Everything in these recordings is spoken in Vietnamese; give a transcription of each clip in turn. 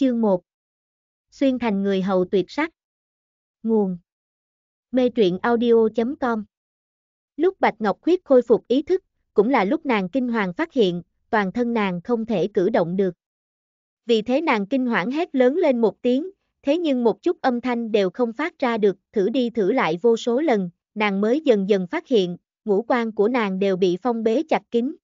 Chương 1 Xuyên thành người hầu tuyệt sắc Nguồn Mê truyện audio.com Lúc Bạch Ngọc Khuyết khôi phục ý thức, cũng là lúc nàng kinh hoàng phát hiện, toàn thân nàng không thể cử động được. Vì thế nàng kinh hoảng hét lớn lên một tiếng, thế nhưng một chút âm thanh đều không phát ra được, thử đi thử lại vô số lần, nàng mới dần dần phát hiện, ngũ quan của nàng đều bị phong bế chặt kín.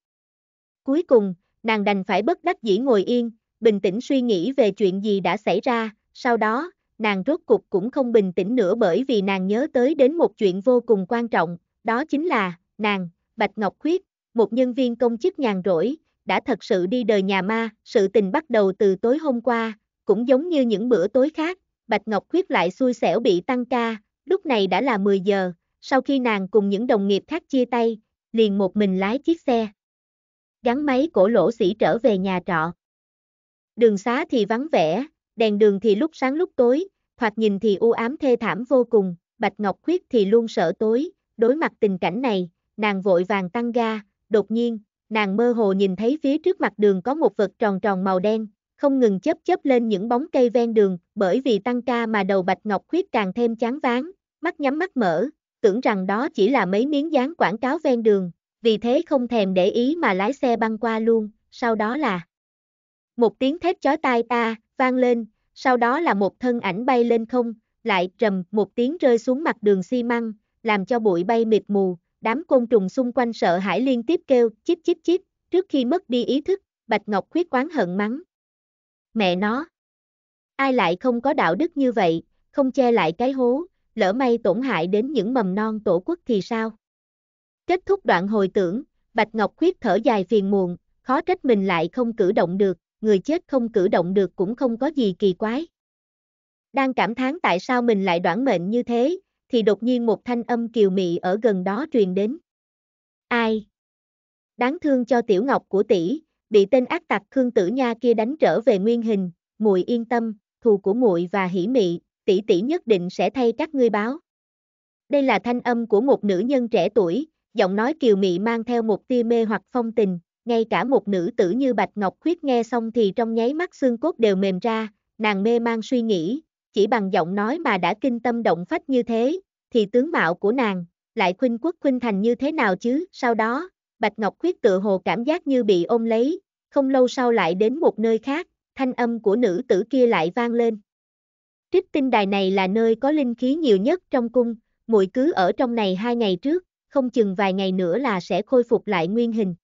Cuối cùng, nàng đành phải bất đắc dĩ ngồi yên, bình tĩnh suy nghĩ về chuyện gì đã xảy ra, sau đó, nàng rốt cục cũng không bình tĩnh nữa bởi vì nàng nhớ tới đến một chuyện vô cùng quan trọng, đó chính là, nàng, Bạch Ngọc Khuyết, một nhân viên công chức nhàn rỗi, đã thật sự đi đời nhà ma, sự tình bắt đầu từ tối hôm qua, cũng giống như những bữa tối khác, Bạch Ngọc Khuyết lại xui xẻo bị tăng ca, lúc này đã là 10 giờ, sau khi nàng cùng những đồng nghiệp khác chia tay, liền một mình lái chiếc xe. Gắn máy cổ lỗ sĩ trở về nhà trọ. Đường xá thì vắng vẻ, đèn đường thì lúc sáng lúc tối, thoạt nhìn thì u ám thê thảm vô cùng, Bạch Ngọc Khuyết thì luôn sợ tối, đối mặt tình cảnh này, nàng vội vàng tăng ga, đột nhiên, nàng mơ hồ nhìn thấy phía trước mặt đường có một vật tròn tròn màu đen, không ngừng chớp chớp lên những bóng cây ven đường, bởi vì tăng ca mà đầu Bạch Ngọc Khuyết càng thêm chán ván, mắt nhắm mắt mở, tưởng rằng đó chỉ là mấy miếng dán quảng cáo ven đường, vì thế không thèm để ý mà lái xe băng qua luôn, sau đó là một tiếng thét chói tai ta, vang lên, sau đó là một thân ảnh bay lên không, lại trầm một tiếng rơi xuống mặt đường xi măng, làm cho bụi bay mịt mù, đám côn trùng xung quanh sợ hãi liên tiếp kêu chíp chíp chíp, trước khi mất đi ý thức, Bạch Ngọc khuyết quán hận mắng. Mẹ nó! Ai lại không có đạo đức như vậy, không che lại cái hố, lỡ may tổn hại đến những mầm non tổ quốc thì sao? Kết thúc đoạn hồi tưởng, Bạch Ngọc khuyết thở dài phiền muộn, khó trách mình lại không cử động được, người chết không cử động được cũng không có gì kỳ quái. Đang cảm thán tại sao mình lại đoản mệnh như thế, thì đột nhiên một thanh âm kiều mị ở gần đó truyền đến. Ai? Đáng thương cho tiểu ngọc của tỷ, bị tên ác tặc Khương Tử Nha kia đánh trở về nguyên hình, muội yên tâm, thù của muội và hỉ mị, tỷ tỷ nhất định sẽ thay các ngươi báo. Đây là thanh âm của một nữ nhân trẻ tuổi, giọng nói kiều mị mang theo một tia mê hoặc phong tình, ngay cả một nữ tử như Bạch Ngọc Khuyết nghe xong thì trong nháy mắt xương cốt đều mềm ra, nàng mê mang suy nghĩ, chỉ bằng giọng nói mà đã kinh tâm động phách như thế, thì tướng mạo của nàng, lại khuynh quốc khuynh thành như thế nào chứ, sau đó, Bạch Ngọc Khuyết tự hồ cảm giác như bị ôm lấy, không lâu sau lại đến một nơi khác, thanh âm của nữ tử kia lại vang lên. Trích tinh đài này là nơi có linh khí nhiều nhất trong cung, muội cứ ở trong này hai ngày trước, không chừng vài ngày nữa là sẽ khôi phục lại nguyên hình.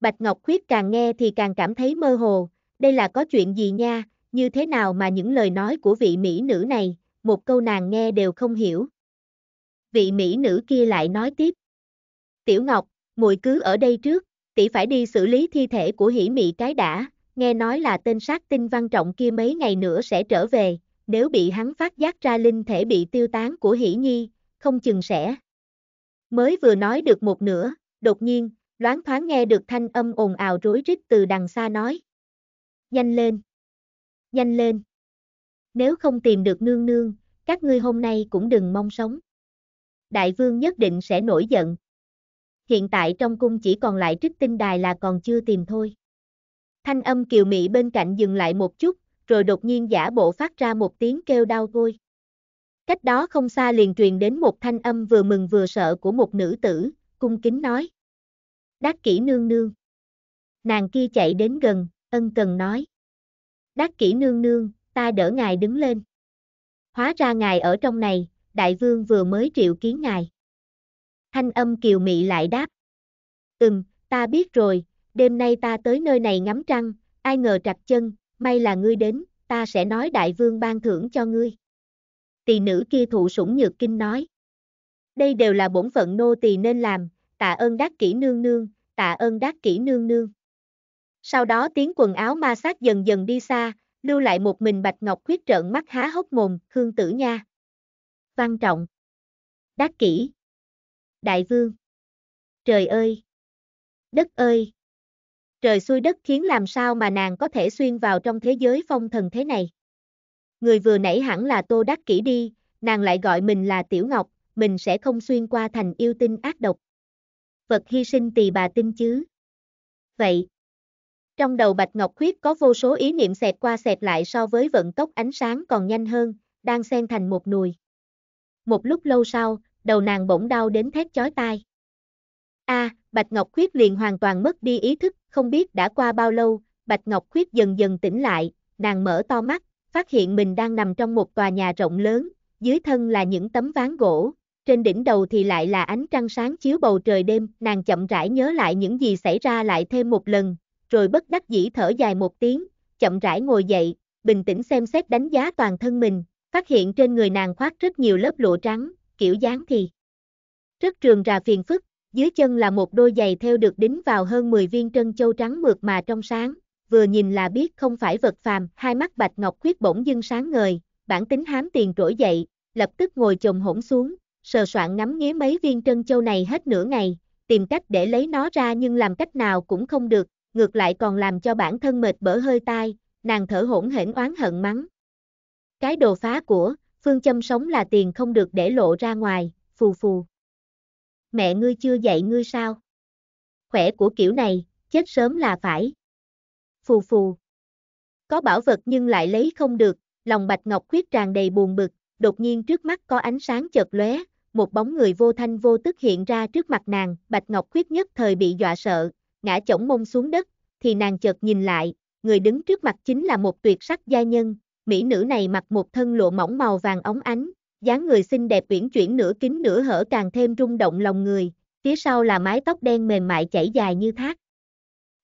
Bạch Ngọc Khuyết càng nghe thì càng cảm thấy mơ hồ, đây là có chuyện gì nha, như thế nào mà những lời nói của vị mỹ nữ này, một câu nàng nghe đều không hiểu. Vị mỹ nữ kia lại nói tiếp. Tiểu Ngọc, muội cứ ở đây trước, tỷ phải đi xử lý thi thể của hỷ mị cái đã, nghe nói là tên sát tinh văn trọng kia mấy ngày nữa sẽ trở về, nếu bị hắn phát giác ra linh thể bị tiêu tán của hỷ nhi, không chừng sẽ. Mới vừa nói được một nửa, đột nhiên, Loáng thoáng nghe được thanh âm ồn ào rối rít từ đằng xa nói. Nhanh lên! Nhanh lên! Nếu không tìm được nương nương, các ngươi hôm nay cũng đừng mong sống. Đại vương nhất định sẽ nổi giận. Hiện tại trong cung chỉ còn lại trích tinh đài là còn chưa tìm thôi. Thanh âm kiều mị bên cạnh dừng lại một chút, rồi đột nhiên giả bộ phát ra một tiếng kêu đau gôi. Cách đó không xa liền truyền đến một thanh âm vừa mừng vừa sợ của một nữ tử, cung kính nói. Đắc kỹ nương nương. Nàng kia chạy đến gần, ân cần nói. Đắc kỹ nương nương, ta đỡ ngài đứng lên. Hóa ra ngài ở trong này, đại vương vừa mới triệu kiến ngài. Thanh âm kiều mị lại đáp. Ừm, ta biết rồi, đêm nay ta tới nơi này ngắm trăng, ai ngờ trặc chân, may là ngươi đến, ta sẽ nói đại vương ban thưởng cho ngươi. Tỳ nữ kia thụ sủng nhược kinh nói. Đây đều là bổn phận nô tỳ nên làm, tạ ơn đắc kỹ nương nương, tạ ơn đắc kỹ nương nương. Sau đó tiếng quần áo ma sát dần dần đi xa, lưu lại một mình Bạch Ngọc Khuyết trợn mắt há hốc mồm, khương tử nha. Văn trọng. Đắc kỹ. Đại vương. Trời ơi. Đất ơi. Trời xuôi đất khiến làm sao mà nàng có thể xuyên vào trong thế giới phong thần thế này. Người vừa nãy hẳn là Tô Đắc Kỷ đi, nàng lại gọi mình là Tiểu Ngọc, mình sẽ không xuyên qua thành yêu tinh ác độc vật hy sinh tỳ bà tin chứ. Vậy, trong đầu Bạch Ngọc Khuyết có vô số ý niệm xẹt qua xẹt lại so với vận tốc ánh sáng còn nhanh hơn, đang xen thành một nùi. Một lúc lâu sau, đầu nàng bỗng đau đến thét chói tai. A, à, Bạch Ngọc Khuyết liền hoàn toàn mất đi ý thức, không biết đã qua bao lâu, Bạch Ngọc Khuyết dần dần tỉnh lại, nàng mở to mắt, phát hiện mình đang nằm trong một tòa nhà rộng lớn, dưới thân là những tấm ván gỗ, trên đỉnh đầu thì lại là ánh trăng sáng chiếu bầu trời đêm, nàng chậm rãi nhớ lại những gì xảy ra lại thêm một lần, rồi bất đắc dĩ thở dài một tiếng, chậm rãi ngồi dậy, bình tĩnh xem xét đánh giá toàn thân mình, phát hiện trên người nàng khoác rất nhiều lớp lụa trắng, kiểu dáng thì rất trường ra phiền phức, dưới chân là một đôi giày theo được đính vào hơn 10 viên trân châu trắng mượt mà trong sáng, vừa nhìn là biết không phải vật phàm, hai mắt bạch ngọc khuyết bỗng dưng sáng ngời, bản tính hám tiền trỗi dậy, lập tức ngồi chồng hổn xuống, sờ soạn ngắm nghía mấy viên trân châu này hết nửa ngày, tìm cách để lấy nó ra nhưng làm cách nào cũng không được, ngược lại còn làm cho bản thân mệt bở hơi tai, nàng thở hổn hển oán hận mắng. Cái đồ phá của, phương châm sống là tiền không được để lộ ra ngoài, phù phù. Mẹ ngươi chưa dạy ngươi sao? Khỏe của kiểu này, chết sớm là phải. Phù phù. Có bảo vật nhưng lại lấy không được, lòng Bạch Ngọc Khuyết tràn đầy buồn bực, đột nhiên trước mắt có ánh sáng chợt lóe, một bóng người vô thanh vô tức hiện ra trước mặt nàng, Bạch Ngọc Khuyết nhất thời bị dọa sợ, ngã chổng mông xuống đất, thì nàng chợt nhìn lại, người đứng trước mặt chính là một tuyệt sắc gia nhân, mỹ nữ này mặc một thân lụa mỏng màu vàng óng ánh, dáng người xinh đẹp uyển chuyển nửa kín nửa hở càng thêm rung động lòng người, phía sau là mái tóc đen mềm mại chảy dài như thác.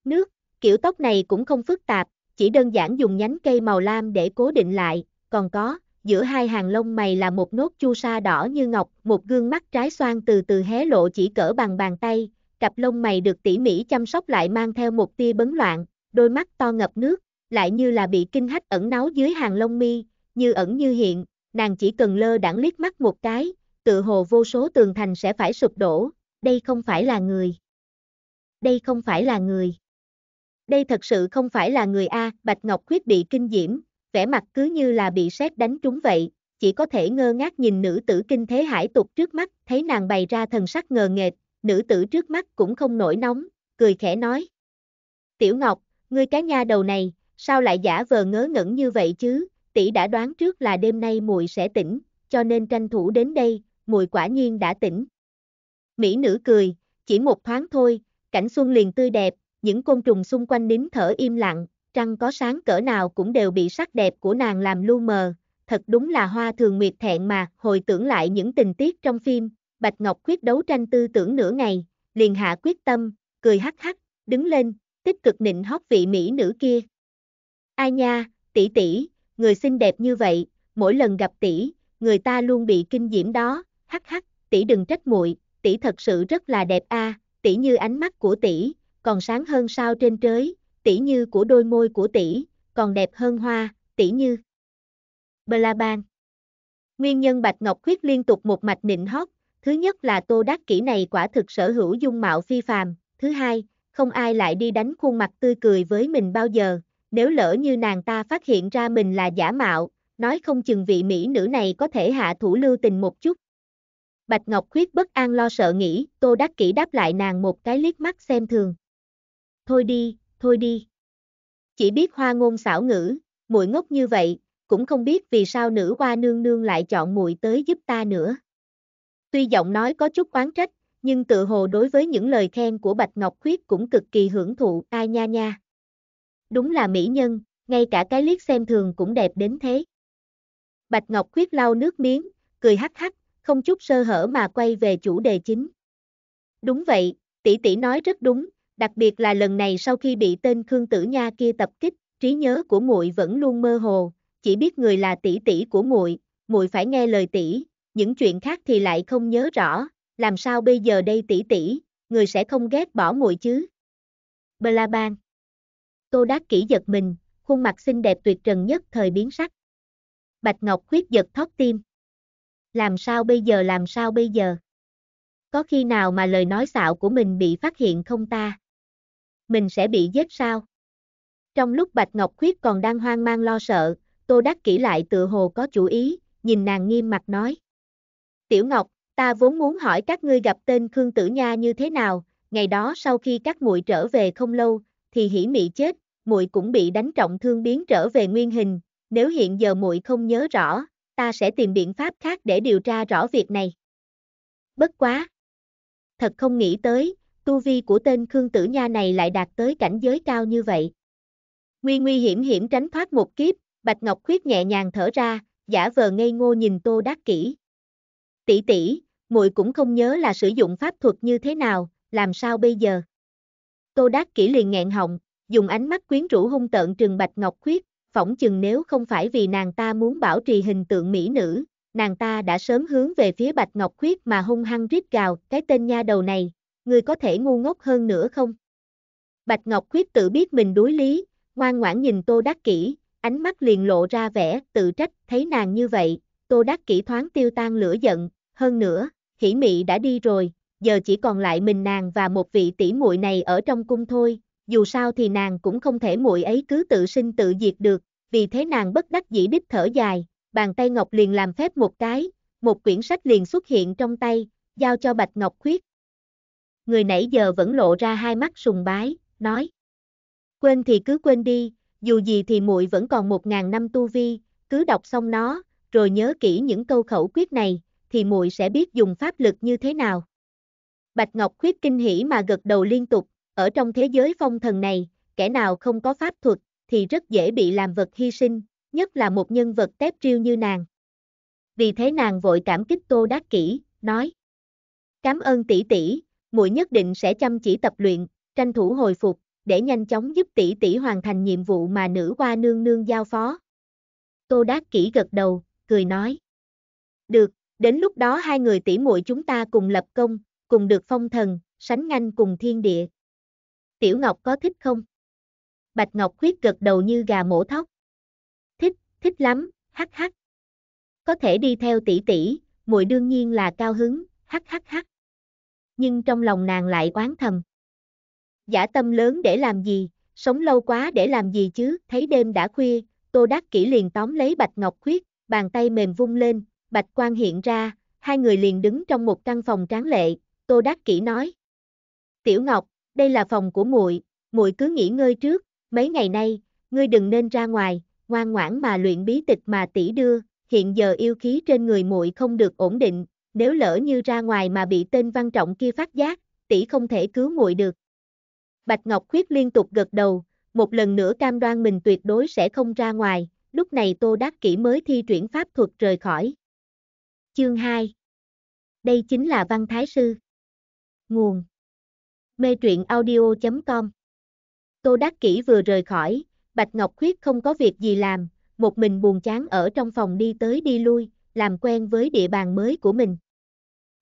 Nước, kiểu tóc này cũng không phức tạp, chỉ đơn giản dùng nhánh cây màu lam để cố định lại, còn có, giữa hai hàng lông mày là một nốt chu sa đỏ như ngọc, một gương mắt trái xoan từ từ hé lộ chỉ cỡ bằng bàn tay, cặp lông mày được tỉ mỉ chăm sóc lại mang theo một tia bấn loạn, đôi mắt to ngập nước, lại như là bị kinh hách ẩn náu dưới hàng lông mi, như ẩn như hiện, nàng chỉ cần lơ đãng liếc mắt một cái, tự hồ vô số tường thành sẽ phải sụp đổ, đây không phải là người. Đây không phải là người. Đây thật sự không phải là người A, Bạch Ngọc Khuyết bị kinh diễm, vẻ mặt cứ như là bị sét đánh trúng vậy, chỉ có thể ngơ ngác nhìn nữ tử kinh thế hải tục trước mắt, thấy nàng bày ra thần sắc ngờ nghệch, nữ tử trước mắt cũng không nổi nóng, cười khẽ nói. Tiểu Ngọc, ngươi cái nha đầu này, sao lại giả vờ ngớ ngẩn như vậy chứ, tỷ đã đoán trước là đêm nay muội sẽ tỉnh, cho nên tranh thủ đến đây, muội quả nhiên đã tỉnh. Mỹ nữ cười, chỉ một thoáng thôi, cảnh xuân liền tươi đẹp, những côn trùng xung quanh nín thở im lặng, trăng có sáng cỡ nào cũng đều bị sắc đẹp của nàng làm lu mờ, thật đúng là hoa thường nguyệt thẹn mà, hồi tưởng lại những tình tiết trong phim, Bạch Ngọc quyết đấu tranh tư tưởng nửa ngày, liền hạ quyết tâm, cười hắc hắc, đứng lên, tích cực nịnh hót vị mỹ nữ kia. Ai nha, tỷ tỷ, người xinh đẹp như vậy, mỗi lần gặp tỷ, người ta luôn bị kinh diễm đó, hắc hắc, tỷ đừng trách muội, tỷ thật sự rất là đẹp a, tỷ như ánh mắt của tỷ, còn sáng hơn sao trên trời, tỷ như của đôi môi của tỷ, còn đẹp hơn hoa, tỷ như. Blaban Nguyên nhân Bạch Ngọc Khuyết liên tục một mạch nịnh hót, thứ nhất là tô đắc kỹ này quả thực sở hữu dung mạo phi phàm, thứ hai, không ai lại đi đánh khuôn mặt tươi cười với mình bao giờ, nếu lỡ như nàng ta phát hiện ra mình là giả mạo, nói không chừng vị mỹ nữ này có thể hạ thủ lưu tình một chút. Bạch Ngọc Khuyết bất an lo sợ nghĩ, Tô Đắc Kỷ đáp lại nàng một cái liếc mắt xem thường. Thôi đi, thôi đi. Chỉ biết hoa ngôn xảo ngữ, muội ngốc như vậy, cũng không biết vì sao nữ hoa nương nương lại chọn muội tới giúp ta nữa. Tuy giọng nói có chút oán trách, nhưng tự hồ đối với những lời khen của Bạch Ngọc Khuyết cũng cực kỳ hưởng thụ ai nha nha. Đúng là mỹ nhân, ngay cả cái liếc xem thường cũng đẹp đến thế. Bạch Ngọc Khuyết lau nước miếng, cười hắc hắc, không chút sơ hở mà quay về chủ đề chính. Đúng vậy, tỷ tỷ nói rất đúng, đặc biệt là lần này sau khi bị tên Khương Tử Nha kia tập kích, trí nhớ của muội vẫn luôn mơ hồ, chỉ biết người là tỷ tỷ của muội, muội phải nghe lời tỷ, những chuyện khác thì lại không nhớ rõ, làm sao bây giờ đây tỷ tỷ, người sẽ không ghét bỏ muội chứ? Blaban. Tô Đát Kỷ giật mình, khuôn mặt xinh đẹp tuyệt trần nhất thời biến sắc. Bạch Ngọc khuyết giật thót tim. Làm sao bây giờ làm sao bây giờ? Có khi nào mà lời nói xạo của mình bị phát hiện không ta? mình sẽ bị giết sao? Trong lúc Bạch Ngọc Khuyết còn đang hoang mang lo sợ, Tô Đắc Kỷ lại tự hồ có chủ ý, nhìn nàng nghiêm mặt nói. Tiểu Ngọc, ta vốn muốn hỏi các ngươi gặp tên Khương Tử Nha như thế nào, ngày đó sau khi các muội trở về không lâu, thì hỉ mị chết, muội cũng bị đánh trọng thương biến trở về nguyên hình, nếu hiện giờ muội không nhớ rõ, ta sẽ tìm biện pháp khác để điều tra rõ việc này. Bất quá! Thật không nghĩ tới, tu vi của tên Khương Tử Nha này lại đạt tới cảnh giới cao như vậy. Nguy nguy hiểm hiểm tránh thoát một kiếp, Bạch Ngọc Khuyết nhẹ nhàng thở ra, giả vờ ngây ngô nhìn Tô Đắc Kỷ. Tỷ tỷ, muội cũng không nhớ là sử dụng pháp thuật như thế nào, làm sao bây giờ? Tô Đắc Kỷ liền nghẹn họng, dùng ánh mắt quyến rũ hung tợn trừng Bạch Ngọc Khuyết, phỏng chừng nếu không phải vì nàng ta muốn bảo trì hình tượng mỹ nữ, nàng ta đã sớm hướng về phía Bạch Ngọc Khuyết mà hung hăng rít gào, cái tên nha đầu này, ngươi có thể ngu ngốc hơn nữa không? Bạch Ngọc Khuyết tự biết mình đối lý, ngoan ngoãn nhìn Tô Đắc Kỷ, ánh mắt liền lộ ra vẻ tự trách, thấy nàng như vậy, Tô Đắc Kỷ thoáng tiêu tan lửa giận, hơn nữa, Hỉ Mị đã đi rồi, giờ chỉ còn lại mình nàng và một vị tỷ muội này ở trong cung thôi, dù sao thì nàng cũng không thể muội ấy cứ tự sinh tự diệt được, vì thế nàng bất đắc dĩ đích thở dài, bàn tay Ngọc liền làm phép một cái, một quyển sách liền xuất hiện trong tay, giao cho Bạch Ngọc Khuyết, người nãy giờ vẫn lộ ra hai mắt sùng bái, nói. Quên thì cứ quên đi, dù gì thì muội vẫn còn một ngàn năm tu vi, cứ đọc xong nó, rồi nhớ kỹ những câu khẩu quyết này, thì muội sẽ biết dùng pháp lực như thế nào. Bạch Ngọc Khuyết kinh hỉ mà gật đầu liên tục, ở trong thế giới phong thần này, kẻ nào không có pháp thuật, thì rất dễ bị làm vật hy sinh, nhất là một nhân vật tép riêu như nàng. Vì thế nàng vội cảm kích Tô Đát Kỷ, nói. Cảm ơn tỷ tỷ, muội nhất định sẽ chăm chỉ tập luyện, tranh thủ hồi phục, để nhanh chóng giúp tỷ tỷ hoàn thành nhiệm vụ mà nữ hoa nương nương giao phó. Tô Đát Kỷ gật đầu, cười nói. Được, đến lúc đó hai người tỷ muội chúng ta cùng lập công, cùng được phong thần, sánh ngang cùng thiên địa. Tiểu Ngọc có thích không? Bạch Ngọc khuyết gật đầu như gà mổ thóc. Thích, thích lắm, hắc hắc. Có thể đi theo tỷ tỷ, muội đương nhiên là cao hứng, hắc hắc hắc nhưng trong lòng nàng lại oán thầm. Giả tâm lớn để làm gì, sống lâu quá để làm gì chứ, thấy đêm đã khuya, Tô Đắc Kỷ liền tóm lấy Bạch Ngọc Khuyết, bàn tay mềm vung lên, Bạch Quang hiện ra, hai người liền đứng trong một căn phòng tráng lệ, Tô Đắc Kỷ nói. Tiểu Ngọc, đây là phòng của muội, muội cứ nghỉ ngơi trước, mấy ngày nay, ngươi đừng nên ra ngoài, ngoan ngoãn mà luyện bí tịch mà tỷ đưa, hiện giờ yêu khí trên người muội không được ổn định, nếu lỡ như ra ngoài mà bị tên văn trọng kia phát giác, tỷ không thể cứu muội được. Bạch Ngọc Khuyết liên tục gật đầu, một lần nữa cam đoan mình tuyệt đối sẽ không ra ngoài, lúc này Tô Đắc Kỷ mới thi chuyển pháp thuật rời khỏi. Chương 2 Đây chính là Văn Thái Sư Nguồn Mê truyện audio.com Tô Đắc Kỷ vừa rời khỏi, Bạch Ngọc Khuyết không có việc gì làm, một mình buồn chán ở trong phòng đi tới đi lui, làm quen với địa bàn mới của mình.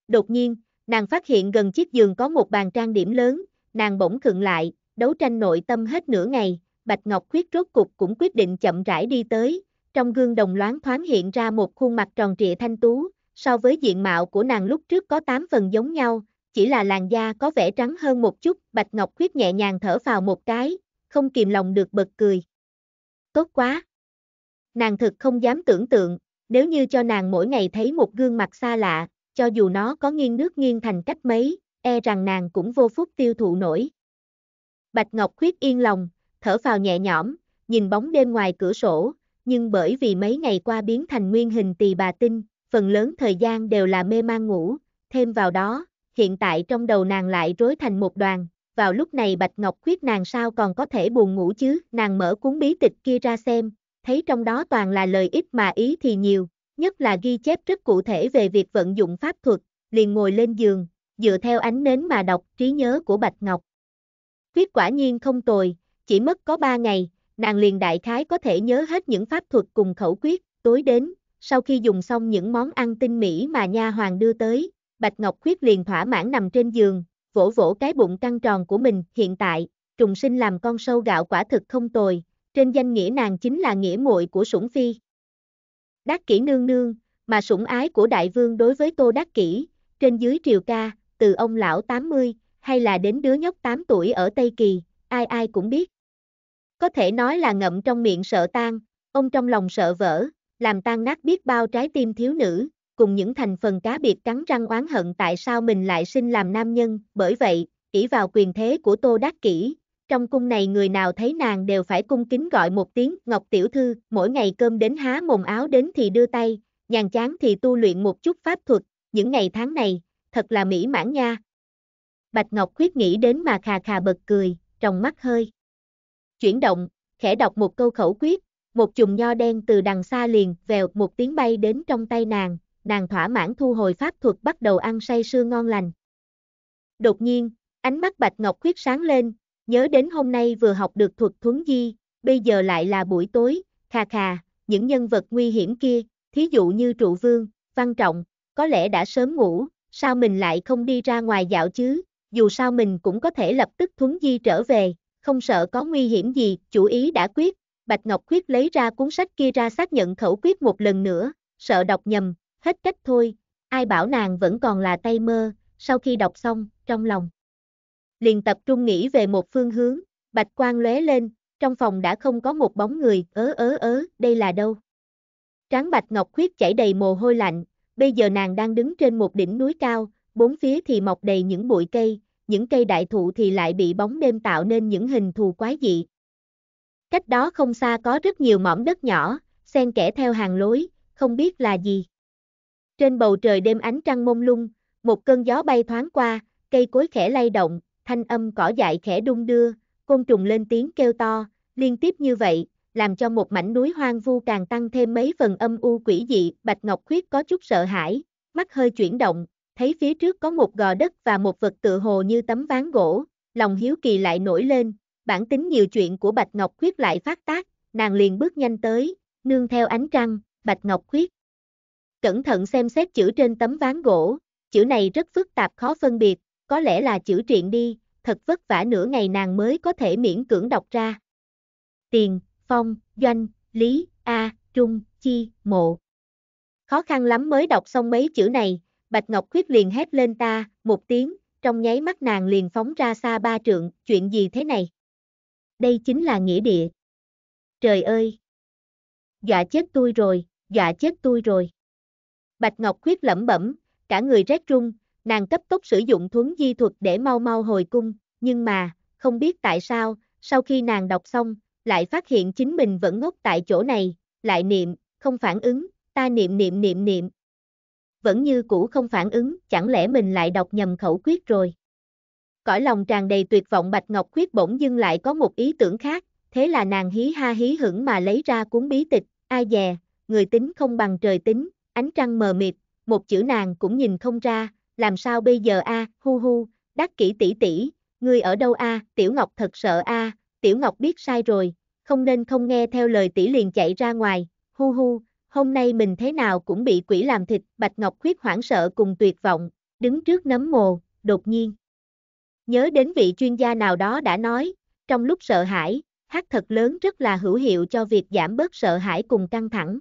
Đột nhiên, nàng phát hiện gần chiếc giường có một bàn trang điểm lớn, nàng bỗng khựng lại, đấu tranh nội tâm hết nửa ngày, Bạch Ngọc Khuyết rốt cục cũng quyết định chậm rãi đi tới, trong gương đồng loáng thoáng hiện ra một khuôn mặt tròn trịa thanh tú, so với diện mạo của nàng lúc trước có 8 phần giống nhau, chỉ là làn da có vẻ trắng hơn một chút, Bạch Ngọc Khuyết nhẹ nhàng thở vào một cái, không kìm lòng được bật cười. Tốt quá! Nàng thực không dám tưởng tượng, nếu như cho nàng mỗi ngày thấy một gương mặt xa lạ, cho dù nó có nghiêng nước nghiêng thành cách mấy, e rằng nàng cũng vô phúc tiêu thụ nổi. Bạch Ngọc Khuyết yên lòng, thở vào nhẹ nhõm, nhìn bóng đêm ngoài cửa sổ, nhưng bởi vì mấy ngày qua biến thành nguyên hình tỳ bà tinh, phần lớn thời gian đều là mê man ngủ, thêm vào đó, hiện tại trong đầu nàng lại rối thành một đoàn, vào lúc này Bạch Ngọc Khuyết nàng sao còn có thể buồn ngủ chứ, nàng mở cuốn bí tịch kia ra xem, thấy trong đó toàn là lời ít mà ý thì nhiều, nhất là ghi chép rất cụ thể về việc vận dụng pháp thuật, liền ngồi lên giường, dựa theo ánh nến mà đọc trí nhớ của Bạch Ngọc. Viết quả nhiên không tồi, chỉ mất có 3 ngày, nàng liền đại khái có thể nhớ hết những pháp thuật cùng khẩu quyết, tối đến, sau khi dùng xong những món ăn tinh mỹ mà nha hoàng đưa tới, Bạch Ngọc Khuyết liền thỏa mãn nằm trên giường, vỗ vỗ cái bụng căng tròn của mình, hiện tại, trùng sinh làm con sâu gạo quả thực không tồi, trên danh nghĩa nàng chính là nghĩa muội của Sủng Phi. Đắc kỹ nương nương, mà sủng ái của đại vương đối với tô đắc kỹ, trên dưới triều ca, từ ông lão 80, hay là đến đứa nhóc 8 tuổi ở Tây Kỳ, ai ai cũng biết. Có thể nói là ngậm trong miệng sợ tan, ông trong lòng sợ vỡ, làm tan nát biết bao trái tim thiếu nữ, cùng những thành phần cá biệt cắn răng oán hận tại sao mình lại sinh làm nam nhân, bởi vậy, ỷ vào quyền thế của Tô Đắc Kỷ, trong cung này người nào thấy nàng đều phải cung kính gọi một tiếng Ngọc Tiểu Thư, mỗi ngày cơm đến há mồm áo đến thì đưa tay, nhàn chán thì tu luyện một chút pháp thuật, những ngày tháng này, thật là mỹ mãn nha. Bạch Ngọc Khuyết nghĩ đến mà khà khà bật cười, trong mắt hơi. Chuyển động, khẽ đọc một câu khẩu quyết, một chùm nho đen từ đằng xa liền vèo một tiếng bay đến trong tay nàng, nàng thỏa mãn thu hồi pháp thuật bắt đầu ăn say sưa ngon lành. Đột nhiên, ánh mắt Bạch Ngọc Khuyết sáng lên, Nhớ đến hôm nay vừa học được thuật thuấn di, bây giờ lại là buổi tối, khà khà, những nhân vật nguy hiểm kia, thí dụ như trụ vương, văn trọng, có lẽ đã sớm ngủ, sao mình lại không đi ra ngoài dạo chứ, dù sao mình cũng có thể lập tức thuấn di trở về, không sợ có nguy hiểm gì, chủ ý đã quyết, Bạch Ngọc Khuyết lấy ra cuốn sách kia ra xác nhận khẩu quyết một lần nữa, sợ đọc nhầm, hết cách thôi, ai bảo nàng vẫn còn là tay mơ, sau khi đọc xong, trong lòng liền tập trung nghĩ về một phương hướng, bạch quang lóe lên, trong phòng đã không có một bóng người, ớ ớ ớ, đây là đâu? Tráng bạch ngọc khuyết chảy đầy mồ hôi lạnh, bây giờ nàng đang đứng trên một đỉnh núi cao, bốn phía thì mọc đầy những bụi cây, những cây đại thụ thì lại bị bóng đêm tạo nên những hình thù quái dị. Cách đó không xa có rất nhiều mỏm đất nhỏ, xen kẽ theo hàng lối, không biết là gì. Trên bầu trời đêm ánh trăng mông lung, một cơn gió bay thoáng qua, cây cối khẽ lay động, thanh âm cỏ dại khẽ đung đưa, côn trùng lên tiếng kêu to, liên tiếp như vậy, làm cho một mảnh núi hoang vu càng tăng thêm mấy phần âm u quỷ dị, Bạch Ngọc Khuyết có chút sợ hãi, mắt hơi chuyển động, thấy phía trước có một gò đất và một vật tự hồ như tấm ván gỗ, lòng hiếu kỳ lại nổi lên, bản tính nhiều chuyện của Bạch Ngọc Khuyết lại phát tác, nàng liền bước nhanh tới, nương theo ánh trăng, Bạch Ngọc Khuyết. Cẩn thận xem xét chữ trên tấm ván gỗ, chữ này rất phức tạp khó phân biệt, có lẽ là chữ truyện đi, thật vất vả nửa ngày nàng mới có thể miễn cưỡng đọc ra. Tiền, Phong, Doanh, Lý, A, Trung, Chi, Mộ. Khó khăn lắm mới đọc xong mấy chữ này, Bạch Ngọc Khuyết liền hét lên ta, một tiếng, trong nháy mắt nàng liền phóng ra xa ba trượng, chuyện gì thế này? Đây chính là nghĩa địa. Trời ơi! Dọa chết tôi rồi, dọa chết tôi rồi. Bạch Ngọc Khuyết lẩm bẩm, cả người rét run, Nàng cấp tốc sử dụng thuấn di thuật để mau mau hồi cung, nhưng mà, không biết tại sao, sau khi nàng đọc xong, lại phát hiện chính mình vẫn ngốc tại chỗ này, lại niệm, không phản ứng, ta niệm niệm niệm niệm. Vẫn như cũ không phản ứng, chẳng lẽ mình lại đọc nhầm khẩu quyết rồi. Cõi lòng tràn đầy tuyệt vọng Bạch Ngọc Khuyết bỗng dưng lại có một ý tưởng khác, thế là nàng hí ha hí hửng mà lấy ra cuốn bí tịch, ai dè, người tính không bằng trời tính, ánh trăng mờ mịt, một chữ nàng cũng nhìn không ra, làm sao bây giờ a, hu hu, đắc kỹ tỷ tỷ, ngươi ở đâu a, tiểu ngọc thật sợ a, tiểu ngọc biết sai rồi, không nên không nghe theo lời tỷ liền chạy ra ngoài, hu hu, hôm nay mình thế nào cũng bị quỷ làm thịt, bạch ngọc khuyết hoảng sợ cùng tuyệt vọng, đứng trước nấm mồ, đột nhiên. Nhớ đến vị chuyên gia nào đó đã nói, trong lúc sợ hãi, hát thật lớn rất là hữu hiệu cho việc giảm bớt sợ hãi cùng căng thẳng.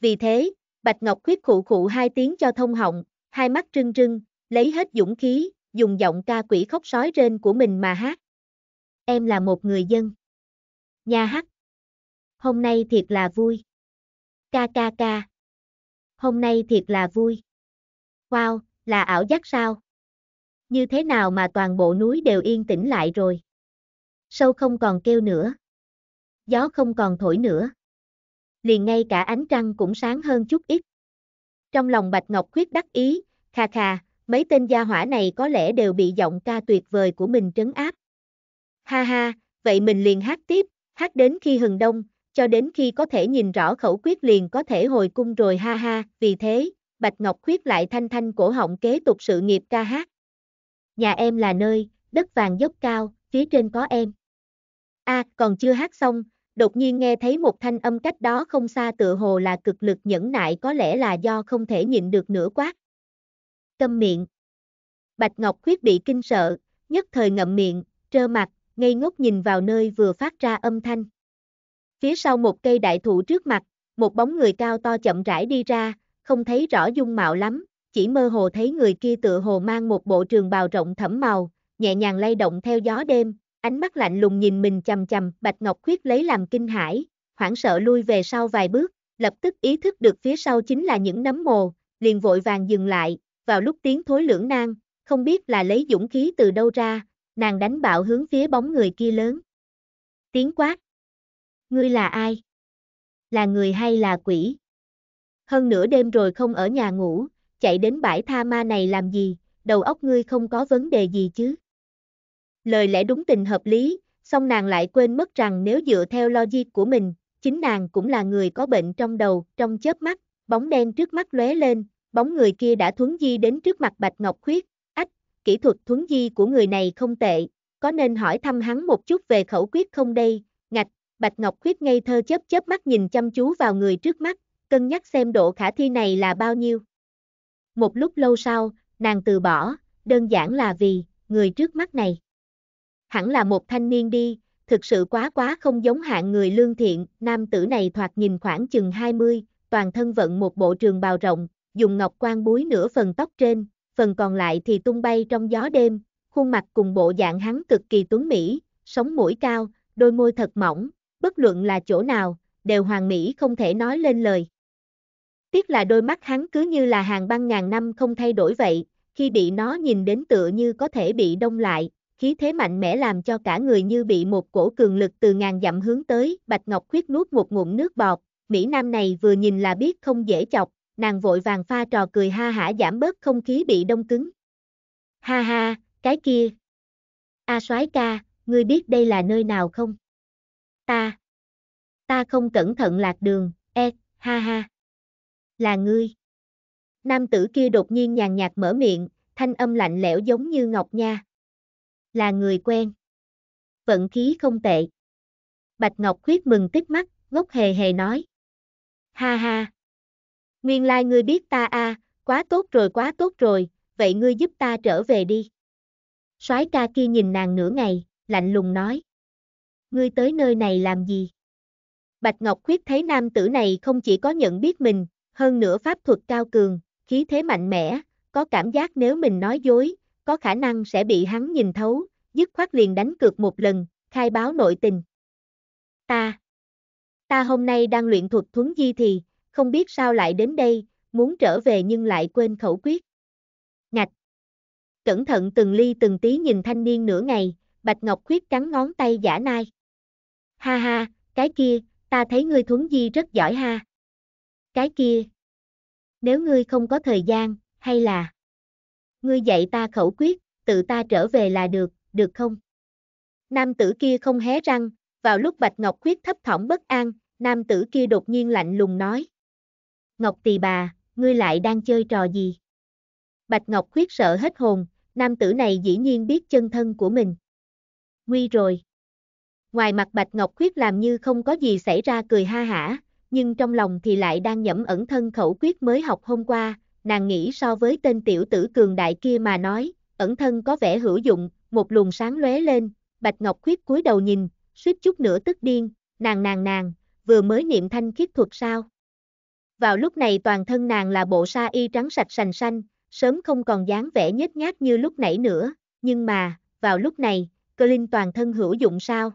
Vì thế, Bạch Ngọc khuyết khụ khụ hai tiếng cho thông họng, hai mắt trưng trưng, lấy hết dũng khí, dùng giọng ca quỷ khóc sói rên của mình mà hát. Em là một người dân. nhà hát. Hôm nay thiệt là vui. Ca ca ca. Hôm nay thiệt là vui. Wow, là ảo giác sao? Như thế nào mà toàn bộ núi đều yên tĩnh lại rồi? Sâu không còn kêu nữa. Gió không còn thổi nữa. Liền ngay cả ánh trăng cũng sáng hơn chút ít trong lòng Bạch Ngọc Khuyết đắc ý, kha kha, mấy tên gia hỏa này có lẽ đều bị giọng ca tuyệt vời của mình trấn áp. Ha ha, vậy mình liền hát tiếp, hát đến khi hừng đông, cho đến khi có thể nhìn rõ khẩu quyết liền có thể hồi cung rồi ha ha, vì thế, Bạch Ngọc Khuyết lại thanh thanh cổ họng kế tục sự nghiệp ca hát. Nhà em là nơi, đất vàng dốc cao, phía trên có em. A, à, còn chưa hát xong, đột nhiên nghe thấy một thanh âm cách đó không xa tựa hồ là cực lực nhẫn nại có lẽ là do không thể nhịn được nữa quá Câm miệng. Bạch Ngọc Khuyết bị kinh sợ, nhất thời ngậm miệng, trơ mặt, ngây ngốc nhìn vào nơi vừa phát ra âm thanh. Phía sau một cây đại thụ trước mặt, một bóng người cao to chậm rãi đi ra, không thấy rõ dung mạo lắm, chỉ mơ hồ thấy người kia tựa hồ mang một bộ trường bào rộng thẫm màu, nhẹ nhàng lay động theo gió đêm, ánh mắt lạnh lùng nhìn mình chầm chầm, Bạch Ngọc Khuyết lấy làm kinh hãi, hoảng sợ lui về sau vài bước, lập tức ý thức được phía sau chính là những nấm mồ, liền vội vàng dừng lại, vào lúc tiếng thối lưỡng nan, không biết là lấy dũng khí từ đâu ra, nàng đánh bạo hướng phía bóng người kia lớn. Tiếng quát. Ngươi là ai? Là người hay là quỷ? Hơn nửa đêm rồi không ở nhà ngủ, chạy đến bãi tha ma này làm gì, đầu óc ngươi không có vấn đề gì chứ? lời lẽ đúng tình hợp lý, song nàng lại quên mất rằng nếu dựa theo logic của mình, chính nàng cũng là người có bệnh trong đầu, trong chớp mắt, bóng đen trước mắt lóe lên, bóng người kia đã thuấn di đến trước mặt Bạch Ngọc Khuyết, ách, kỹ thuật thuấn di của người này không tệ, có nên hỏi thăm hắn một chút về khẩu quyết không đây, ngạch, Bạch Ngọc Khuyết ngây thơ chớp chớp mắt nhìn chăm chú vào người trước mắt, cân nhắc xem độ khả thi này là bao nhiêu. Một lúc lâu sau, nàng từ bỏ, đơn giản là vì, người trước mắt này hẳn là một thanh niên đi, thực sự quá quá không giống hạng người lương thiện, nam tử này thoạt nhìn khoảng chừng 20, toàn thân vận một bộ trường bào rộng, dùng ngọc quan búi nửa phần tóc trên, phần còn lại thì tung bay trong gió đêm, khuôn mặt cùng bộ dạng hắn cực kỳ tuấn mỹ, sống mũi cao, đôi môi thật mỏng, bất luận là chỗ nào, đều hoàng mỹ không thể nói lên lời. Tiếc là đôi mắt hắn cứ như là hàng băng ngàn năm không thay đổi vậy, khi bị nó nhìn đến tựa như có thể bị đông lại, khí thế mạnh mẽ làm cho cả người như bị một cổ cường lực từ ngàn dặm hướng tới, Bạch Ngọc Khuyết nuốt một ngụm nước bọt, Mỹ Nam này vừa nhìn là biết không dễ chọc, nàng vội vàng pha trò cười ha hả giảm bớt không khí bị đông cứng. Ha ha, cái kia. A à, soái ca, ngươi biết đây là nơi nào không? Ta. Ta không cẩn thận lạc đường, e, ha ha. Là ngươi. Nam tử kia đột nhiên nhàn nhạt mở miệng, thanh âm lạnh lẽo giống như ngọc nha là người quen. Vận khí không tệ. Bạch Ngọc Khuyết mừng tích mắt, ngốc hề hề nói. Ha ha. Nguyên lai like ngươi biết ta a, à, quá tốt rồi quá tốt rồi, vậy ngươi giúp ta trở về đi. Soái ca kia nhìn nàng nửa ngày, lạnh lùng nói. Ngươi tới nơi này làm gì? Bạch Ngọc Khuyết thấy nam tử này không chỉ có nhận biết mình, hơn nữa pháp thuật cao cường, khí thế mạnh mẽ, có cảm giác nếu mình nói dối, có khả năng sẽ bị hắn nhìn thấu, dứt khoát liền đánh cược một lần, khai báo nội tình. Ta, ta hôm nay đang luyện thuật thuấn di thì, không biết sao lại đến đây, muốn trở về nhưng lại quên khẩu quyết. Ngạch, cẩn thận từng ly từng tí nhìn thanh niên nửa ngày, Bạch Ngọc Khuyết cắn ngón tay giả nai. Ha ha, cái kia, ta thấy ngươi thuấn di rất giỏi ha. Cái kia, nếu ngươi không có thời gian, hay là ngươi dạy ta khẩu quyết, tự ta trở về là được, được không? Nam tử kia không hé răng, vào lúc Bạch Ngọc Khuyết thấp thỏm bất an, nam tử kia đột nhiên lạnh lùng nói. Ngọc tỳ bà, ngươi lại đang chơi trò gì? Bạch Ngọc Khuyết sợ hết hồn, nam tử này dĩ nhiên biết chân thân của mình. Nguy rồi. Ngoài mặt Bạch Ngọc Khuyết làm như không có gì xảy ra cười ha hả, nhưng trong lòng thì lại đang nhẩm ẩn thân khẩu quyết mới học hôm qua, nàng nghĩ so với tên tiểu tử cường đại kia mà nói, ẩn thân có vẻ hữu dụng, một luồng sáng lóe lên, Bạch Ngọc Khuyết cúi đầu nhìn, suýt chút nữa tức điên, nàng nàng nàng, vừa mới niệm thanh khiết thuật sao. Vào lúc này toàn thân nàng là bộ sa y trắng sạch sành xanh, sớm không còn dáng vẻ nhếch nhác như lúc nãy nữa, nhưng mà, vào lúc này, cơ linh toàn thân hữu dụng sao.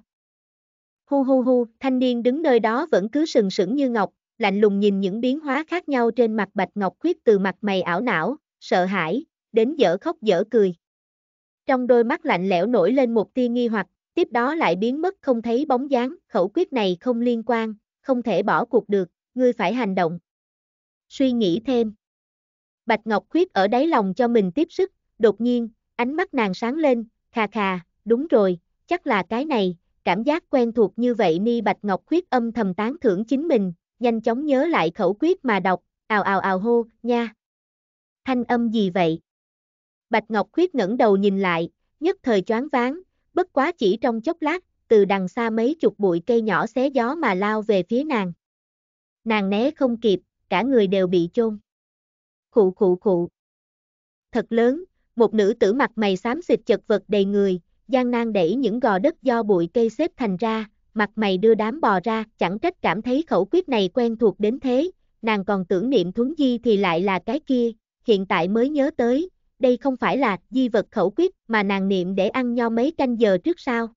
Hu hu hu, thanh niên đứng nơi đó vẫn cứ sừng sững như ngọc, lạnh lùng nhìn những biến hóa khác nhau trên mặt Bạch Ngọc Khuyết từ mặt mày ảo não, sợ hãi, đến dở khóc dở cười. Trong đôi mắt lạnh lẽo nổi lên một tia nghi hoặc, tiếp đó lại biến mất không thấy bóng dáng, khẩu quyết này không liên quan, không thể bỏ cuộc được, ngươi phải hành động. Suy nghĩ thêm. Bạch Ngọc Khuyết ở đáy lòng cho mình tiếp sức, đột nhiên, ánh mắt nàng sáng lên, khà khà, đúng rồi, chắc là cái này, cảm giác quen thuộc như vậy ni Bạch Ngọc Khuyết âm thầm tán thưởng chính mình, nhanh chóng nhớ lại khẩu quyết mà đọc, ào ào ào hô, nha. Thanh âm gì vậy? Bạch Ngọc Khuyết ngẩng đầu nhìn lại, nhất thời choáng váng, bất quá chỉ trong chốc lát, từ đằng xa mấy chục bụi cây nhỏ xé gió mà lao về phía nàng. Nàng né không kịp, cả người đều bị chôn. Khụ khụ khụ. Thật lớn, một nữ tử mặt mày xám xịt chật vật đầy người, gian nan đẩy những gò đất do bụi cây xếp thành ra, mặt mày đưa đám bò ra, chẳng trách cảm thấy khẩu quyết này quen thuộc đến thế, nàng còn tưởng niệm thuấn di thì lại là cái kia, hiện tại mới nhớ tới, đây không phải là di vật khẩu quyết mà nàng niệm để ăn nho mấy canh giờ trước sao.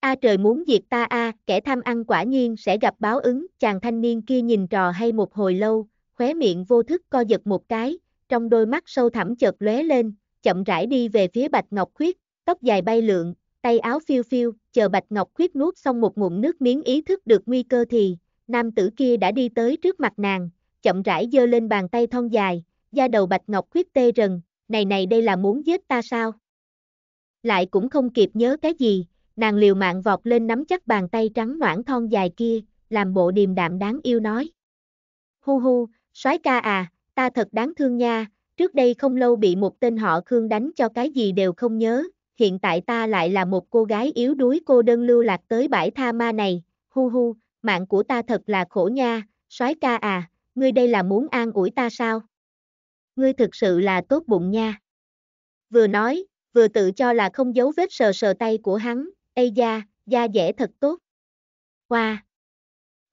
A trời muốn diệt ta a, kẻ tham ăn quả nhiên sẽ gặp báo ứng, chàng thanh niên kia nhìn trò hay một hồi lâu, khóe miệng vô thức co giật một cái, trong đôi mắt sâu thẳm chợt lóe lên, chậm rãi đi về phía Bạch Ngọc Khuyết, tóc dài bay lượn, tay áo phiêu phiêu, chờ Bạch Ngọc Khuyết nuốt xong một ngụm nước miếng ý thức được nguy cơ thì, nam tử kia đã đi tới trước mặt nàng, chậm rãi giơ lên bàn tay thon dài, da đầu Bạch Ngọc Khuyết tê rần, này này đây là muốn giết ta sao? Lại cũng không kịp nhớ cái gì, nàng liều mạng vọt lên nắm chắc bàn tay trắng noãn thon dài kia, làm bộ điềm đạm đáng yêu nói. Hu hu, soái ca à, ta thật đáng thương nha, trước đây không lâu bị một tên họ Khương đánh cho cái gì đều không nhớ, hiện tại ta lại là một cô gái yếu đuối cô đơn lưu lạc tới bãi tha ma này, hu hu, mạng của ta thật là khổ nha, soái ca à, ngươi đây là muốn an ủi ta sao? Ngươi thực sự là tốt bụng nha. Vừa nói, vừa tự cho là không giấu vết sờ sờ tay của hắn, ây da, da dẻ thật tốt. Hoa! Wow.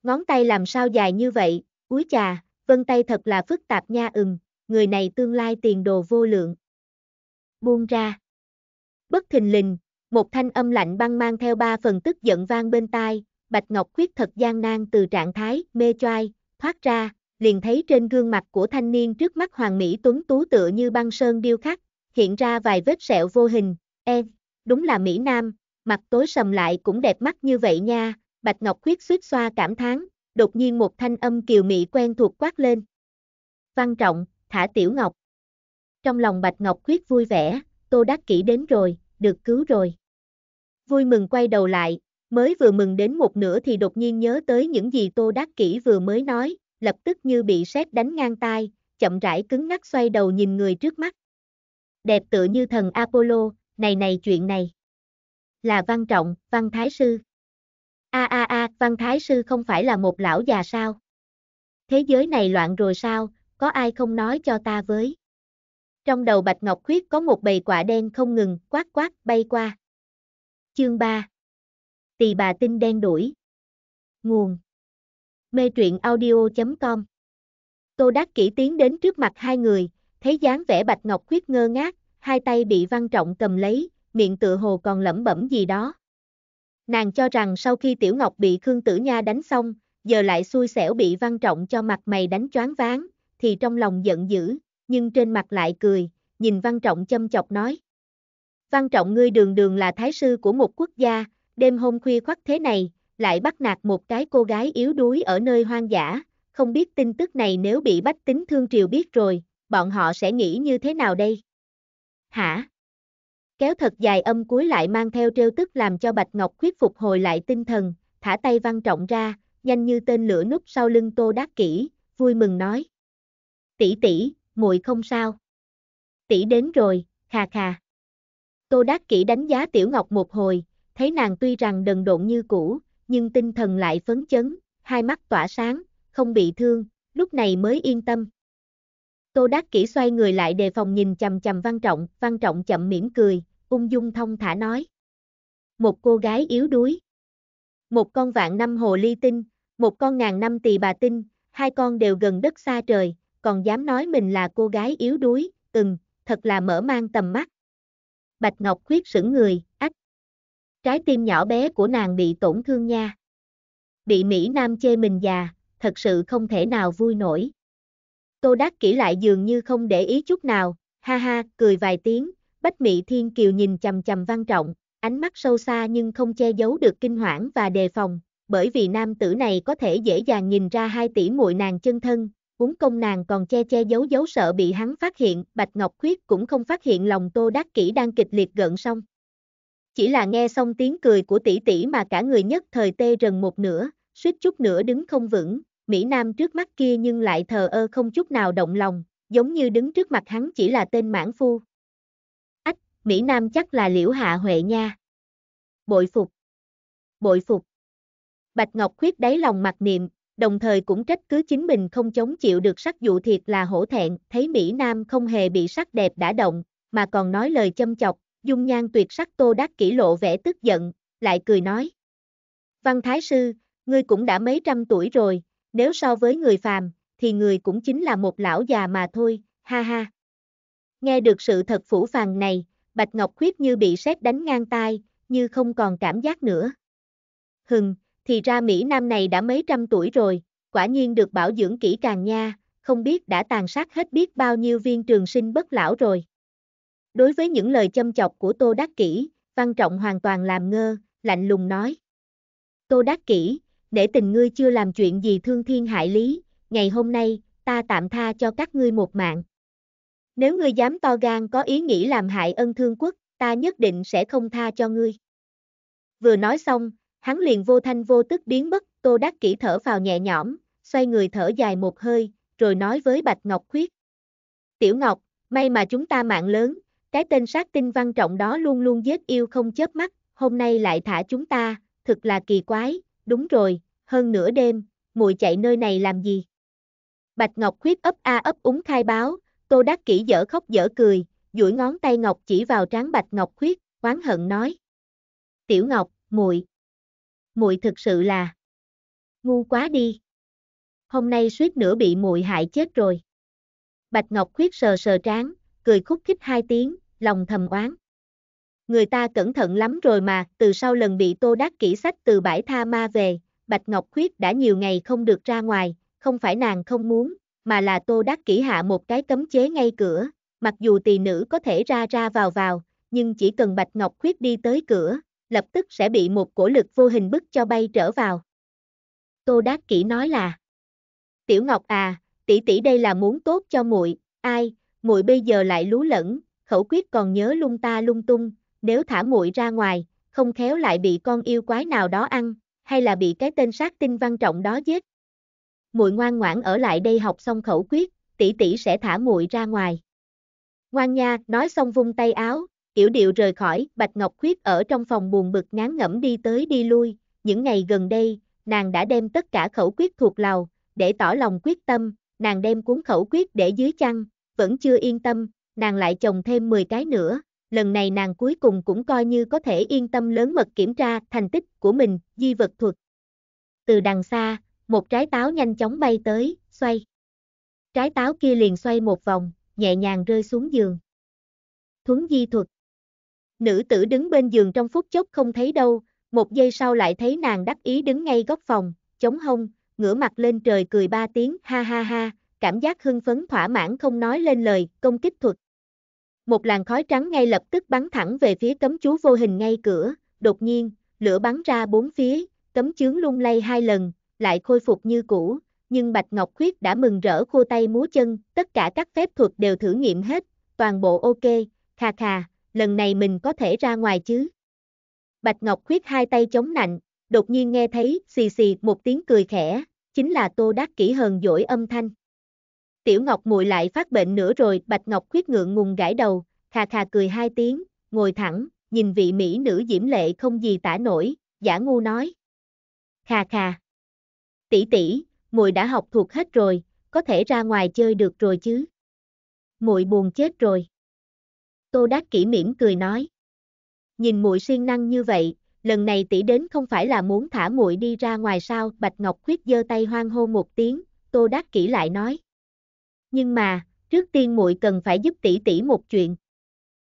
Ngón tay làm sao dài như vậy, úi chà, vân tay thật là phức tạp nha ừng, người này tương lai tiền đồ vô lượng. Buông ra bất thình lình, một thanh âm lạnh băng mang theo ba phần tức giận vang bên tai, Bạch Ngọc Khuyết thật gian nan từ trạng thái mê choai, thoát ra, liền thấy trên gương mặt của thanh niên trước mắt Hoàng Mỹ tuấn tú tựa như băng sơn điêu khắc, hiện ra vài vết sẹo vô hình, em, đúng là Mỹ Nam, mặt tối sầm lại cũng đẹp mắt như vậy nha, Bạch Ngọc Khuyết suýt xoa cảm thán, đột nhiên một thanh âm kiều Mỹ quen thuộc quát lên. Văn trọng, thả Tiểu Ngọc. Trong lòng Bạch Ngọc Khuyết vui vẻ, Tô Đắc Kỷ đến rồi, được cứu rồi. Vui mừng quay đầu lại, mới vừa mừng đến một nửa thì đột nhiên nhớ tới những gì Tô Đắc Kỷ vừa mới nói, lập tức như bị sét đánh ngang tai, chậm rãi cứng ngắc xoay đầu nhìn người trước mắt. Đẹp tựa như thần Apollo, này này chuyện này. Là Văn Trọng, Văn Thái Sư. A a a, Văn Thái Sư không phải là một lão già sao? Thế giới này loạn rồi sao, có ai không nói cho ta với? Trong đầu Bạch Ngọc Khuyết có một bầy quả đen không ngừng, quát quát, bay qua. Chương 3 Tỳ bà tinh đen đuổi Nguồn Mê truyện audio.com Tô Đắc Kỷ tiến đến trước mặt hai người, thấy dáng vẻ Bạch Ngọc Khuyết ngơ ngác, hai tay bị văn trọng cầm lấy, miệng tựa hồ còn lẩm bẩm gì đó. Nàng cho rằng sau khi Tiểu Ngọc bị Khương Tử Nha đánh xong, giờ lại xui xẻo bị văn trọng cho mặt mày đánh choáng váng, thì trong lòng giận dữ, nhưng trên mặt lại cười, nhìn Văn Trọng châm chọc nói. Văn Trọng ngươi đường đường là thái sư của một quốc gia, đêm hôm khuya khoắt thế này, lại bắt nạt một cái cô gái yếu đuối ở nơi hoang dã, không biết tin tức này nếu bị bách tính thương triều biết rồi, bọn họ sẽ nghĩ như thế nào đây? Hả? Kéo thật dài âm cuối lại mang theo trêu tức làm cho Bạch Ngọc khuyết phục hồi lại tinh thần, thả tay Văn Trọng ra, nhanh như tên lửa nút sau lưng Tô Đát Kỷ, vui mừng nói. Tỷ tỷ, muội không sao. Tỷ đến rồi, khà khà. Tô Đắc Kỷ đánh giá Tiểu Ngọc một hồi, thấy nàng tuy rằng đần độn như cũ, nhưng tinh thần lại phấn chấn, hai mắt tỏa sáng, không bị thương, lúc này mới yên tâm. Tô Đắc Kỷ xoay người lại đề phòng nhìn chầm chầm Văn Trọng, Văn Trọng chậm mỉm cười, ung dung thông thả nói. Một cô gái yếu đuối. Một con vạn năm hồ ly tinh, một con ngàn năm tỳ bà tinh, hai con đều gần đất xa trời, còn dám nói mình là cô gái yếu đuối, từng, thật là mở mang tầm mắt. Bạch Ngọc Khuyết sững người, ách. Trái tim nhỏ bé của nàng bị tổn thương nha. Bị Mỹ Nam chê mình già, thật sự không thể nào vui nổi. Tô Đắc kỹ lại dường như không để ý chút nào, ha ha, cười vài tiếng, Bách Mỹ Thiên Kiều nhìn chầm chầm văn trọng, ánh mắt sâu xa nhưng không che giấu được kinh hoảng và đề phòng, bởi vì nam tử này có thể dễ dàng nhìn ra hai tỷ muội nàng chân thân, uống công nàng còn che che giấu giấu sợ bị hắn phát hiện, Bạch Ngọc Khuyết cũng không phát hiện lòng Tô Đắc Kỷ đang kịch liệt gợn sóng. Chỉ là nghe xong tiếng cười của tỷ tỷ mà cả người nhất thời tê rần một nửa, suýt chút nữa đứng không vững, Mỹ Nam trước mắt kia nhưng lại thờ ơ không chút nào động lòng, giống như đứng trước mặt hắn chỉ là tên mãn phu. Ách, Mỹ Nam chắc là liễu hạ huệ nha. Bội phục. Bội phục. Bạch Ngọc Khuyết đáy lòng mặc niệm, đồng thời cũng trách cứ chính mình không chống chịu được sắc dụ thiệt là hổ thẹn, thấy Mỹ Nam không hề bị sắc đẹp đã động, mà còn nói lời châm chọc, dung nhan tuyệt sắc tô đắc kỷ lộ vẻ tức giận, lại cười nói. Văn Thái Sư, ngươi cũng đã mấy trăm tuổi rồi, nếu so với người phàm, thì người cũng chính là một lão già mà thôi, ha ha. Nghe được sự thật phủ phàng này, Bạch Ngọc Khuyết như bị sét đánh ngang tai, như không còn cảm giác nữa. Hừng, thì ra Mỹ Nam này đã mấy trăm tuổi rồi, quả nhiên được bảo dưỡng kỹ càng nha, không biết đã tàn sát hết biết bao nhiêu viên trường sinh bất lão rồi. Đối với những lời châm chọc của Tô Đắc Kỷ, Văn Trọng hoàn toàn làm ngơ, lạnh lùng nói. Tô Đắc Kỷ, để tình ngươi chưa làm chuyện gì thương thiên hại lý, ngày hôm nay, ta tạm tha cho các ngươi một mạng. Nếu ngươi dám to gan có ý nghĩ làm hại ân thương quốc, ta nhất định sẽ không tha cho ngươi. Vừa nói xong, hắn liền vô thanh vô tức biến mất, Tô Đắc Kỷ thở vào nhẹ nhõm, xoay người thở dài một hơi, rồi nói với Bạch Ngọc Khuyết. Tiểu Ngọc, may mà chúng ta mạng lớn, cái tên sát tinh văn trọng đó luôn luôn giết yêu không chớp mắt, hôm nay lại thả chúng ta, thật là kỳ quái, đúng rồi, hơn nửa đêm, muội chạy nơi này làm gì? Bạch Ngọc Khuyết ấp a ấp úng khai báo, Tô Đắc Kỷ dở khóc dở cười, duỗi ngón tay Ngọc chỉ vào trán Bạch Ngọc Khuyết, oán hận nói. Tiểu Ngọc, muội muội thực sự là ngu quá đi. Hôm nay suýt nữa bị muội hại chết rồi. Bạch Ngọc Khuyết sờ sờ trán, cười khúc khích hai tiếng, lòng thầm oán. Người ta cẩn thận lắm rồi mà, từ sau lần bị Tô Đắc kỹ sách từ bãi tha ma về, Bạch Ngọc Khuyết đã nhiều ngày không được ra ngoài, không phải nàng không muốn, mà là Tô Đắc kỹ hạ một cái cấm chế ngay cửa, mặc dù tỳ nữ có thể ra ra vào vào, nhưng chỉ cần Bạch Ngọc Khuyết đi tới cửa, lập tức sẽ bị một cổ lực vô hình bức cho bay trở vào. Tô Đát Kỷ nói là Tiểu Ngọc à, tỷ tỷ đây là muốn tốt cho muội, ai, muội bây giờ lại lú lẫn, khẩu quyết còn nhớ lung ta lung tung, nếu thả muội ra ngoài, không khéo lại bị con yêu quái nào đó ăn, hay là bị cái tên sát tinh văn trọng đó giết. Muội ngoan ngoãn ở lại đây học xong khẩu quyết, tỷ tỷ sẽ thả muội ra ngoài. Ngoan nha, nói xong vung tay áo, Yểu điệu rời khỏi, Bạch Ngọc Khuyết ở trong phòng buồn bực ngán ngẩm đi tới đi lui, những ngày gần đây, nàng đã đem tất cả khẩu quyết thuộc lầu, để tỏ lòng quyết tâm, nàng đem cuốn khẩu quyết để dưới chăn, vẫn chưa yên tâm, nàng lại chồng thêm 10 cái nữa, lần này nàng cuối cùng cũng coi như có thể yên tâm lớn mật kiểm tra thành tích của mình, di vật thuật. Từ đằng xa, một trái táo nhanh chóng bay tới, xoay. Trái táo kia liền xoay một vòng, nhẹ nhàng rơi xuống giường. Thuấn di thuật. Nữ tử đứng bên giường trong phút chốc không thấy đâu, một giây sau lại thấy nàng đắc ý đứng ngay góc phòng, chống hông, ngửa mặt lên trời cười ba tiếng ha ha ha, cảm giác hưng phấn thỏa mãn không nói lên lời, công kích thuật. Một làn khói trắng ngay lập tức bắn thẳng về phía cấm chú vô hình ngay cửa, đột nhiên, lửa bắn ra bốn phía, cấm chướng lung lay hai lần, lại khôi phục như cũ, nhưng Bạch Ngọc Khuyết đã mừng rỡ khô tay múa chân, tất cả các phép thuật đều thử nghiệm hết, toàn bộ ok, kha kha, lần này mình có thể ra ngoài chứ. Bạch Ngọc Khuyết hai tay chống nạnh, đột nhiên nghe thấy xì xì một tiếng cười khẽ, chính là Tô Đắc Kỷ hờn dỗi âm thanh. Tiểu Ngọc muội lại phát bệnh nữa rồi, Bạch Ngọc Khuyết ngượng ngùng gãi đầu, khà khà cười hai tiếng, ngồi thẳng, nhìn vị mỹ nữ diễm lệ không gì tả nổi, giả ngu nói. Khà khà. Tỷ tỷ, muội đã học thuộc hết rồi, có thể ra ngoài chơi được rồi chứ. Muội buồn chết rồi. Tô Đát Kỷ mỉm cười nói. Nhìn muội siêng năng như vậy, lần này tỷ đến không phải là muốn thả muội đi ra ngoài sao, Bạch Ngọc Khuyết giơ tay hoang hô một tiếng, Tô Đát Kỷ lại nói. Nhưng mà, trước tiên muội cần phải giúp tỷ tỷ một chuyện.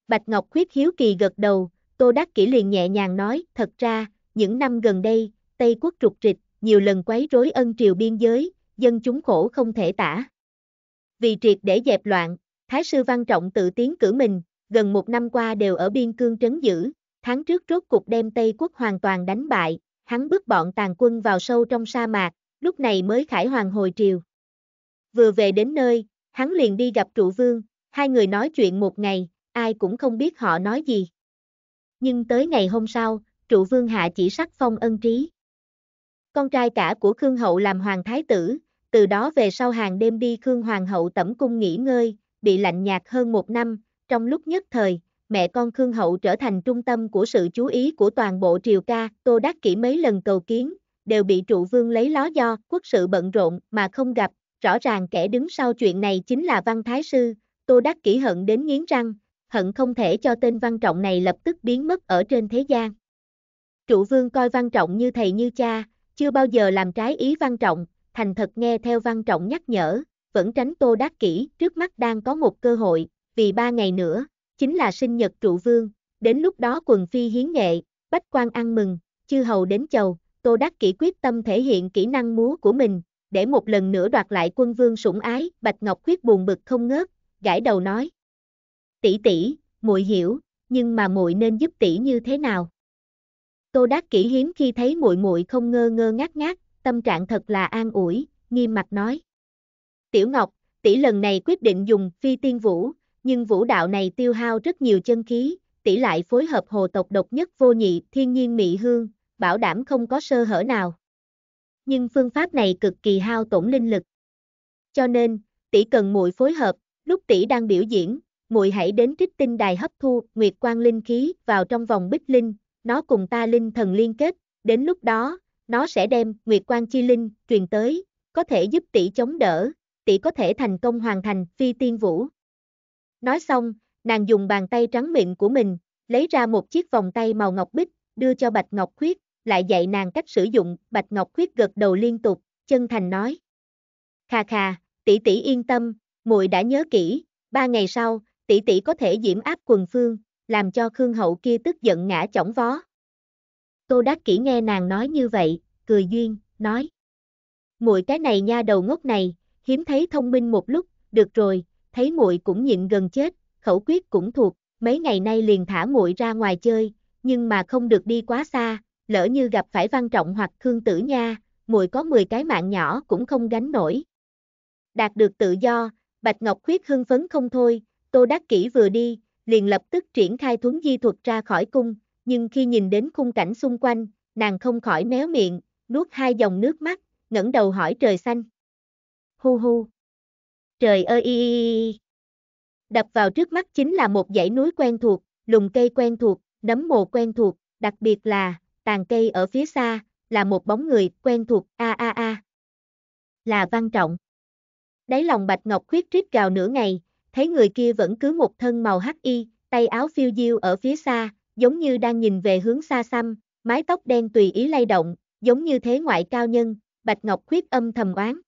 Bạch Ngọc Khuyết hiếu kỳ gật đầu, Tô Đát Kỷ liền nhẹ nhàng nói, thật ra, những năm gần đây, Tây quốc trục trịch, nhiều lần quấy rối ân triều biên giới, dân chúng khổ không thể tả. Vì triệt để dẹp loạn, Thái sư Văn Trọng tự tiến cử mình, gần một năm qua đều ở biên cương trấn giữ, tháng trước rốt cục đem Tây quốc hoàn toàn đánh bại, hắn bước bọn tàn quân vào sâu trong sa mạc, lúc này mới khải hoàng hồi triều. Vừa về đến nơi, hắn liền đi gặp trụ vương, hai người nói chuyện một ngày, ai cũng không biết họ nói gì. Nhưng tới ngày hôm sau, trụ vương hạ chỉ sắc phong ân trí. Con trai cả của Khương Hậu làm hoàng thái tử, từ đó về sau hàng đêm đi Khương Hoàng Hậu tẩm cung nghỉ ngơi, bị lạnh nhạt hơn một năm, trong lúc nhất thời, mẹ con Khương Hậu trở thành trung tâm của sự chú ý của toàn bộ triều ca, Tô Đắc Kỷ mấy lần cầu kiến, đều bị trụ vương lấy ló do, quốc sự bận rộn mà không gặp, rõ ràng kẻ đứng sau chuyện này chính là Văn Thái Sư, Tô Đắc Kỷ hận đến nghiến răng, hận không thể cho tên Văn Trọng này lập tức biến mất ở trên thế gian. Trụ vương coi Văn Trọng như thầy như cha, chưa bao giờ làm trái ý Văn Trọng, thành thật nghe theo Văn Trọng nhắc nhở, vẫn tránh Tô Đắc Kỷ, trước mắt đang có một cơ hội, vì ba ngày nữa, chính là sinh nhật trụ vương, đến lúc đó quần phi hiến nghệ, bách quan ăn mừng, chư hầu đến chầu, Tô Đắc Kỷ quyết tâm thể hiện kỹ năng múa của mình, để một lần nữa đoạt lại quân vương sủng ái, Bạch Ngọc Khuyết buồn bực không ngớt, gãi đầu nói: "Tỷ tỷ, muội hiểu, nhưng mà muội nên giúp tỷ như thế nào?" Tô Đắc Kỷ hiếm khi thấy muội muội không ngơ ngơ ngác ngác, tâm trạng thật là an ủi, nghiêm mặt nói: "Tiểu Ngọc, tỷ lần này quyết định dùng Phi Tiên Vũ, nhưng vũ đạo này tiêu hao rất nhiều chân khí, tỷ lại phối hợp hồ tộc độc nhất vô nhị thiên nhiên mị hương, bảo đảm không có sơ hở nào. Nhưng phương pháp này cực kỳ hao tổn linh lực. Cho nên, tỷ cần muội phối hợp, lúc tỷ đang biểu diễn, muội hãy đến trích tinh đài hấp thu nguyệt quang linh khí vào trong vòng bích linh, nó cùng ta linh thần liên kết, đến lúc đó, nó sẽ đem nguyệt quang chi linh truyền tới, có thể giúp tỷ chống đỡ, tỷ có thể thành công hoàn thành phi tiên vũ. Nói xong, nàng dùng bàn tay trắng miệng của mình, lấy ra một chiếc vòng tay màu ngọc bích, đưa cho Bạch Ngọc Khuyết, lại dạy nàng cách sử dụng, Bạch Ngọc Khuyết gật đầu liên tục, chân thành nói. Khà khà, tỷ tỷ yên tâm, muội đã nhớ kỹ, ba ngày sau, tỷ tỷ có thể diễm áp quần phương, làm cho Khương Hậu kia tức giận ngã chỏng vó. Tô Đắc Kỷ nghe nàng nói như vậy, cười duyên, nói: "Muội cái này nha đầu ngốc này, hiếm thấy thông minh một lúc, được rồi, thấy muội cũng nhịn gần chết, khẩu quyết cũng thuộc, mấy ngày nay liền thả muội ra ngoài chơi, nhưng mà không được đi quá xa, lỡ như gặp phải Văn Trọng hoặc Khương Tử Nha, muội có 10 cái mạng nhỏ cũng không gánh nổi. Đạt được tự do, Bạch Ngọc Khuyết hưng phấn không thôi, Tô Đắc Kỷ vừa đi, liền lập tức triển khai thuấn di thuật ra khỏi cung, nhưng khi nhìn đến khung cảnh xung quanh, nàng không khỏi méo miệng, nuốt hai dòng nước mắt, ngẩng đầu hỏi trời xanh. Hu hu. Trời ơi y y y. Đập vào trước mắt chính là một dãy núi quen thuộc, lùng cây quen thuộc, nấm mồ quen thuộc, đặc biệt là tàn cây ở phía xa, là một bóng người quen thuộc a a a. Là Văn Trọng. Đáy lòng Bạch Ngọc khuyết rít gào nửa ngày, thấy người kia vẫn cứ một thân màu hắc y, tay áo phiêu diêu ở phía xa, giống như đang nhìn về hướng xa xăm, mái tóc đen tùy ý lay động, giống như thế ngoại cao nhân, Bạch Ngọc khuyết âm thầm oán.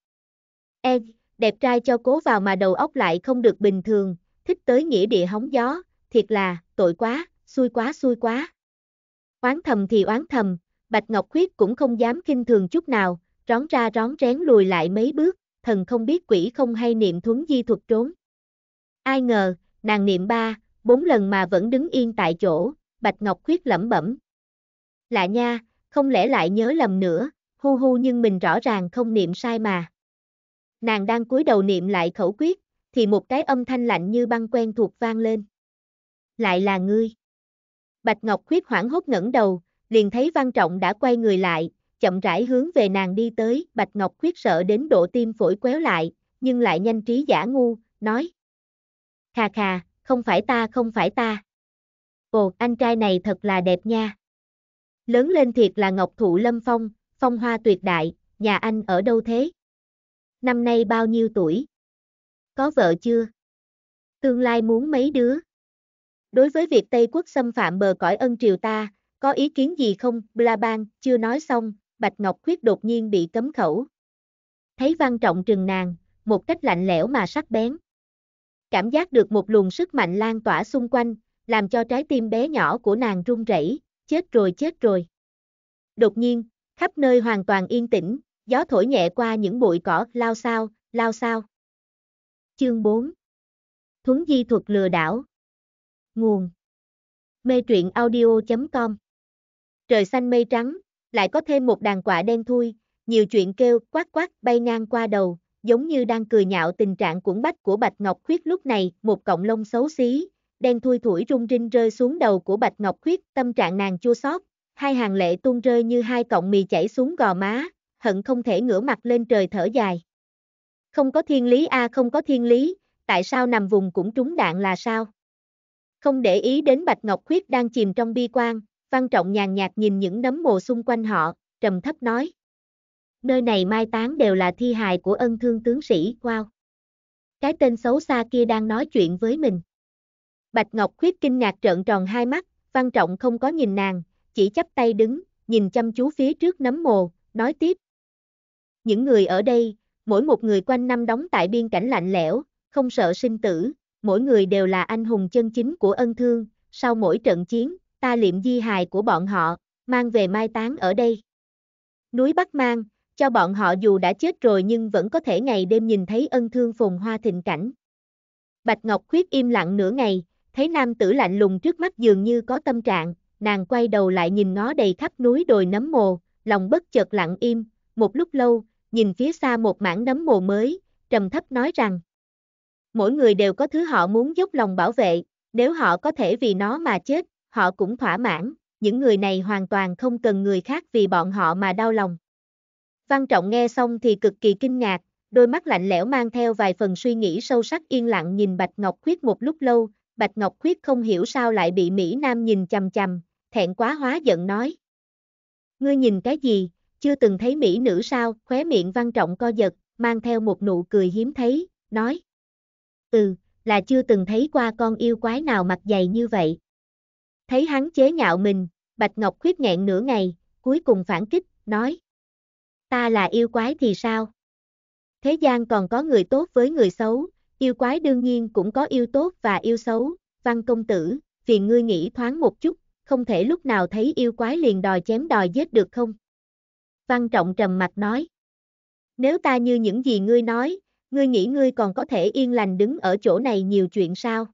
E đẹp trai cho cố vào mà đầu óc lại không được bình thường, thích tới nghĩa địa hóng gió, thiệt là, tội quá, xui quá xui quá. Oán thầm thì oán thầm, Bạch Ngọc Khuyết cũng không dám kinh thường chút nào, rón ra rón rén lùi lại mấy bước, thần không biết quỷ không hay niệm thuấn di thuật trốn. Ai ngờ, nàng niệm ba, bốn lần mà vẫn đứng yên tại chỗ, Bạch Ngọc Khuyết lẩm bẩm. Lạ nha, không lẽ lại nhớ lầm nữa, hu hu nhưng mình rõ ràng không niệm sai mà. Nàng đang cúi đầu niệm lại khẩu quyết, thì một cái âm thanh lạnh như băng quen thuộc vang lên. Lại là ngươi. Bạch Ngọc Khuyết hoảng hốt ngẩng đầu, liền thấy Văn Trọng đã quay người lại, chậm rãi hướng về nàng đi tới, Bạch Ngọc Khuyết sợ đến độ tim phổi quéo lại, nhưng lại nhanh trí giả ngu, nói. Khà khà, không phải ta, không phải ta. Ồ, anh trai này thật là đẹp nha. Lớn lên thiệt là Ngọc Thụ Lâm Phong, phong hoa tuyệt đại, nhà anh ở đâu thế? năm nay bao nhiêu tuổi? Có vợ chưa? Tương lai muốn mấy đứa? Đối với việc Tây quốc xâm phạm bờ cõi ân triều ta, có ý kiến gì không? Bla bang, chưa nói xong, Bạch Ngọc Khuyết đột nhiên bị cấm khẩu. Thấy văn trọng trừng nàng, một cách lạnh lẽo mà sắc bén. Cảm giác được một luồng sức mạnh lan tỏa xung quanh, làm cho trái tim bé nhỏ của nàng run rẩy, chết rồi chết rồi. Đột nhiên, khắp nơi hoàn toàn yên tĩnh, gió thổi nhẹ qua những bụi cỏ, lao sao, lao sao. Chương 4 Thuấn di thuật lừa đảo Nguồn Mê truyện audio.com Trời xanh mây trắng, lại có thêm một đàn quạ đen thui, nhiều chuyện kêu quát quát bay ngang qua đầu, giống như đang cười nhạo tình trạng cuốn bách của Bạch Ngọc Khuyết lúc này, một cọng lông xấu xí, đen thui thủi rung rinh rơi xuống đầu của Bạch Ngọc Khuyết, tâm trạng nàng chua xót, hai hàng lệ tuôn rơi như hai cọng mì chảy xuống gò má, hận không thể ngửa mặt lên trời thở dài. Không có thiên lý a à, không có thiên lý, tại sao nằm vùng cũng trúng đạn là sao? Không để ý đến Bạch Ngọc Khuyết đang chìm trong bi quan, Văn Trọng nhàn nhạt nhìn những nấm mồ xung quanh họ, trầm thấp nói. Nơi này mai táng đều là thi hài của ân thương tướng sĩ, wow. Cái tên xấu xa kia đang nói chuyện với mình. Bạch Ngọc Khuyết kinh ngạc trợn tròn hai mắt, Văn Trọng không có nhìn nàng, chỉ chắp tay đứng, nhìn chăm chú phía trước nấm mồ, nói tiếp, những người ở đây, mỗi một người quanh năm đóng tại biên cảnh lạnh lẽo, không sợ sinh tử, mỗi người đều là anh hùng chân chính của ân thương, sau mỗi trận chiến, ta liệm di hài của bọn họ, mang về mai táng ở đây. Núi Bắc Mang, cho bọn họ dù đã chết rồi nhưng vẫn có thể ngày đêm nhìn thấy ân thương phồn hoa thịnh cảnh. Bạch Ngọc Khuyết im lặng nửa ngày, thấy nam tử lạnh lùng trước mắt dường như có tâm trạng, nàng quay đầu lại nhìn ngó đầy khắp núi đồi nấm mồ, lòng bất chợt lặng im, một lúc lâu, nhìn phía xa một mảng nấm mồ mới, trầm thấp nói rằng Mỗi người đều có thứ họ muốn dốc lòng bảo vệ, nếu họ có thể vì nó mà chết, họ cũng thỏa mãn, những người này hoàn toàn không cần người khác vì bọn họ mà đau lòng. Văn Trọng nghe xong thì cực kỳ kinh ngạc, đôi mắt lạnh lẽo mang theo vài phần suy nghĩ sâu sắc yên lặng nhìn Bạch Ngọc Khuyết một lúc lâu, Bạch Ngọc Khuyết không hiểu sao lại bị Mỹ Nam nhìn chằm chằm, thẹn quá hóa giận nói. Ngươi nhìn cái gì, chưa từng thấy mỹ nữ sao, khóe miệng văn trọng co giật, mang theo một nụ cười hiếm thấy, nói. Ừ, là chưa từng thấy qua con yêu quái nào mặt dày như vậy. Thấy hắn chế nhạo mình, Bạch Ngọc khuyết nghẹn nửa ngày, cuối cùng phản kích, nói. Ta là yêu quái thì sao? Thế gian còn có người tốt với người xấu, yêu quái đương nhiên cũng có yêu tốt và yêu xấu, văn công tử, vì ngươi nghĩ thoáng một chút, không thể lúc nào thấy yêu quái liền đòi chém đòi giết được không? Văn Trọng trầm mặt nói. Nếu ta như những gì ngươi nói, ngươi nghĩ ngươi còn có thể yên lành đứng ở chỗ này nhiều chuyện sao?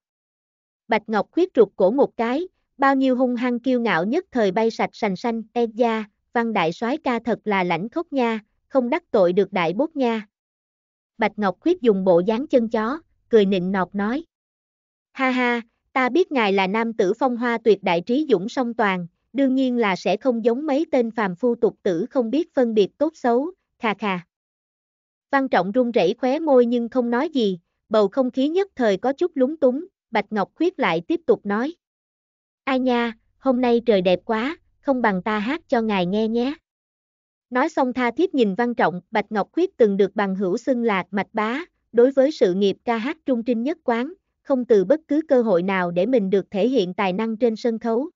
Bạch Ngọc khuyết rụt cổ một cái, bao nhiêu hung hăng kiêu ngạo nhất thời bay sạch sành xanh, e gia, văn đại soái ca thật là lãnh khốc nha, không đắc tội được đại bốt nha. Bạch Ngọc khuyết dùng bộ dáng chân chó, cười nịnh nọt nói. Ha ha, ta biết ngài là nam tử phong hoa tuyệt đại trí dũng song toàn, đương nhiên là sẽ không giống mấy tên phàm phu tục tử không biết phân biệt tốt xấu, khà khà. Văn Trọng run rẩy khóe môi nhưng không nói gì, bầu không khí nhất thời có chút lúng túng, Bạch Ngọc Khuyết lại tiếp tục nói. Ai nha, hôm nay trời đẹp quá, không bằng ta hát cho ngài nghe nhé. Nói xong tha thiết nhìn Văn Trọng, Bạch Ngọc Khuyết từng được bằng hữu xưng lạc mạch bá, đối với sự nghiệp ca hát trung trinh nhất quán, không từ bất cứ cơ hội nào để mình được thể hiện tài năng trên sân khấu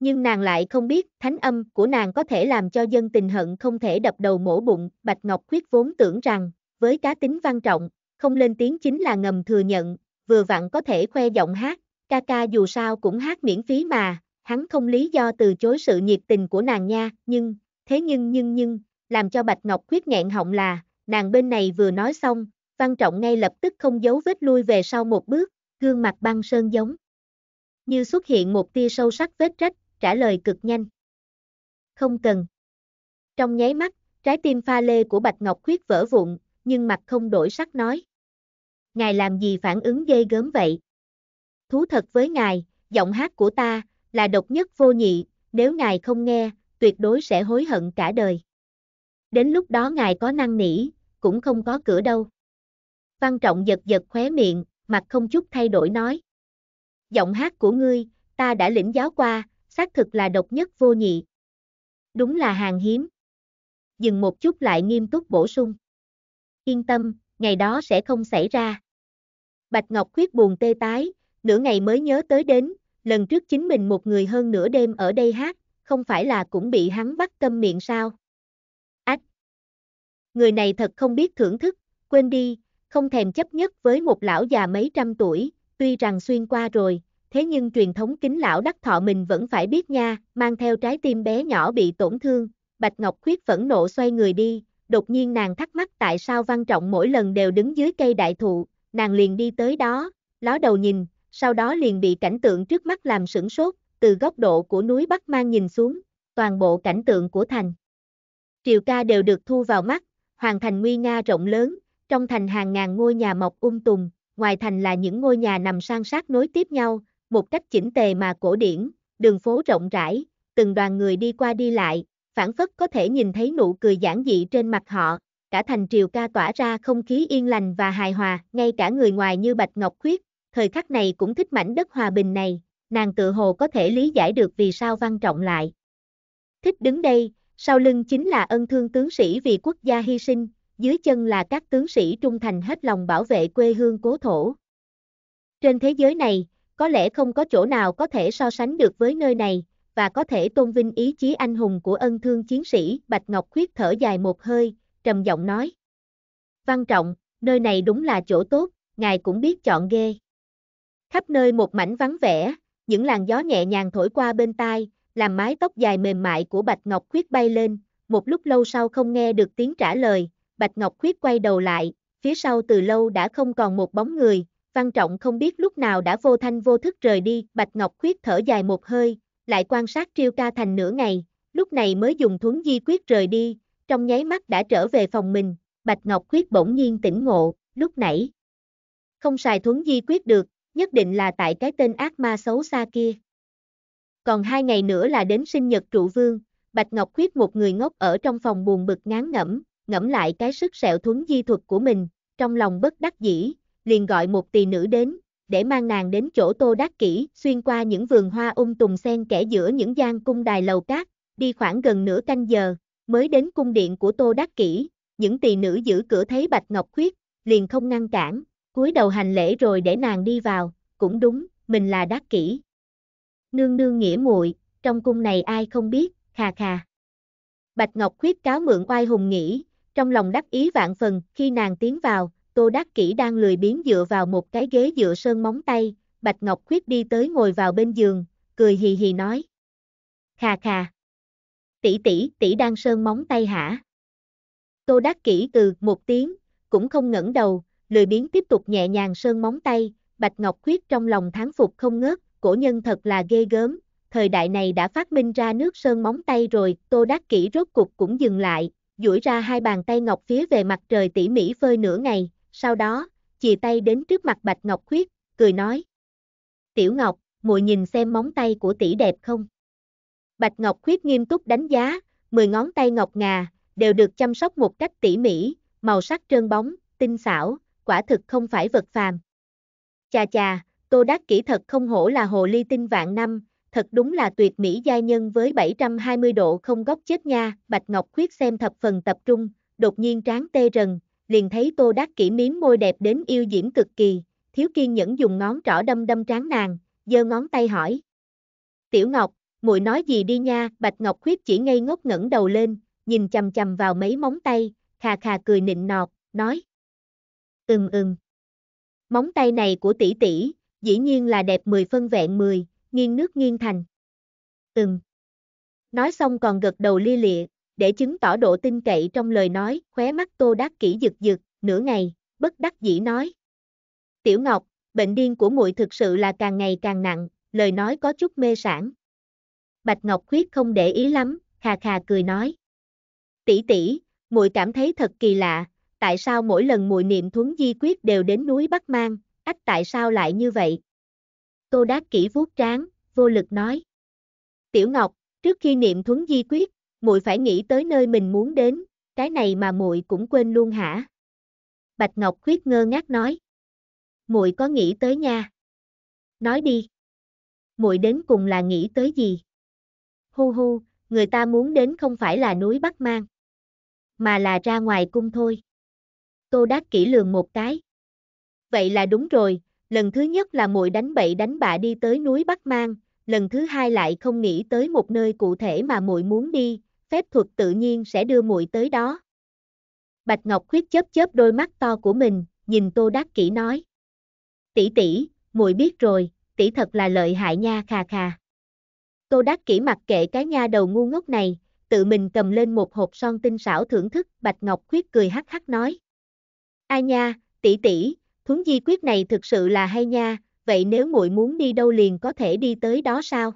nhưng nàng lại không biết, thánh âm của nàng có thể làm cho dân tình hận không thể đập đầu mổ bụng, Bạch Ngọc Khuyết vốn tưởng rằng, với cá tính văn trọng, không lên tiếng chính là ngầm thừa nhận, vừa vặn có thể khoe giọng hát, ca ca dù sao cũng hát miễn phí mà, hắn không lý do từ chối sự nhiệt tình của nàng nha, nhưng, thế nhưng nhưng nhưng, làm cho Bạch Ngọc Khuyết nghẹn họng là, nàng bên này vừa nói xong, văn trọng ngay lập tức không giấu vết lui về sau một bước, gương mặt băng sơn giống. Như xuất hiện một tia sâu sắc vết rách, trả lời cực nhanh. Không cần. Trong nháy mắt, trái tim pha lê của Bạch Ngọc Khuyết vỡ vụn, nhưng mặt không đổi sắc nói. Ngài làm gì phản ứng dây gớm vậy? Thú thật với ngài, giọng hát của ta, là độc nhất vô nhị, nếu ngài không nghe, tuyệt đối sẽ hối hận cả đời. Đến lúc đó ngài có năng nỉ, cũng không có cửa đâu. Văn Trọng giật giật khóe miệng, mặt không chút thay đổi nói. Giọng hát của ngươi, ta đã lĩnh giáo qua, xác thực là độc nhất vô nhị. Đúng là hàng hiếm. Dừng một chút lại nghiêm túc bổ sung. Yên tâm, ngày đó sẽ không xảy ra. Bạch Ngọc Khuyết buồn tê tái, nửa ngày mới nhớ tới đến, lần trước chính mình một người hơn nửa đêm ở đây hát, không phải là cũng bị hắn bắt câm miệng sao? Ách! Người này thật không biết thưởng thức, quên đi, không thèm chấp nhất với một lão già mấy trăm tuổi, tuy rằng xuyên qua rồi, thế nhưng truyền thống kính lão đắc thọ mình vẫn phải biết nha, mang theo trái tim bé nhỏ bị tổn thương, Bạch Ngọc Khuyết phẫn nộ xoay người đi, đột nhiên nàng thắc mắc tại sao Văn Trọng mỗi lần đều đứng dưới cây đại thụ, nàng liền đi tới đó, ló đầu nhìn, sau đó liền bị cảnh tượng trước mắt làm sửng sốt, từ góc độ của núi Bắc Mang nhìn xuống, toàn bộ cảnh tượng của thành. Triều ca đều được thu vào mắt, hoàng thành nguy nga rộng lớn, trong thành hàng ngàn ngôi nhà mọc um tùm, ngoài thành là những ngôi nhà nằm san sát nối tiếp nhau, một cách chỉnh tề mà cổ điển, đường phố rộng rãi, từng đoàn người đi qua đi lại, phản phất có thể nhìn thấy nụ cười giản dị trên mặt họ, cả thành triều ca tỏa ra không khí yên lành và hài hòa, ngay cả người ngoài như Bạch Ngọc Khuyết, thời khắc này cũng thích mảnh đất hòa bình này, nàng tự hồ có thể lý giải được vì sao văn trọng lại. Thích đứng đây, sau lưng chính là ân thương tướng sĩ vì quốc gia hy sinh, dưới chân là các tướng sĩ trung thành hết lòng bảo vệ quê hương cố thổ. Trên thế giới này, có lẽ không có chỗ nào có thể so sánh được với nơi này, và có thể tôn vinh ý chí anh hùng của ân thương chiến sĩ. Bạch Ngọc Khuyết thở dài một hơi, trầm giọng nói. Văn trọng, nơi này đúng là chỗ tốt, ngài cũng biết chọn ghê. Khắp nơi một mảnh vắng vẻ, những làn gió nhẹ nhàng thổi qua bên tai, làm mái tóc dài mềm mại của Bạch Ngọc Khuyết bay lên, một lúc lâu sau không nghe được tiếng trả lời, Bạch Ngọc Khuyết quay đầu lại, phía sau từ lâu đã không còn một bóng người, Văn Trọng không biết lúc nào đã vô thanh vô thức rời đi, Bạch Ngọc Khuyết thở dài một hơi, lại quan sát Triêu Ca Thành nửa ngày, lúc này mới dùng thuấn di quyết rời đi, trong nháy mắt đã trở về phòng mình, Bạch Ngọc Khuyết bỗng nhiên tỉnh ngộ, lúc nãy. Không xài thuấn di quyết được, nhất định là tại cái tên ác ma xấu xa kia. Còn hai ngày nữa là đến sinh nhật trụ vương, Bạch Ngọc Khuyết một người ngốc ở trong phòng buồn bực ngán ngẩm, ngẫm lại cái sức sẹo thuấn di thuật của mình, trong lòng bất đắc dĩ, liền gọi một tỳ nữ đến, để mang nàng đến chỗ Tô Đắc Kỷ, xuyên qua những vườn hoa um tùm xen kẽ giữa những gian cung đài lầu cát, đi khoảng gần nửa canh giờ, mới đến cung điện của Tô Đắc Kỷ, những tỳ nữ giữ cửa thấy Bạch Ngọc Khuyết, liền không ngăn cản, cúi đầu hành lễ rồi để nàng đi vào, cũng đúng, mình là Đắc Kỷ. Nương nương nghĩa muội, trong cung này ai không biết, khà khà. Bạch Ngọc Khuyết cáo mượn oai hùng nghĩ, trong lòng đắc ý vạn phần, khi nàng tiến vào, Tô Đắc Kỷ đang lười biếng dựa vào một cái ghế dựa sơn móng tay, Bạch Ngọc Khuyết đi tới ngồi vào bên giường, cười hì hì nói. Khà khà. Tỷ tỷ, tỷ đang sơn móng tay hả? Tô Đắc Kỷ từ một tiếng, cũng không ngẩng đầu, lười biếng tiếp tục nhẹ nhàng sơn móng tay, Bạch Ngọc Khuyết trong lòng tháng phục không ngớt, cổ nhân thật là ghê gớm, thời đại này đã phát minh ra nước sơn móng tay rồi, Tô Đắc Kỷ rốt cục cũng dừng lại, duỗi ra hai bàn tay ngọc phía về mặt trời tỉ mỉ phơi nửa ngày sau đó, chì tay đến trước mặt Bạch Ngọc Khuyết, cười nói. Tiểu Ngọc, muội nhìn xem móng tay của tỷ đẹp không? Bạch Ngọc Khuyết nghiêm túc đánh giá, 10 ngón tay ngọc ngà, đều được chăm sóc một cách tỉ mỉ, màu sắc trơn bóng, tinh xảo, quả thực không phải vật phàm. Chà chà, Tô Đắc kỹ thật không hổ là hồ ly tinh vạn năm, thật đúng là tuyệt mỹ gia nhân với 720 độ không góc chết nha, Bạch Ngọc Khuyết xem thập phần tập trung, đột nhiên tráng tê rần, liền thấy Tô Đắc Kỷ miếm môi đẹp đến yêu diễm cực kỳ, thiếu kiên nhẫn dùng ngón trỏ đâm đâm trán nàng, giơ ngón tay hỏi. Tiểu Ngọc, muội nói gì đi nha, Bạch Ngọc Khuyết chỉ ngây ngốc ngẩng đầu lên, nhìn chầm chầm vào mấy móng tay, khà khà cười nịnh nọt, nói. Ừm ừm. Móng tay này của tỷ tỷ, dĩ nhiên là đẹp mười phân vẹn mười, nghiêng nước nghiêng thành. Ừm. Nói xong còn gật đầu lia lịa, để chứng tỏ độ tin cậy trong lời nói, khóe mắt Tô Đắc Kỷ giật giật, nửa ngày, bất đắc dĩ nói. Tiểu Ngọc, bệnh điên của muội thực sự là càng ngày càng nặng, lời nói có chút mê sản. Bạch Ngọc Khuyết không để ý lắm, khà khà cười nói. Tỷ tỷ, muội cảm thấy thật kỳ lạ, tại sao mỗi lần muội niệm thuấn di quyết đều đến núi Bắc Mang, ách tại sao lại như vậy? Tô Đát Kỷ vuốt trán, vô lực nói. Tiểu Ngọc, trước khi niệm thuấn di quyết, muội phải nghĩ tới nơi mình muốn đến, cái này mà muội cũng quên luôn hả? Bạch Ngọc Khuyết ngơ ngác nói. Muội có nghĩ tới nha. Nói đi. Muội đến cùng là nghĩ tới gì? Hu hu, người ta muốn đến không phải là núi Bắc Mang, mà là ra ngoài cung thôi. Tô Đát kỹ lường một cái. Vậy là đúng rồi, lần thứ nhất là muội đánh bậy đánh bạ đi tới núi Bắc Mang, lần thứ hai lại không nghĩ tới một nơi cụ thể mà muội muốn đi, phép thuật tự nhiên sẽ đưa muội tới đó. Bạch Ngọc Khuyết chớp chớp đôi mắt to của mình, nhìn Tô Đắc Kỷ nói. Tỷ tỷ, muội biết rồi, tỷ thật là lợi hại nha khà khà. Tô Đắc Kỷ mặc kệ cái nha đầu ngu ngốc này, tự mình cầm lên một hộp son tinh xảo thưởng thức, Bạch Ngọc Khuyết cười hắc hắc nói. A nha, tỷ tỷ, thuấn di quyết này thực sự là hay nha, vậy nếu muội muốn đi đâu liền có thể đi tới đó sao?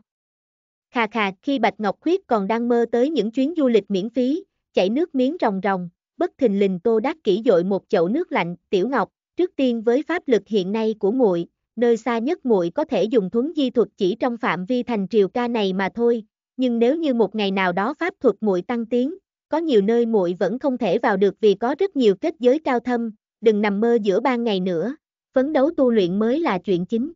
Khà khà khi Bạch Ngọc Khuyết còn đang mơ tới những chuyến du lịch miễn phí, chảy nước miếng ròng ròng, bất thình lình Tô Đắc Kỷ dội một chậu nước lạnh, Tiểu Ngọc, trước tiên với pháp lực hiện nay của muội, nơi xa nhất muội có thể dùng thuấn di thuật chỉ trong phạm vi thành triều ca này mà thôi, nhưng nếu như một ngày nào đó pháp thuật muội tăng tiến, có nhiều nơi muội vẫn không thể vào được vì có rất nhiều kết giới cao thâm, đừng nằm mơ giữa ban ngày nữa, phấn đấu tu luyện mới là chuyện chính.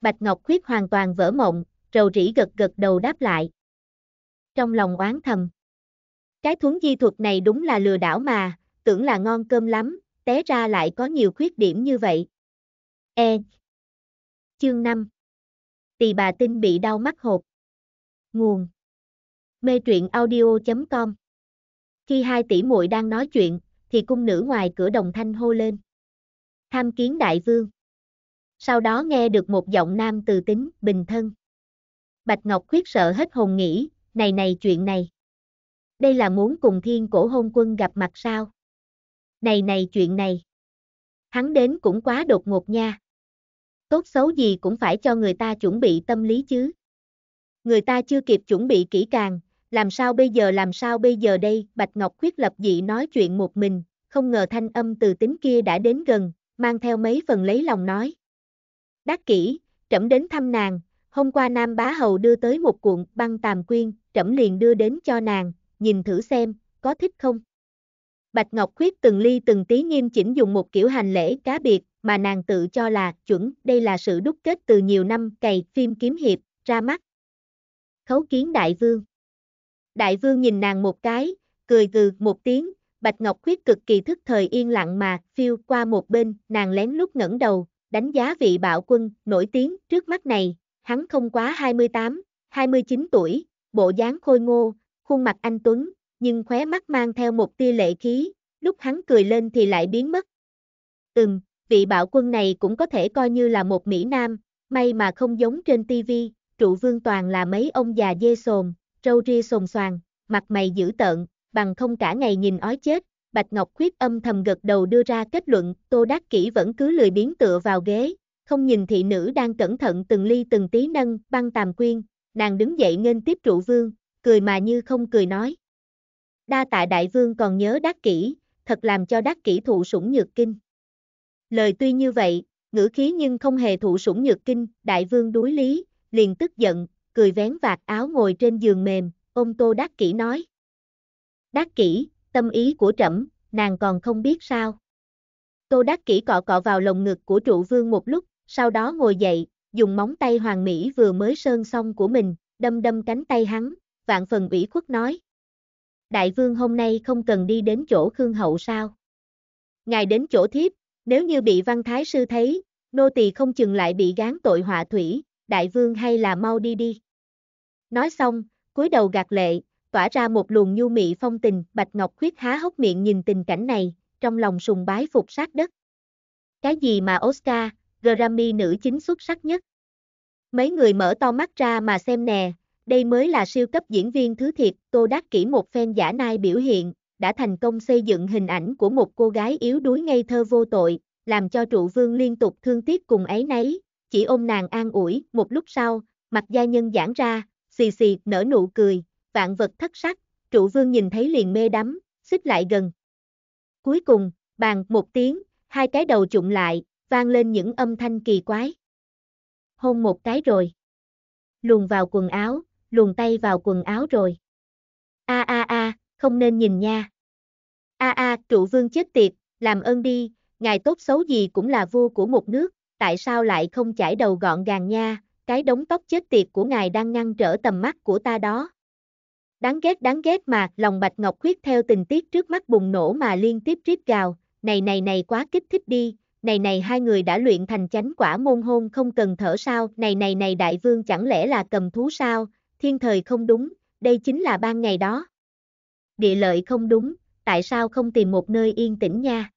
Bạch Ngọc Khuyết hoàn toàn vỡ mộng, rầu rĩ gật gật đầu đáp lại. Trong lòng oán thầm. Cái thuấn di thuật này đúng là lừa đảo mà, tưởng là ngon cơm lắm, té ra lại có nhiều khuyết điểm như vậy. E. Chương 5 Tỳ bà Tinh bị đau mắt hột. Nguồn Mê truyện audio.com Khi hai tỷ muội đang nói chuyện, thì cung nữ ngoài cửa đồng thanh hô lên. Tham kiến đại vương. Sau đó nghe được một giọng nam từ tính, bình thân. Bạch Ngọc Khuyết sợ hết hồn nghĩ, này này chuyện này. Đây là muốn cùng thiên cổ hôn quân gặp mặt sao? Này này chuyện này. Hắn đến cũng quá đột ngột nha. Tốt xấu gì cũng phải cho người ta chuẩn bị tâm lý chứ. Người ta chưa kịp chuẩn bị kỹ càng, làm sao bây giờ làm sao bây giờ đây, Bạch Ngọc Khuyết lập dị nói chuyện một mình, không ngờ thanh âm từ tính kia đã đến gần, mang theo mấy phần lấy lòng nói. Đắc kỹ, trẫm đến thăm nàng, Hôm qua Nam Bá Hầu đưa tới một cuộn băng tàm quyên, trẫm liền đưa đến cho nàng, nhìn thử xem, có thích không? Bạch Ngọc Khuyết từng ly từng tí nghiêm chỉnh dùng một kiểu hành lễ cá biệt, mà nàng tự cho là chuẩn, đây là sự đúc kết từ nhiều năm cày phim kiếm hiệp, ra mắt. Khấu kiến đại vương. Đại vương nhìn nàng một cái, cười gừ một tiếng, Bạch Ngọc Khuyết cực kỳ thức thời yên lặng mà phiêu qua một bên, nàng lén lút ngẩng đầu, đánh giá vị bạo quân nổi tiếng trước mắt này, hắn không quá 28, 29 tuổi, bộ dáng khôi ngô, khuôn mặt anh Tuấn, nhưng khóe mắt mang theo một tia lệ khí, lúc hắn cười lên thì lại biến mất. Ừm, vị bạo quân này cũng có thể coi như là một Mỹ Nam, may mà không giống trên Tivi, trụ vương toàn là mấy ông già dê sồn, râu ria sồn xoàn, mặt mày dữ tợn, bằng không cả ngày nhìn ói chết, Bạch Ngọc Khuyết âm thầm gật đầu đưa ra kết luận, Tô Đắc Kỷ vẫn cứ lười biến tựa vào ghế, không nhìn thị nữ đang cẩn thận từng ly từng tí nâng băng tàm quyên, nàng đứng dậy nên tiếp trụ vương, cười mà như không cười nói. Đa tạ đại vương còn nhớ đắc kỹ, thật làm cho đắc kỹ thụ sủng nhược kinh. Lời tuy như vậy, ngữ khí nhưng không hề thụ sủng nhược kinh, đại vương đối lý, liền tức giận, cười vén vạt áo ngồi trên giường mềm, ôm tô đắc kỹ nói. Đắc kỹ, tâm ý của trẫm, nàng còn không biết sao. Tô đắc kỹ cọ cọ vào lồng ngực của trụ vương một lúc, sau đó ngồi dậy, dùng móng tay hoàng mỹ vừa mới sơn xong của mình, đâm đâm cánh tay hắn, vạn phần ủy khuất nói. Đại vương hôm nay không cần đi đến chỗ Khương Hậu sao? Ngài đến chỗ thiếp, nếu như bị văn thái sư thấy, nô tỳ không chừng lại bị gán tội họa thủy, đại vương hay là mau đi đi. Nói xong, cúi đầu gạt lệ, tỏa ra một luồng nhu mị phong tình, Bạch Ngọc Khuyết há hốc miệng nhìn tình cảnh này, trong lòng sùng bái phục sát đất. Cái gì mà Oscar, Grammy nữ chính xuất sắc nhất. Mấy người mở to mắt ra mà xem nè, đây mới là siêu cấp diễn viên thứ thiệt, tô đắc kỹ một phen giả nai biểu hiện, đã thành công xây dựng hình ảnh của một cô gái yếu đuối ngây thơ vô tội, làm cho trụ vương liên tục thương tiếc cùng ấy nấy, chỉ ôm nàng an ủi, một lúc sau, mặt gia nhân giãn ra, xì xì, nở nụ cười, vạn vật thất sắc, trụ vương nhìn thấy liền mê đắm, xích lại gần. Cuối cùng, bàn, một tiếng, hai cái đầu chụm lại, vang lên những âm thanh kỳ quái. Hôn một cái rồi. Luồn vào quần áo, luồn tay vào quần áo rồi. A a a, không nên nhìn nha. A a, trụ vương chết tiệt, làm ơn đi, ngài tốt xấu gì cũng là vua của một nước, tại sao lại không chải đầu gọn gàng nha, cái đống tóc chết tiệt của ngài đang ngăn trở tầm mắt của ta đó. Đáng ghét đáng ghét mà, lòng Bạch Ngọc Khuyết theo tình tiết trước mắt bùng nổ mà liên tiếp rít gào, này này này quá kích thích đi, này này hai người đã luyện thành chánh quả môn hôn không cần thở sao, này này này đại vương chẳng lẽ là cầm thú sao, thiên thời không đúng, đây chính là ban ngày đó. Địa lợi không đúng, tại sao không tìm một nơi yên tĩnh nha?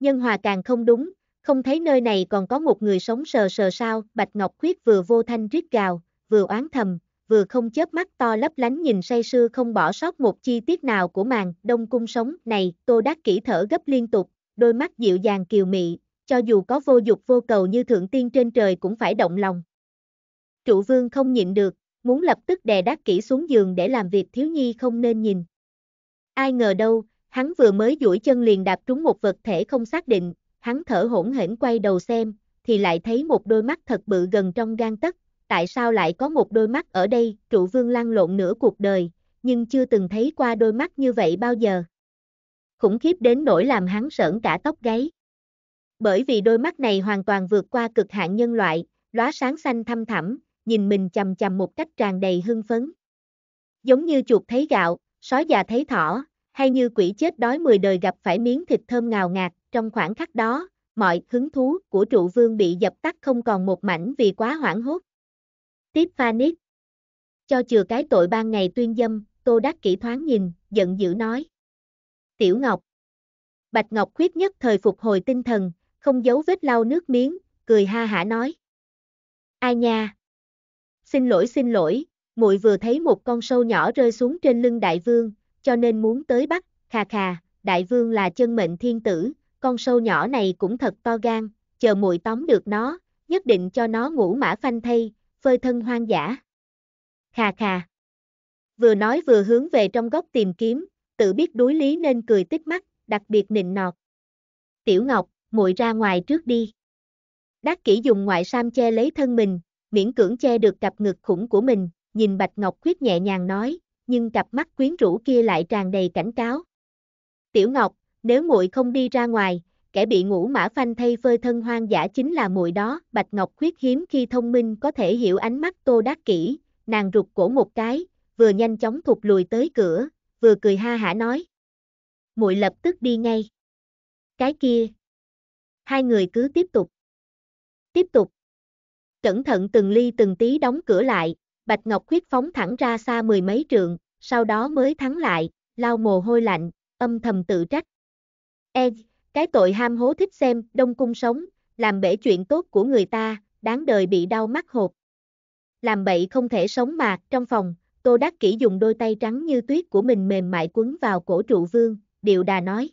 Nhân hòa càng không đúng, không thấy nơi này còn có một người sống sờ sờ sao, Bạch Ngọc Khuyết vừa vô thanh rít gào, vừa oán thầm, vừa không chớp mắt to lấp lánh nhìn say sưa không bỏ sót một chi tiết nào của màn, Đông Cung sống, này, Tô Đắc kỹ thở gấp liên tục, đôi mắt dịu dàng kiều mị, cho dù có vô dục vô cầu như thượng tiên trên trời cũng phải động lòng. Trụ vương không nhịn được, muốn lập tức đè đát kỹ xuống giường để làm việc thiếu nhi không nên nhìn. Ai ngờ đâu, hắn vừa mới duỗi chân liền đạp trúng một vật thể không xác định, hắn thở hổn hển quay đầu xem, thì lại thấy một đôi mắt thật bự gần trong gan tất. tại sao lại có một đôi mắt ở đây, trụ vương lăn lộn nửa cuộc đời, nhưng chưa từng thấy qua đôi mắt như vậy bao giờ khủng khiếp đến nỗi làm hắn sởn cả tóc gáy. Bởi vì đôi mắt này hoàn toàn vượt qua cực hạn nhân loại, lóa sáng xanh thâm thẳm, nhìn mình chầm chầm một cách tràn đầy hưng phấn. Giống như chuột thấy gạo, sói già thấy thỏ, hay như quỷ chết đói mười đời gặp phải miếng thịt thơm ngào ngạt, trong khoảng khắc đó, mọi hứng thú của trụ vương bị dập tắt không còn một mảnh vì quá hoảng hốt. Tiếp Phanis Cho chừa cái tội ban ngày tuyên dâm, Tô Đắc Kỷ thoáng nhìn, giận dữ nói. Tiểu Ngọc. Bạch Ngọc khuyết nhất thời phục hồi tinh thần, không giấu vết lau nước miếng, cười ha hả nói. Ai nha? Xin lỗi xin lỗi, muội vừa thấy một con sâu nhỏ rơi xuống trên lưng đại vương, cho nên muốn tới bắt, khà khà, đại vương là chân mệnh thiên tử, con sâu nhỏ này cũng thật to gan, chờ muội tóm được nó, nhất định cho nó ngủ mã phanh thay, phơi thân hoang dã. Khà khà. Vừa nói vừa hướng về trong góc tìm kiếm, tự biết đối lý nên cười tích mắt, đặc biệt nịnh nọt. Tiểu Ngọc, muội ra ngoài trước đi. Đắc kỹ dùng ngoại sam che lấy thân mình, miễn cưỡng che được cặp ngực khủng của mình, nhìn Bạch Ngọc Khuyết nhẹ nhàng nói, nhưng cặp mắt quyến rũ kia lại tràn đầy cảnh cáo. Tiểu Ngọc, nếu muội không đi ra ngoài, kẻ bị ngủ mã phanh thay phơi thân hoang dã chính là muội đó, Bạch Ngọc Khuyết hiếm khi thông minh có thể hiểu ánh mắt Tô Đắc Kỷ, nàng rụt cổ một cái, vừa nhanh chóng thụt lùi tới cửa, vừa cười ha hả nói. Muội lập tức đi ngay. Cái kia. Hai người cứ tiếp tục. Tiếp tục. Cẩn thận từng ly từng tí đóng cửa lại, Bạch Ngọc Khuyết phóng thẳng ra xa mười mấy trượng, sau đó mới thắng lại, lau mồ hôi lạnh, âm thầm tự trách. E, cái tội ham hố thích xem, đông cung sống, làm bể chuyện tốt của người ta, đáng đời bị đau mắt hột. Làm bậy không thể sống mà, trong phòng, Tô Đắc Kỷ dùng đôi tay trắng như tuyết của mình mềm mại quấn vào cổ trụ vương, điệu đà nói.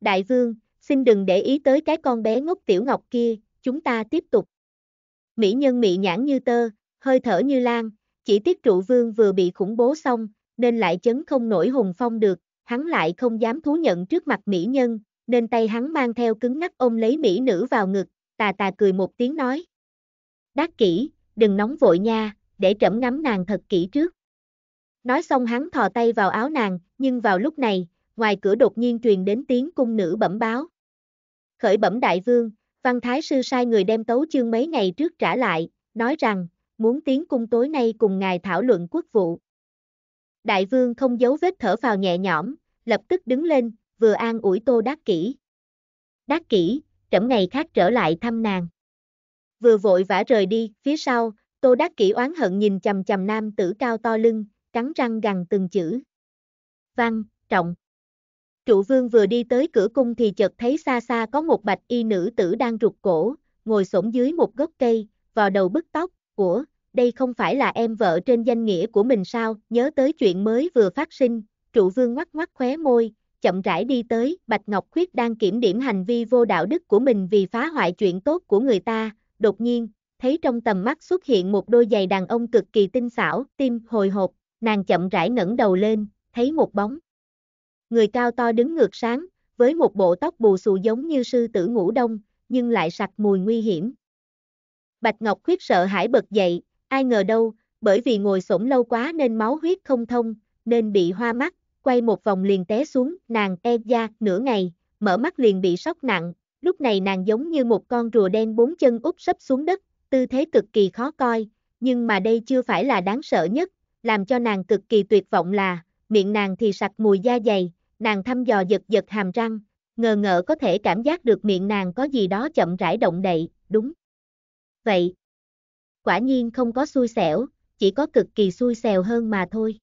Đại vương, xin đừng để ý tới cái con bé ngốc tiểu ngọc kia, chúng ta tiếp tục. Mỹ nhân mị nhãn như tơ, hơi thở như lan, chỉ tiếc trụ vương vừa bị khủng bố xong, nên lại chấn không nổi hùng phong được, hắn lại không dám thú nhận trước mặt mỹ nhân, nên tay hắn mang theo cứng ngắc ôm lấy mỹ nữ vào ngực, tà tà cười một tiếng nói. Đắc kỹ, đừng nóng vội nha, để trẫm ngắm nàng thật kỹ trước. Nói xong hắn thò tay vào áo nàng, nhưng vào lúc này, ngoài cửa đột nhiên truyền đến tiếng cung nữ bẩm báo. Khởi bẩm đại vương, văn thái sư sai người đem tấu chương mấy ngày trước trả lại, nói rằng, muốn tiến cung tối nay cùng ngài thảo luận quốc vụ. Đại vương không giấu vết thở vào nhẹ nhõm, lập tức đứng lên, vừa an ủi tô đắc kỹ. Đắc kỹ, trẫm ngày khác trở lại thăm nàng. Vừa vội vã rời đi, phía sau, Tô Đắc Kỷ oán hận nhìn chầm chầm nam tử cao to lưng, cắn răng gằn từng chữ. Văn, trọng. Trụ vương vừa đi tới cửa cung thì chợt thấy xa xa có một bạch y nữ tử đang rụt cổ, ngồi xổm dưới một gốc cây, vào đầu bức tóc, của, đây không phải là em vợ trên danh nghĩa của mình sao, nhớ tới chuyện mới vừa phát sinh, trụ vương ngoắc ngoắc khóe môi, chậm rãi đi tới, Bạch Ngọc Khuyết đang kiểm điểm hành vi vô đạo đức của mình vì phá hoại chuyện tốt của người ta, đột nhiên, thấy trong tầm mắt xuất hiện một đôi giày đàn ông cực kỳ tinh xảo, tim hồi hộp, nàng chậm rãi ngẩng đầu lên, thấy một bóng. Người cao to đứng ngược sáng, với một bộ tóc bù xù giống như sư tử ngủ đông, nhưng lại sặc mùi nguy hiểm. Bạch Ngọc khuyết sợ hãi bật dậy, ai ngờ đâu, bởi vì ngồi sổng lâu quá nên máu huyết không thông, nên bị hoa mắt, quay một vòng liền té xuống, nàng e da nửa ngày, mở mắt liền bị sốc nặng, lúc này nàng giống như một con rùa đen bốn chân úp sấp xuống đất, tư thế cực kỳ khó coi, nhưng mà đây chưa phải là đáng sợ nhất, làm cho nàng cực kỳ tuyệt vọng là, miệng nàng thì sặc mùi da dày, nàng thăm dò giật giật hàm răng, ngờ ngợ có thể cảm giác được miệng nàng có gì đó chậm rãi động đậy, đúng. Vậy, quả nhiên không có xui xẻo, chỉ có cực kỳ xui xèo hơn mà thôi.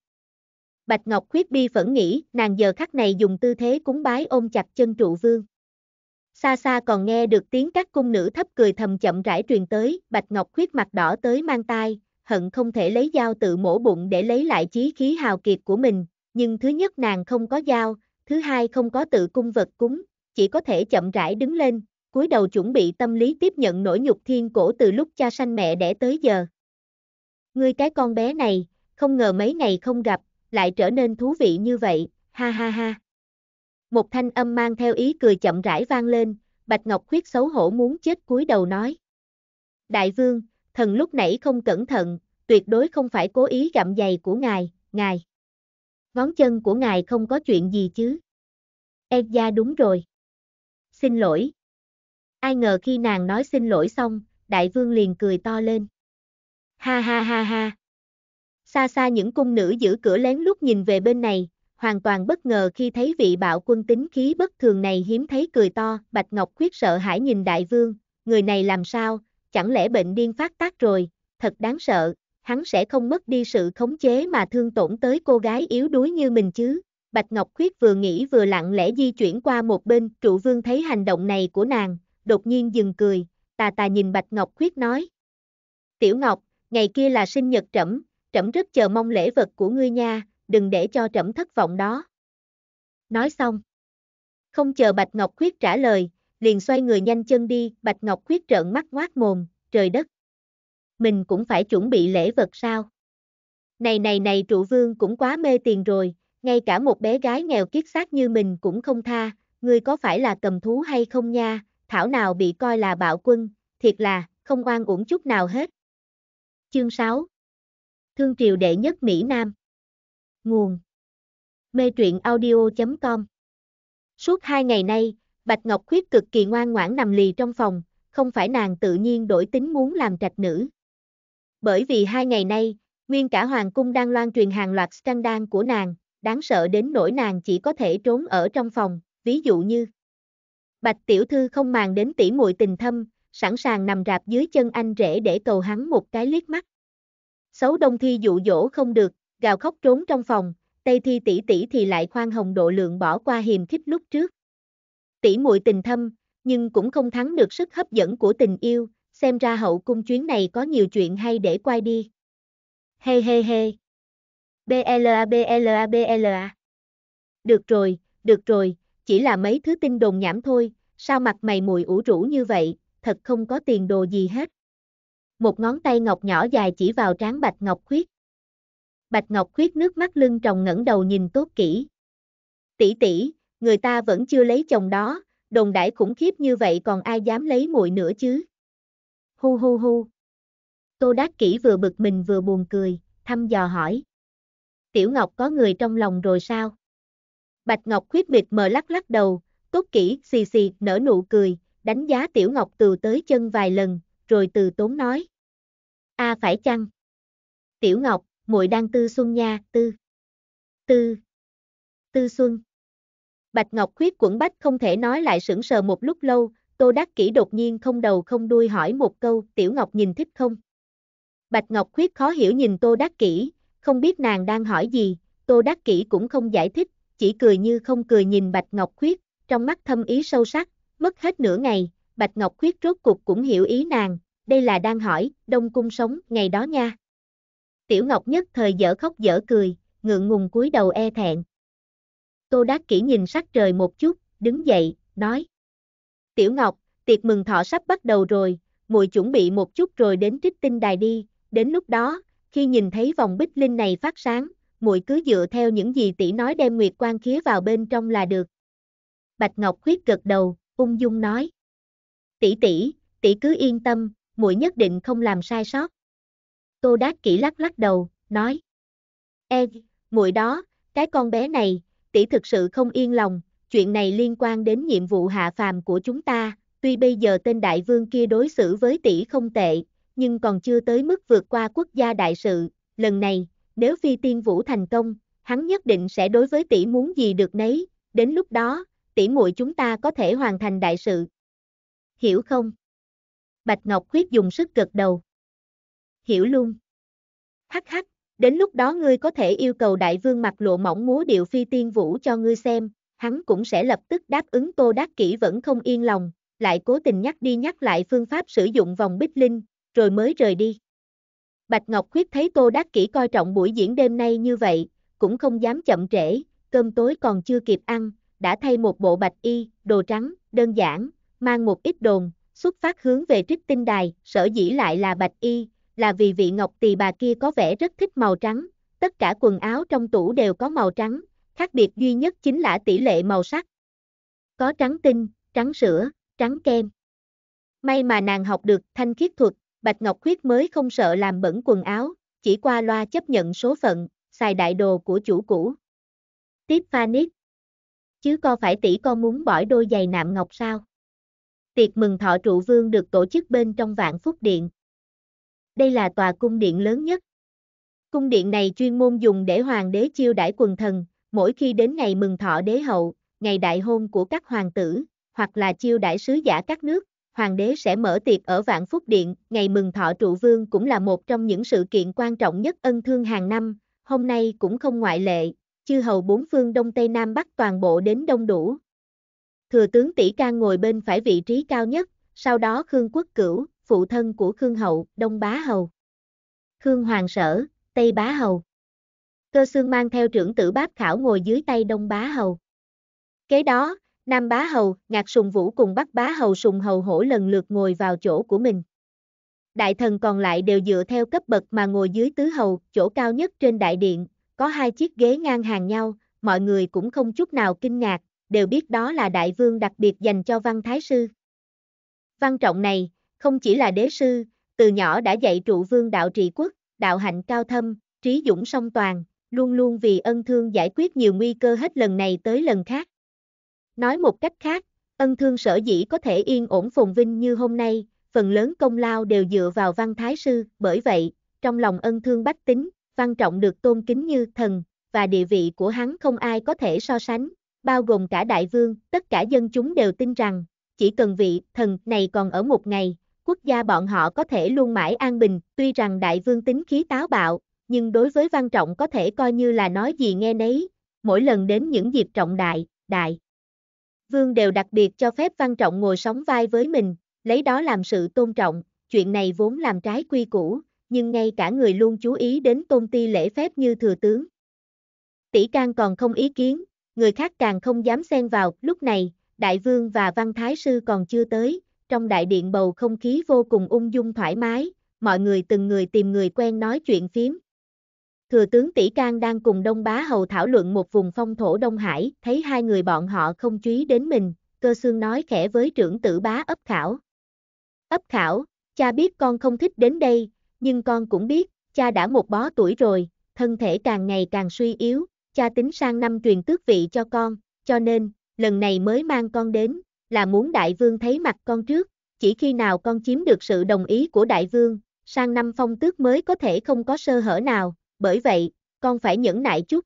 Bạch Ngọc Khuyết Bi phẫn nghĩ, nàng giờ khắc này dùng tư thế cúng bái ôm chặt chân trụ vương xa xa còn nghe được tiếng các cung nữ thấp cười thầm chậm rãi truyền tới, Bạch Ngọc khuyết mặt đỏ tới mang tai, hận không thể lấy dao tự mổ bụng để lấy lại chí khí hào kiệt của mình, nhưng thứ nhất nàng không có dao, thứ hai không có tự cung vật cúng, chỉ có thể chậm rãi đứng lên, cúi đầu chuẩn bị tâm lý tiếp nhận nỗi nhục thiên cổ từ lúc cha sanh mẹ đẻ tới giờ. Ngươi cái con bé này, không ngờ mấy ngày không gặp, lại trở nên thú vị như vậy, ha ha ha. Một thanh âm mang theo ý cười chậm rãi vang lên, Bạch Ngọc Khuyết xấu hổ muốn chết cúi đầu nói. Đại vương, thần lúc nãy không cẩn thận, tuyệt đối không phải cố ý gặm giày của ngài, ngài. Ngón chân của ngài không có chuyện gì chứ. e gia đúng rồi. Xin lỗi. Ai ngờ khi nàng nói xin lỗi xong, đại vương liền cười to lên. Ha ha ha ha. Xa xa những cung nữ giữ cửa lén lúc nhìn về bên này, hoàn toàn bất ngờ khi thấy vị bạo quân tính khí bất thường này hiếm thấy cười to, Bạch Ngọc Khuyết sợ hãi nhìn đại vương, người này làm sao, chẳng lẽ bệnh điên phát tác rồi, thật đáng sợ, hắn sẽ không mất đi sự khống chế mà thương tổn tới cô gái yếu đuối như mình chứ. Bạch Ngọc Khuyết vừa nghĩ vừa lặng lẽ di chuyển qua một bên, trụ vương thấy hành động này của nàng, đột nhiên dừng cười, tà tà nhìn Bạch Ngọc Khuyết nói. Tiểu Ngọc, ngày kia là sinh nhật trẫm, trẫm rất chờ mong lễ vật của ngươi nha, đừng để cho trẫm thất vọng đó. Nói xong. Không chờ Bạch Ngọc Khuyết trả lời, liền xoay người nhanh chân đi, Bạch Ngọc Khuyết trợn mắt ngoác mồm, trời đất. Mình cũng phải chuẩn bị lễ vật sao? Này này này trụ vương cũng quá mê tiền rồi, ngay cả một bé gái nghèo kiết xác như mình cũng không tha, ngươi có phải là cầm thú hay không nha, thảo nào bị coi là bạo quân, thiệt là, không oan uổng chút nào hết. Chương 6 Thương triều đệ nhất Mỹ Nam Nguồn Mê truyện audio.com Suốt hai ngày nay, Bạch Ngọc Khuyết cực kỳ ngoan ngoãn nằm lì trong phòng, không phải nàng tự nhiên đổi tính muốn làm trạch nữ. Bởi vì hai ngày nay, nguyên cả hoàng cung đang loan truyền hàng loạt scandal của nàng, đáng sợ đến nỗi nàng chỉ có thể trốn ở trong phòng, ví dụ như Bạch tiểu thư không màng đến tỉ muội tình thâm, sẵn sàng nằm rạp dưới chân anh rể để cầu hắn một cái liếc mắt. Xấu đông thi dụ dỗ không được, gào khóc trốn trong phòng, Tây Thi tỷ tỷ thì lại khoan hồng độ lượng bỏ qua hiềm khích lúc trước. Tỷ muội tình thâm, nhưng cũng không thắng được sức hấp dẫn của tình yêu, xem ra hậu cung chuyến này có nhiều chuyện hay để quay đi. Hê hê hê. BLA BLA BLA. Được rồi, được rồi, chỉ là mấy thứ tin đồn nhảm thôi, sao mặt mày mùi ủ rũ như vậy, thật không có tiền đồ gì hết. Một ngón tay ngọc nhỏ dài chỉ vào trán Bạch Ngọc Khuyết. Bạch Ngọc Khuyết nước mắt lưng tròng ngẩng đầu nhìn tốt kỹ. Tỷ tỷ, người ta vẫn chưa lấy chồng đó, đồn đãi khủng khiếp như vậy còn ai dám lấy muội nữa chứ? Hu hu hu. Tô Đát Kỷ vừa bực mình vừa buồn cười, thăm dò hỏi. Tiểu Ngọc có người trong lòng rồi sao? Bạch Ngọc khuyết mịt mờ lắc lắc đầu, Tốt Kỹ xì xì nở nụ cười, đánh giá Tiểu Ngọc từ tới chân vài lần, rồi từ tốn nói. a à, phải chăng? Tiểu Ngọc, muội đang tư xuân nha, tư. Tư. Tư xuân. Bạch Ngọc Khuyết quẩn bách không thể nói lại sững sờ một lúc lâu, Tô Đắc Kỷ đột nhiên không đầu không đuôi hỏi một câu, Tiểu Ngọc nhìn thích không? Bạch Ngọc Khuyết khó hiểu nhìn Tô Đắc Kỷ, không biết nàng đang hỏi gì, Tô Đắc Kỷ cũng không giải thích, chỉ cười như không cười nhìn Bạch Ngọc Khuyết, trong mắt thâm ý sâu sắc, mất hết nửa ngày, Bạch Ngọc Khuyết rốt cục cũng hiểu ý nàng, đây là đang hỏi, Đông Cung sống, ngày đó nha. Tiểu Ngọc nhất thời dở khóc dở cười, ngượng ngùng cúi đầu e thẹn. Tô Đát Kỷ nhìn sắc trời một chút, đứng dậy, nói. Tiểu Ngọc, tiệc mừng thọ sắp bắt đầu rồi, muội chuẩn bị một chút rồi đến trích tinh đài đi, đến lúc đó, khi nhìn thấy vòng bích linh này phát sáng, muội cứ dựa theo những gì tỷ nói đem nguyệt quan khía vào bên trong là được. Bạch Ngọc khuyết gật đầu, ung dung nói. Tỷ tỷ, tỷ cứ yên tâm, muội nhất định không làm sai sót. Tô Đát Kỷ lắc lắc đầu, nói. E, muội đó, cái con bé này, tỷ thực sự không yên lòng, chuyện này liên quan đến nhiệm vụ hạ phàm của chúng ta, tuy bây giờ tên đại vương kia đối xử với tỷ không tệ, nhưng còn chưa tới mức vượt qua quốc gia đại sự, lần này, nếu phi tiên vũ thành công, hắn nhất định sẽ đối với tỷ muốn gì được nấy, đến lúc đó, tỷ muội chúng ta có thể hoàn thành đại sự. Hiểu không? Bạch Ngọc Khuyết dùng sức gật đầu hiểu luôn. Hắc hắc, đến lúc đó ngươi có thể yêu cầu đại vương mặc lộ mỏng múa điệu phi tiên vũ cho ngươi xem, hắn cũng sẽ lập tức đáp ứng tô đắc kỹ vẫn không yên lòng, lại cố tình nhắc đi nhắc lại phương pháp sử dụng vòng bích linh, rồi mới rời đi. Bạch Ngọc Khuyết thấy Tô Đắc Kỷ coi trọng buổi diễn đêm nay như vậy, cũng không dám chậm trễ, cơm tối còn chưa kịp ăn, đã thay một bộ bạch y, đồ trắng, đơn giản, mang một ít đồn, xuất phát hướng về trích tinh đài, sở dĩ lại là bạch y, là vì vị ngọc tỳ bà kia có vẻ rất thích màu trắng, tất cả quần áo trong tủ đều có màu trắng, khác biệt duy nhất chính là tỷ lệ màu sắc. Có trắng tinh, trắng sữa, trắng kem. May mà nàng học được thanh khiết thuật, Bạch Ngọc Khuyết mới không sợ làm bẩn quần áo, chỉ qua loa chấp nhận số phận, xài đại đồ của chủ cũ. Tiếp Phanis. Chứ có phải tỷ con muốn bỏ đôi giày nạm ngọc sao? Tiệc mừng thọ trụ vương được tổ chức bên trong vạn phúc điện, đây là tòa cung điện lớn nhất. Cung điện này chuyên môn dùng để hoàng đế chiêu đãi quần thần, mỗi khi đến ngày mừng thọ đế hậu, ngày đại hôn của các hoàng tử, hoặc là chiêu đãi sứ giả các nước, hoàng đế sẽ mở tiệc ở Vạn Phúc Điện, ngày mừng thọ trụ vương cũng là một trong những sự kiện quan trọng nhất ân thương hàng năm, hôm nay cũng không ngoại lệ, chư hầu bốn phương Đông Tây Nam Bắc toàn bộ đến đông đủ. Thừa tướng Tỷ Can ngồi bên phải vị trí cao nhất, sau đó Khương Quốc Cửu, phụ thân của Khương Hậu, Đông Bá Hầu. Khương Hoàng Sở, Tây Bá Hầu. Cơ xương mang theo trưởng tử bác khảo ngồi dưới tay Đông Bá Hầu. Kế đó, Nam Bá Hầu, Ngạc Sùng Vũ cùng Bắc Bá Hầu Sùng Hầu Hổ lần lượt ngồi vào chỗ của mình. Đại thần còn lại đều dựa theo cấp bậc mà ngồi dưới tứ hầu, chỗ cao nhất trên đại điện, có hai chiếc ghế ngang hàng nhau, mọi người cũng không chút nào kinh ngạc, đều biết đó là đại vương đặc biệt dành cho văn thái sư. Văn trọng này, không chỉ là đế sư, từ nhỏ đã dạy trụ vương đạo trị quốc, đạo hạnh cao thâm, trí dũng song toàn, luôn luôn vì ân thương giải quyết nhiều nguy cơ hết lần này tới lần khác. Nói một cách khác, ân thương sở dĩ có thể yên ổn phồn vinh như hôm nay, phần lớn công lao đều dựa vào văn thái sư, bởi vậy, trong lòng ân thương bách tính, văn trọng được tôn kính như thần, và địa vị của hắn không ai có thể so sánh, bao gồm cả đại vương, tất cả dân chúng đều tin rằng, chỉ cần vị thần này còn ở một ngày, quốc gia bọn họ có thể luôn mãi an bình, tuy rằng đại vương tính khí táo bạo, nhưng đối với Văn Trọng có thể coi như là nói gì nghe nấy, mỗi lần đến những dịp trọng đại, đại. Vương đều đặc biệt cho phép Văn Trọng ngồi sóng vai với mình, lấy đó làm sự tôn trọng, chuyện này vốn làm trái quy củ, nhưng ngay cả người luôn chú ý đến tôn ti lễ phép như thừa tướng. Tỷ can còn không ý kiến, người khác càng không dám xen vào, lúc này, đại vương và văn thái sư còn chưa tới, trong đại điện bầu không khí vô cùng ung dung thoải mái, mọi người từng người tìm người quen nói chuyện phiếm. Thừa tướng Tỷ Cang đang cùng Đông Bá Hầu thảo luận một vùng phong thổ Đông Hải, thấy hai người bọn họ không chú ý đến mình, cơ xương nói khẽ với trưởng tử bá ấp khảo. Ấp khảo, cha biết con không thích đến đây, nhưng con cũng biết, cha đã một bó tuổi rồi, thân thể càng ngày càng suy yếu, cha tính sang năm truyền tước vị cho con, cho nên, lần này mới mang con đến, là muốn đại vương thấy mặt con trước, chỉ khi nào con chiếm được sự đồng ý của đại vương, sang năm phong tước mới có thể không có sơ hở nào, bởi vậy, con phải nhẫn nại chút.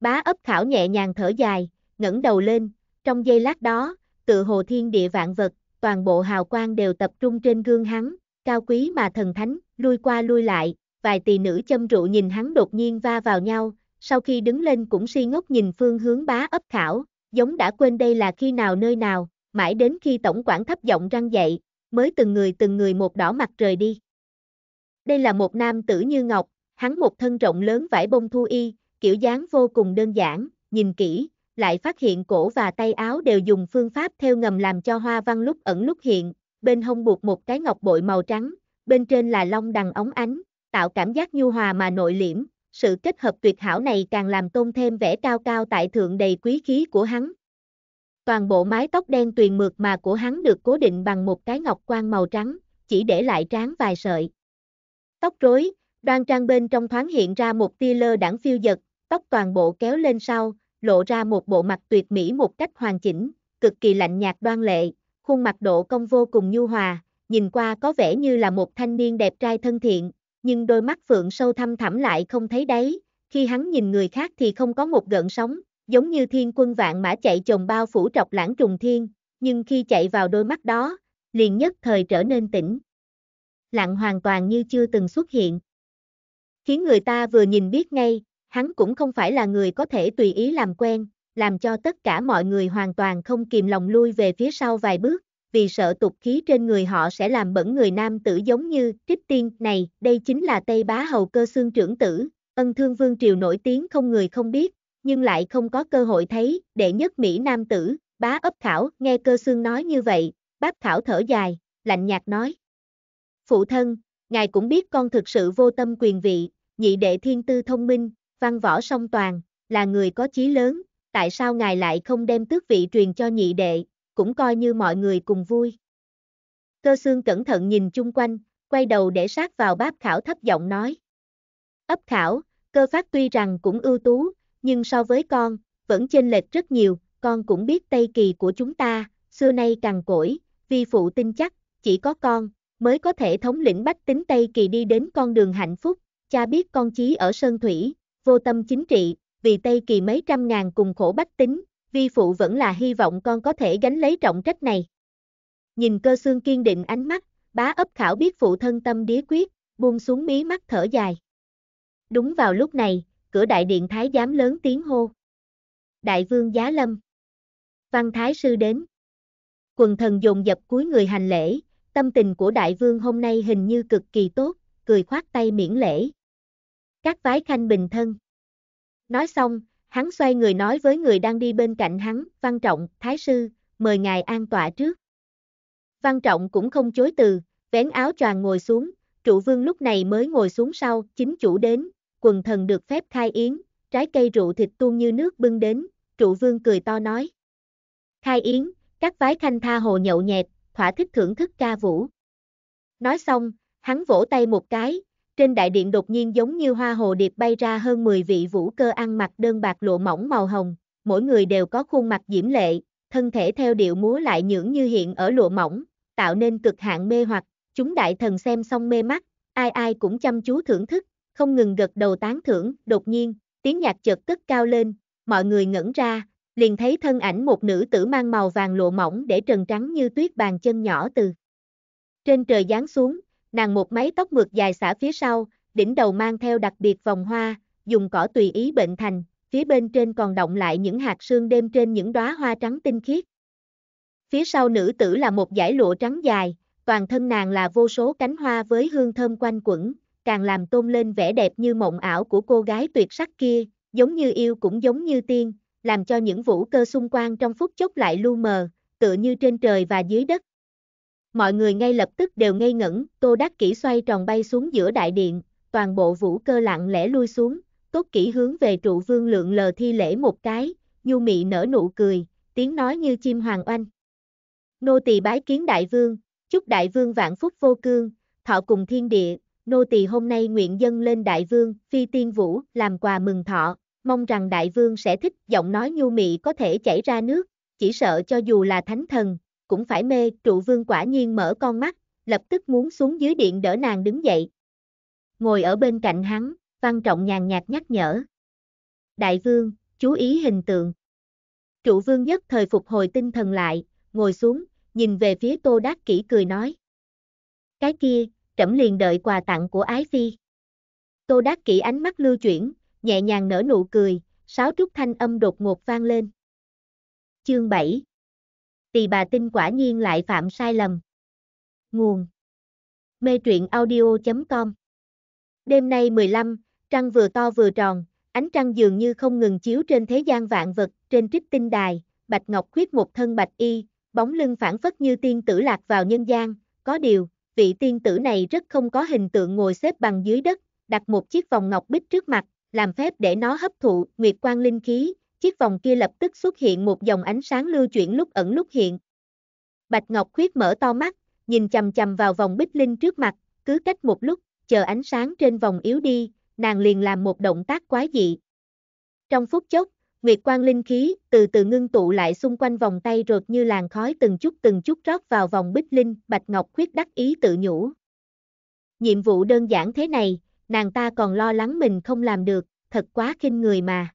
Bá ấp khảo nhẹ nhàng thở dài, ngẩng đầu lên, trong giây lát đó, tự hồ thiên địa vạn vật, toàn bộ hào quang đều tập trung trên gương hắn, cao quý mà thần thánh, lui qua lui lại, vài tỳ nữ châm rượu nhìn hắn đột nhiên va vào nhau, sau khi đứng lên cũng si ngốc nhìn phương hướng bá ấp khảo, giống đã quên đây là khi nào nơi nào, mãi đến khi tổng quản thấp giọng răng dậy, mới từng người từng người một đỏ mặt rời đi. Đây là một nam tử như ngọc, hắn một thân rộng lớn vải bông thu y, kiểu dáng vô cùng đơn giản, nhìn kỹ, lại phát hiện cổ và tay áo đều dùng phương pháp theo ngầm làm cho hoa văn lúc ẩn lúc hiện, bên hông buộc một cái ngọc bội màu trắng, bên trên là long đằng ống ánh, tạo cảm giác nhu hòa mà nội liễm, sự kết hợp tuyệt hảo này càng làm tôn thêm vẻ cao cao tại thượng đầy quý khí của hắn. Toàn bộ mái tóc đen tuyền mượt mà của hắn được cố định bằng một cái ngọc quan màu trắng, chỉ để lại trán vài sợi. Tóc rối, đoan trang bên trong thoáng hiện ra một tia lơ đảng phiêu giật, tóc toàn bộ kéo lên sau, lộ ra một bộ mặt tuyệt mỹ một cách hoàn chỉnh, cực kỳ lạnh nhạt đoan lệ, khuôn mặt độ cong vô cùng nhu hòa, nhìn qua có vẻ như là một thanh niên đẹp trai thân thiện, nhưng đôi mắt Phượng sâu thăm thẳm lại không thấy đáy, khi hắn nhìn người khác thì không có một gợn sóng, giống như thiên quân vạn mã chạy chồng bao phủ trọc lãng trùng thiên, nhưng khi chạy vào đôi mắt đó, liền nhất thời trở nên tỉnh. Lặng hoàn toàn như chưa từng xuất hiện. Khiến người ta vừa nhìn biết ngay, hắn cũng không phải là người có thể tùy ý làm quen, làm cho tất cả mọi người hoàn toàn không kìm lòng lui về phía sau vài bước, vì sợ tục khí trên người họ sẽ làm bẩn người nam tử giống như trích tiên này, đây chính là Tây Bá Hầu cơ xương trưởng tử, ân thương vương triều nổi tiếng không người không biết, nhưng lại không có cơ hội thấy, đệ nhất Mỹ nam tử, bá ấp khảo, nghe cơ xương nói như vậy, bác khảo thở dài, lạnh nhạt nói. Phụ thân, ngài cũng biết con thực sự vô tâm quyền vị, nhị đệ thiên tư thông minh, văn võ song toàn, là người có chí lớn, tại sao ngài lại không đem tước vị truyền cho nhị đệ, cũng coi như mọi người cùng vui. Cơ xương cẩn thận nhìn chung quanh, quay đầu để sát vào bác khảo thấp giọng nói. Ấp khảo, cơ phát tuy rằng cũng ưu tú, nhưng so với con, vẫn chênh lệch rất nhiều, con cũng biết Tây Kỳ của chúng ta, xưa nay càng cỗi, vi phụ tin chắc, chỉ có con, mới có thể thống lĩnh bách tính Tây Kỳ đi đến con đường hạnh phúc, cha biết con chí ở Sơn Thủy, vô tâm chính trị, vì Tây Kỳ mấy trăm ngàn cùng khổ bách tính, vi phụ vẫn là hy vọng con có thể gánh lấy trọng trách này. Nhìn cơ xương kiên định ánh mắt, bá ấp khảo biết phụ thân tâm đế quyết, buông xuống mí mắt thở dài. Đúng vào lúc này, cửa đại điện thái giám lớn tiếng hô. Đại vương giá lâm. Văn thái sư đến. Quần thần dồn dập cuối người hành lễ, tâm tình của đại vương hôm nay hình như cực kỳ tốt, cười khoát tay miễn lễ. Các vái khanh bình thân. Nói xong, Hắn xoay người nói với người đang đi bên cạnh hắn, Văn Trọng, Thái Sư, mời ngài an tọa trước. Văn Trọng cũng không chối từ, vén áo choàng ngồi xuống, trụ vương lúc này mới ngồi xuống sau, chính chủ đến, quần thần được phép khai yến, trái cây rượu thịt tuôn như nước bưng đến, trụ vương cười to nói. Khai yến, các vái khanh tha hồ nhậu nhẹt, thỏa thích thưởng thức ca vũ. Nói xong, hắn vỗ tay một cái, trên đại điện đột nhiên giống như hoa hồ điệp bay ra hơn 10 vị vũ cơ ăn mặc đơn bạc lộ mỏng màu hồng, mỗi người đều có khuôn mặt diễm lệ, thân thể theo điệu múa lại nhưỡng như hiện ở lộ mỏng, tạo nên cực hạn mê hoặc, chúng đại thần xem xong mê mắt, ai ai cũng chăm chú thưởng thức, không ngừng gật đầu tán thưởng, đột nhiên, tiếng nhạc chợt cất cao lên, mọi người ngẩn ra, liền thấy thân ảnh một nữ tử mang màu vàng lộ mỏng để trần trắng như tuyết bàn chân nhỏ từ trên trời giáng xuống, Nàng một mái tóc mượt dài xả phía sau, đỉnh đầu mang theo đặc biệt vòng hoa, dùng cỏ tùy ý bệnh thành, phía bên trên còn động lại những hạt sương đêm trên những đóa hoa trắng tinh khiết. Phía sau nữ tử là một dải lụa trắng dài, toàn thân nàng là vô số cánh hoa với hương thơm quanh quẩn, càng làm tôn lên vẻ đẹp như mộng ảo của cô gái tuyệt sắc kia, giống như yêu cũng giống như tiên, làm cho những vũ cơ xung quanh trong phút chốc lại lu mờ, tựa như trên trời và dưới đất, mọi người ngay lập tức đều ngây ngẩn, Tô Đắc Kỷ xoay tròn bay xuống giữa đại điện, toàn bộ vũ cơ lặng lẽ lui xuống, Tốt Kỷ hướng về trụ vương lượng lờ thi lễ một cái, nhu mị nở nụ cười, tiếng nói như chim hoàng oanh. Nô tỳ bái kiến đại vương, chúc đại vương vạn phúc vô cương, thọ cùng thiên địa, nô tỳ hôm nay nguyện dân lên đại vương, phi tiên vũ, làm quà mừng thọ, mong rằng đại vương sẽ thích giọng nói nhu mị có thể chảy ra nước, chỉ sợ cho dù là thánh thần, cũng phải mê, trụ vương quả nhiên mở con mắt, lập tức muốn xuống dưới điện đỡ nàng đứng dậy. Ngồi ở bên cạnh hắn, văn trọng nhàn nhạt nhắc nhở. Đại vương, chú ý hình tượng. Trụ vương nhất thời phục hồi tinh thần lại, ngồi xuống, nhìn về phía tô đát kỹ cười nói. Cái kia, trẫm liền đợi quà tặng của ái phi. Tô đát kỹ ánh mắt lưu chuyển, nhẹ nhàng nở nụ cười, sáu trúc thanh âm đột ngột vang lên. Chương 7 tỳ bà tin quả nhiên lại phạm sai lầm. Nguồn Mê truyện audio.com Đêm nay 15, trăng vừa to vừa tròn, ánh trăng dường như không ngừng chiếu trên thế gian vạn vật, trên trích tinh đài, Bạch Ngọc khuyết một thân bạch y, bóng lưng phản phất như tiên tử lạc vào nhân gian, có điều, vị tiên tử này rất không có hình tượng ngồi xếp bằng dưới đất, đặt một chiếc vòng ngọc bích trước mặt, làm phép để nó hấp thụ nguyệt quang linh khí, chiếc vòng kia lập tức xuất hiện một dòng ánh sáng lưu chuyển lúc ẩn lúc hiện. Bạch Ngọc Khuyết mở to mắt, nhìn chầm chầm vào vòng bích linh trước mặt, cứ cách một lúc, chờ ánh sáng trên vòng yếu đi, nàng liền làm một động tác quái dị. Trong phút chốc, Nguyệt quang linh khí từ từ ngưng tụ lại xung quanh vòng tay rột như làn khói từng chút từng chút rót vào vòng bích linh, Bạch Ngọc Khuyết đắc ý tự nhủ. Nhiệm vụ đơn giản thế này, nàng ta còn lo lắng mình không làm được, thật quá khinh người mà.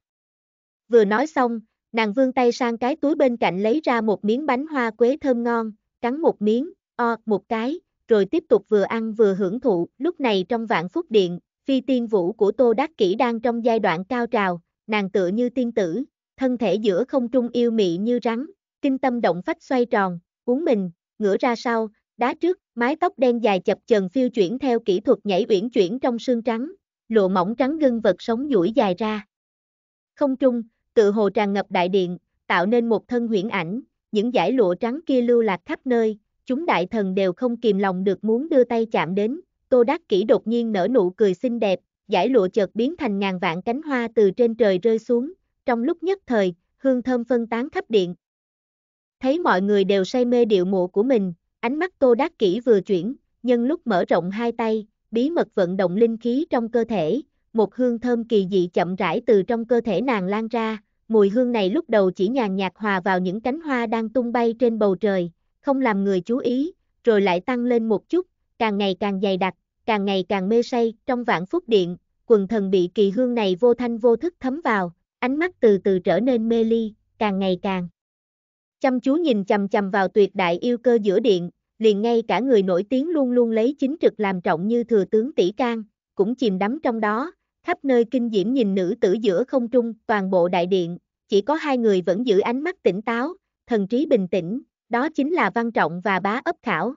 Vừa nói xong, nàng vươn tay sang cái túi bên cạnh lấy ra một miếng bánh hoa quế thơm ngon, cắn một miếng, o một cái, rồi tiếp tục vừa ăn vừa hưởng thụ. Lúc này trong vạn phúc điện, phi tiên vũ của Tô Đắc Kỷ đang trong giai đoạn cao trào, nàng tựa như tiên tử, thân thể giữa không trung yêu mị như rắn, kinh tâm động phách xoay tròn, uống mình, ngửa ra sau, đá trước, mái tóc đen dài chập chờn phiêu chuyển theo kỹ thuật nhảy uyển chuyển trong xương trắng, lụa mỏng trắng gân vật sống duỗi dài ra. Không trung, tự hồ tràn ngập đại điện, tạo nên một thân huyễn ảnh, những giải lụa trắng kia lưu lạc khắp nơi, chúng đại thần đều không kìm lòng được muốn đưa tay chạm đến, Tô Đắc Kỷ đột nhiên nở nụ cười xinh đẹp, giải lụa chợt biến thành ngàn vạn cánh hoa từ trên trời rơi xuống, trong lúc nhất thời, hương thơm phân tán khắp điện. Thấy mọi người đều say mê điệu mộ của mình, ánh mắt Tô Đắc Kỷ vừa chuyển, nhân lúc mở rộng hai tay, bí mật vận động linh khí trong cơ thể, một hương thơm kỳ dị chậm rãi từ trong cơ thể nàng lan ra, mùi hương này lúc đầu chỉ nhàn nhạt hòa vào những cánh hoa đang tung bay trên bầu trời, không làm người chú ý, rồi lại tăng lên một chút, càng ngày càng dày đặc, càng ngày càng mê say, trong vạn phúc điện, quần thần bị kỳ hương này vô thanh vô thức thấm vào, ánh mắt từ từ trở nên mê ly, càng ngày càng. Chăm chú nhìn chầm chầm vào tuyệt đại yêu cơ giữa điện, liền ngay cả người nổi tiếng luôn luôn lấy chính trực làm trọng như thừa tướng Tỷ Can, cũng chìm đắm trong đó, khắp nơi kinh diễm nhìn nữ tử giữa không trung, toàn bộ đại điện, chỉ có hai người vẫn giữ ánh mắt tỉnh táo, thần trí bình tĩnh, đó chính là Văn Trọng và bá ấp khảo.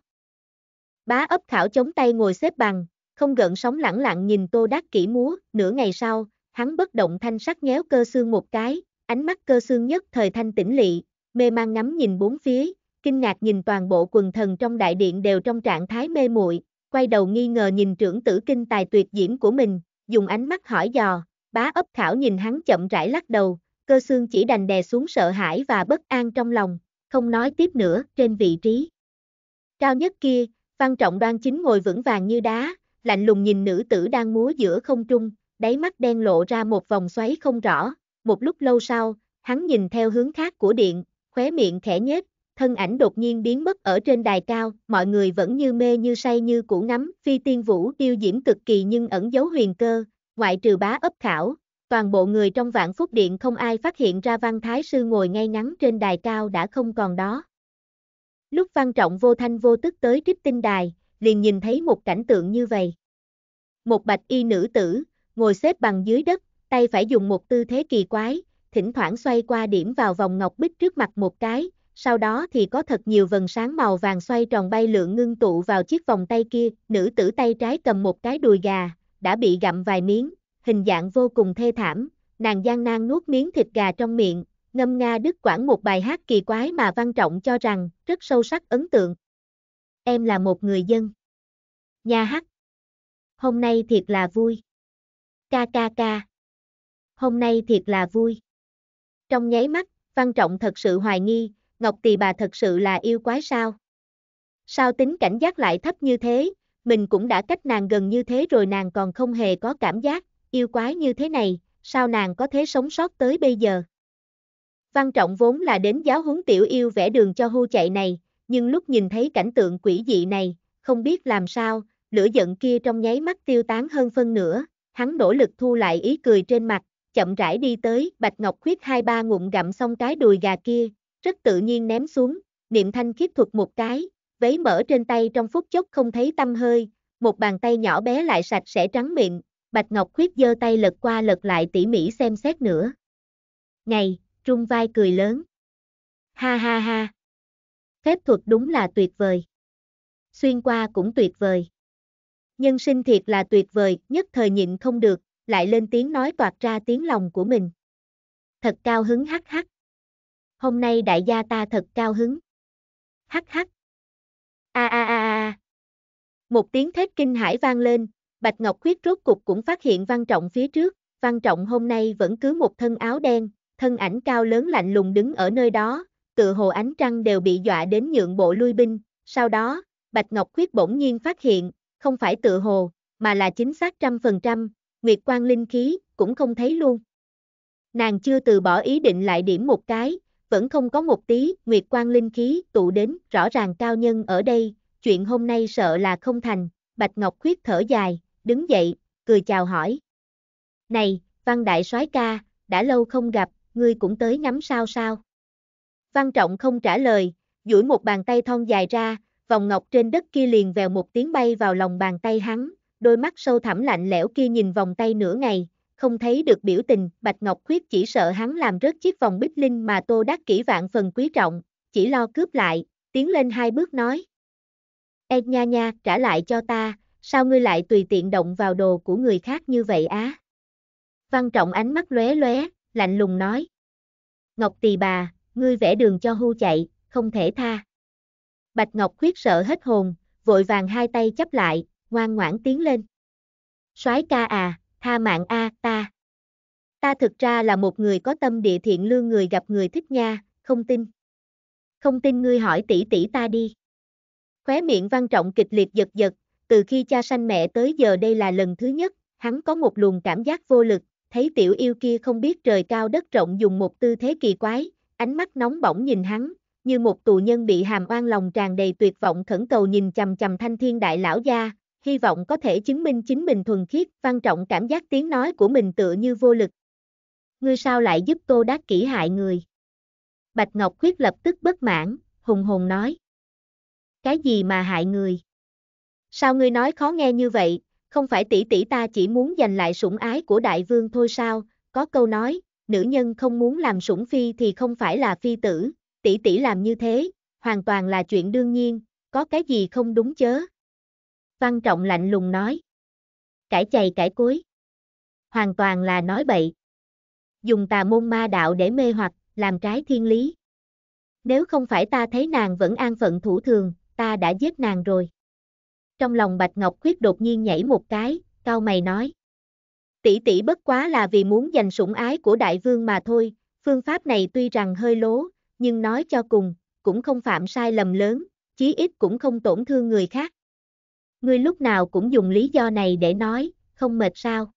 Bá ấp khảo chống tay ngồi xếp bằng, không gợn sóng lẳng lặng nhìn tô đắc kỹ múa, nửa ngày sau, hắn bất động thanh sắc nhéo cơ xương một cái, ánh mắt cơ xương nhất thời thanh tĩnh lị, mê mang ngắm nhìn bốn phía, kinh ngạc nhìn toàn bộ quần thần trong đại điện đều trong trạng thái mê muội, quay đầu nghi ngờ nhìn trưởng tử kinh tài tuyệt diễm của mình, dùng ánh mắt hỏi dò, bá ấp khảo nhìn hắn chậm rãi lắc đầu, cơ xương chỉ đành đè xuống sợ hãi và bất an trong lòng, không nói tiếp nữa trên vị trí. Cao nhất kia, văn trọng đoan chính ngồi vững vàng như đá, lạnh lùng nhìn nữ tử đang múa giữa không trung, đáy mắt đen lộ ra một vòng xoáy không rõ, một lúc lâu sau, hắn nhìn theo hướng khác của điện, khóe miệng khẽ nhếch, thân ảnh đột nhiên biến mất ở trên đài cao, mọi người vẫn như mê như say như cũ nắm phi tiên vũ tiêu diễm cực kỳ nhưng ẩn giấu huyền cơ, ngoại trừ bá ấp khảo, toàn bộ người trong vạn phúc điện không ai phát hiện ra văn thái sư ngồi ngay ngắn trên đài cao đã không còn đó. Lúc văn trọng vô thanh vô tức tới trích tinh đài, liền nhìn thấy một cảnh tượng như vậy. Một bạch y nữ tử, ngồi xếp bằng dưới đất, tay phải dùng một tư thế kỳ quái, thỉnh thoảng xoay qua điểm vào vòng ngọc bích trước mặt một cái, sau đó thì có thật nhiều vần sáng màu vàng xoay tròn bay lượn ngưng tụ vào chiếc vòng tay kia, nữ tử tay trái cầm một cái đùi gà, đã bị gặm vài miếng, hình dạng vô cùng thê thảm, nàng gian nan nuốt miếng thịt gà trong miệng, ngâm nga đức quảng một bài hát kỳ quái mà văn trọng cho rằng, rất sâu sắc ấn tượng. Em là một người dân. nhà hát. Hôm nay thiệt là vui. Ca ca ca. Hôm nay thiệt là vui. Trong nháy mắt, văn trọng thật sự hoài nghi, Ngọc Tỳ bà thật sự là yêu quái sao? Sao tính cảnh giác lại thấp như thế, mình cũng đã cách nàng gần như thế rồi nàng còn không hề có cảm giác, yêu quái như thế này, sao nàng có thể sống sót tới bây giờ? Văn Trọng vốn là đến giáo huấn tiểu yêu vẽ đường cho hưu chạy này, nhưng lúc nhìn thấy cảnh tượng quỷ dị này, không biết làm sao, lửa giận kia trong nháy mắt tiêu tán hơn phân nữa. hắn nỗ lực thu lại ý cười trên mặt, chậm rãi đi tới, Bạch Ngọc Khuyết hai ba ngụm gặm xong cái đùi gà kia, rất tự nhiên ném xuống, niệm thanh khiếp thuật một cái, vấy mở trên tay trong phút chốc không thấy tâm hơi, một bàn tay nhỏ bé lại sạch sẽ trắng miệng, Bạch Ngọc Khuyết giơ tay lật qua lật lại tỉ mỉ xem xét nữa. Ngày, trung vai cười lớn. Ha ha ha. Phép thuật đúng là tuyệt vời. Xuyên qua cũng tuyệt vời. Nhân sinh thiệt là tuyệt vời, nhất thời nhịn không được, lại lên tiếng nói toạt ra tiếng lòng của mình. Thật cao hứng hắc hắc hôm nay đại gia ta thật cao hứng. Hắc hắc. A a a a. Một tiếng thét kinh hãi vang lên, Bạch Ngọc Khuyết rốt cục cũng phát hiện Văn Trọng phía trước, Văn Trọng hôm nay vẫn cứ một thân áo đen, thân ảnh cao lớn lạnh lùng đứng ở nơi đó, tự hồ ánh trăng đều bị dọa đến nhượng bộ lui binh, sau đó, Bạch Ngọc Khuyết bỗng nhiên phát hiện, không phải tự hồ, mà là chính xác trăm phần trăm, Nguyệt Quang linh khí, cũng không thấy luôn. Nàng chưa từ bỏ ý định lại điểm một cái, vẫn không có một tí nguyệt quang linh khí tụ đến, rõ ràng cao nhân ở đây, chuyện hôm nay sợ là không thành, Bạch Ngọc Khuyết thở dài, đứng dậy, cười chào hỏi. Này, Văn Đại soái ca, đã lâu không gặp, ngươi cũng tới ngắm sao sao. Văn Trọng không trả lời, duỗi một bàn tay thon dài ra, vòng ngọc trên đất kia liền vèo một tiếng bay vào lòng bàn tay hắn, đôi mắt sâu thẳm lạnh lẽo kia nhìn vòng tay nửa ngày, không thấy được biểu tình, Bạch Ngọc Khuyết chỉ sợ hắn làm rớt chiếc vòng bích linh mà Tô Đắc Kỷ vạn phần quý trọng, chỉ lo cướp lại, tiến lên hai bước nói. Ê e nha nha, trả lại cho ta, sao ngươi lại tùy tiện động vào đồ của người khác như vậy á? Văn trọng ánh mắt lóe lóe, lạnh lùng nói. Ngọc tỳ bà, ngươi vẽ đường cho hưu chạy, không thể tha. Bạch Ngọc Khuyết sợ hết hồn, vội vàng hai tay chấp lại, ngoan ngoãn tiến lên. Soái ca à, tha mạng a à, ta. Ta thực ra là một người có tâm địa thiện lương người gặp người thích nha, không tin. Không tin ngươi hỏi tỷ tỷ ta đi. Khóe miệng văn trọng kịch liệt giật giật, từ khi cha sanh mẹ tới giờ đây là lần thứ nhất, hắn có một luồng cảm giác vô lực, thấy tiểu yêu kia không biết trời cao đất rộng dùng một tư thế kỳ quái, ánh mắt nóng bỏng nhìn hắn, như một tù nhân bị hàm oan lòng tràn đầy tuyệt vọng khẩn cầu nhìn chằm chằm thanh thiên đại lão gia, hy vọng có thể chứng minh chính mình thuần khiết, Văn Trọng cảm giác tiếng nói của mình tựa như vô lực. Ngươi sao lại giúp Tô Đát kỹ hại người? Bạch Ngọc Khuyết lập tức bất mãn, hùng hùng nói. Cái gì mà hại người? Sao ngươi nói khó nghe như vậy, không phải tỷ tỷ ta chỉ muốn giành lại sủng ái của đại vương thôi sao, có câu nói, nữ nhân không muốn làm sủng phi thì không phải là phi tử, tỷ tỷ làm như thế, hoàn toàn là chuyện đương nhiên, có cái gì không đúng chớ. Văn Trọng lạnh lùng nói. Cải chày cải cuối, Hoàn toàn là nói bậy. Dùng tà môn ma đạo để mê hoặc, làm trái thiên lý. Nếu không phải ta thấy nàng vẫn an phận thủ thường, ta đã giết nàng rồi. Trong lòng Bạch Ngọc Khuyết đột nhiên nhảy một cái, cao mày nói. Tỷ tỷ bất quá là vì muốn giành sủng ái của đại vương mà thôi, phương pháp này tuy rằng hơi lố, nhưng nói cho cùng, cũng không phạm sai lầm lớn, chí ít cũng không tổn thương người khác ngươi lúc nào cũng dùng lý do này để nói, không mệt sao.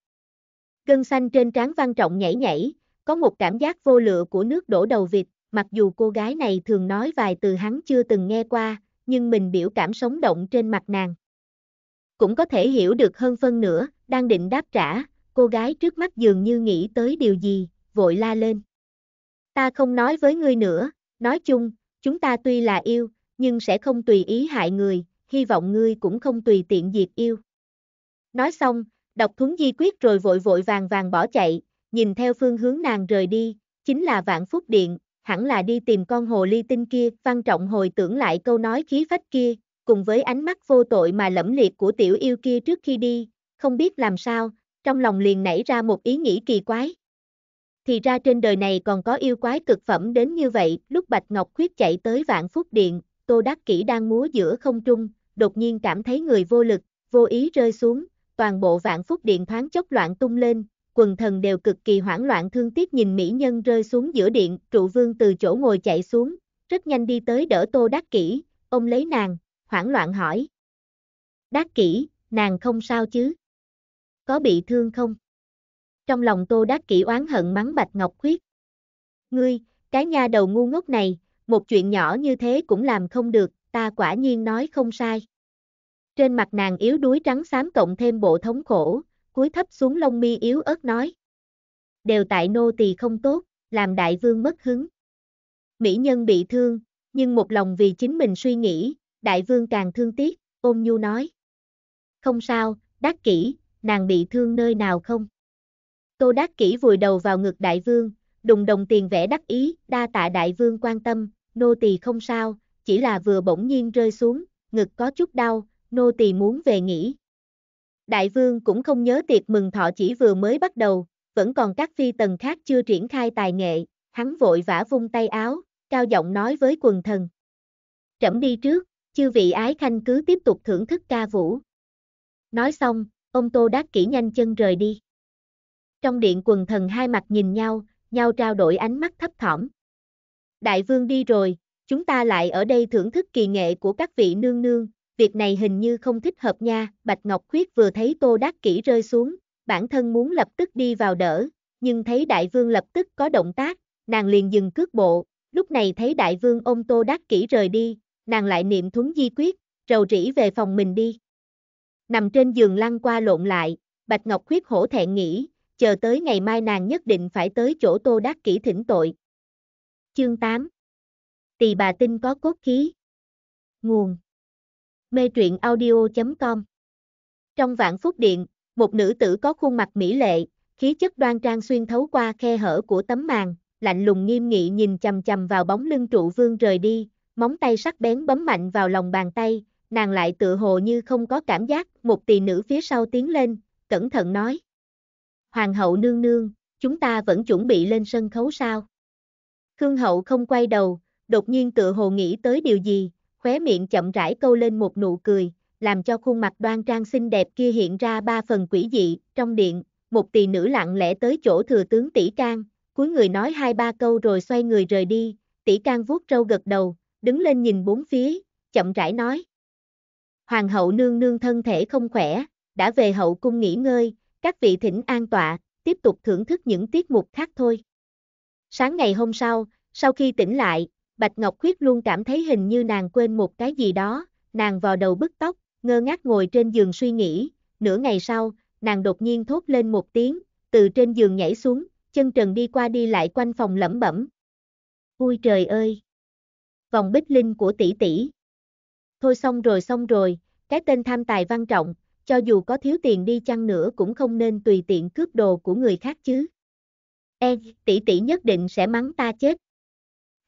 Gân xanh trên trán văn trọng nhảy nhảy, có một cảm giác vô lựa của nước đổ đầu vịt, mặc dù cô gái này thường nói vài từ hắn chưa từng nghe qua, nhưng mình biểu cảm sống động trên mặt nàng. Cũng có thể hiểu được hơn phân nữa, đang định đáp trả, cô gái trước mắt dường như nghĩ tới điều gì, vội la lên. Ta không nói với ngươi nữa, nói chung, chúng ta tuy là yêu, nhưng sẽ không tùy ý hại người, hy vọng ngươi cũng không tùy tiện diệt yêu. Nói xong, đọc thuấn di quyết rồi vội vội vàng vàng bỏ chạy, nhìn theo phương hướng nàng rời đi, chính là vạn phúc điện, hẳn là đi tìm con hồ ly tinh kia, văn trọng hồi tưởng lại câu nói khí phách kia, cùng với ánh mắt vô tội mà lẫm liệt của tiểu yêu kia trước khi đi, không biết làm sao, trong lòng liền nảy ra một ý nghĩ kỳ quái. Thì ra trên đời này còn có yêu quái cực phẩm đến như vậy, lúc Bạch Ngọc Khuyết chạy tới vạn phúc điện, Tô Đắc Kỷ đang múa giữa không trung, đột nhiên cảm thấy người vô lực, vô ý rơi xuống, toàn bộ vạn phúc điện thoáng chốc loạn tung lên, quần thần đều cực kỳ hoảng loạn thương tiếc nhìn mỹ nhân rơi xuống giữa điện, trụ vương từ chỗ ngồi chạy xuống, rất nhanh đi tới đỡ tô đắc kỷ, ông lấy nàng, hoảng loạn hỏi. Đắc kỷ, nàng không sao chứ? Có bị thương không? Trong lòng tô đắc kỷ oán hận mắng bạch ngọc khuyết. Ngươi, cái nha đầu ngu ngốc này, một chuyện nhỏ như thế cũng làm không được, ta quả nhiên nói không sai. Trên mặt nàng yếu đuối trắng xám cộng thêm bộ thống khổ, cúi thấp xuống lông mi yếu ớt nói. Đều tại nô tỳ không tốt, làm đại vương mất hứng. Mỹ nhân bị thương, nhưng một lòng vì chính mình suy nghĩ, đại vương càng thương tiếc, ôm nhu nói. Không sao, đắc kỹ, nàng bị thương nơi nào không? Tô đắc kỹ vùi đầu vào ngực đại vương, đùng đồng tiền vẽ đắc ý, đa tạ đại vương quan tâm, nô tỳ không sao, chỉ là vừa bỗng nhiên rơi xuống, ngực có chút đau, nô tỳ muốn về nghỉ. Đại vương cũng không nhớ tiệc mừng thọ chỉ vừa mới bắt đầu, vẫn còn các phi tần khác chưa triển khai tài nghệ, hắn vội vã vung tay áo, cao giọng nói với quần thần. Trẫm đi trước, chư vị ái khanh cứ tiếp tục thưởng thức ca vũ. Nói xong, ông Tô Đát Kỷ nhanh chân rời đi. Trong điện quần thần hai mặt nhìn nhau, nhau trao đổi ánh mắt thấp thỏm. Đại vương đi rồi, Chúng ta lại ở đây thưởng thức kỳ nghệ của các vị nương nương, việc này hình như không thích hợp nha, Bạch Ngọc Khuyết vừa thấy Tô Đát Kỷ rơi xuống, bản thân muốn lập tức đi vào đỡ, nhưng thấy đại vương lập tức có động tác, nàng liền dừng cước bộ, lúc này thấy đại vương ôm Tô Đát Kỷ rời đi, nàng lại niệm thuấn di quyết, rầu rĩ về phòng mình đi. Nằm trên giường lăn qua lộn lại, Bạch Ngọc Khuyết hổ thẹn nghĩ, chờ tới ngày mai nàng nhất định phải tới chỗ Tô Đát Kỷ thỉnh tội. Chương 8 tỳ bà tinh có cốt khí. Nguồn Mê truyện audio.com Trong vạn phúc điện, một nữ tử có khuôn mặt mỹ lệ, khí chất đoan trang xuyên thấu qua khe hở của tấm màn, lạnh lùng nghiêm nghị nhìn chầm chầm vào bóng lưng trụ vương rời đi, móng tay sắc bén bấm mạnh vào lòng bàn tay, nàng lại tự hồ như không có cảm giác, một tỳ nữ phía sau tiến lên, cẩn thận nói. Hoàng hậu nương nương, chúng ta vẫn chuẩn bị lên sân khấu sao? Khương hậu không quay đầu, đột nhiên tựa hồ nghĩ tới điều gì, khóe miệng chậm rãi câu lên một nụ cười, làm cho khuôn mặt đoan trang xinh đẹp kia hiện ra ba phần quỷ dị, trong điện, một tỳ nữ lặng lẽ tới chỗ thừa tướng tỷ can, cuối người nói hai ba câu rồi xoay người rời đi, tỷ can vuốt râu gật đầu, đứng lên nhìn bốn phía, chậm rãi nói. Hoàng hậu nương nương thân thể không khỏe, đã về hậu cung nghỉ ngơi, các vị thỉnh an tọa, tiếp tục thưởng thức những tiết mục khác thôi. Sáng ngày hôm sau, sau khi tỉnh lại, Bạch Ngọc Khuyết luôn cảm thấy hình như nàng quên một cái gì đó, nàng vò đầu bức tóc, ngơ ngác ngồi trên giường suy nghĩ, nửa ngày sau, nàng đột nhiên thốt lên một tiếng, từ trên giường nhảy xuống, chân trần đi qua đi lại quanh phòng lẩm bẩm. Ui trời ơi! Vòng bích linh của tỷ tỷ. Thôi xong rồi xong rồi, cái tên tham tài văn trọng, cho dù có thiếu tiền đi chăng nữa cũng không nên tùy tiện cướp đồ của người khác chứ. E, tỷ tỷ nhất định sẽ mắng ta chết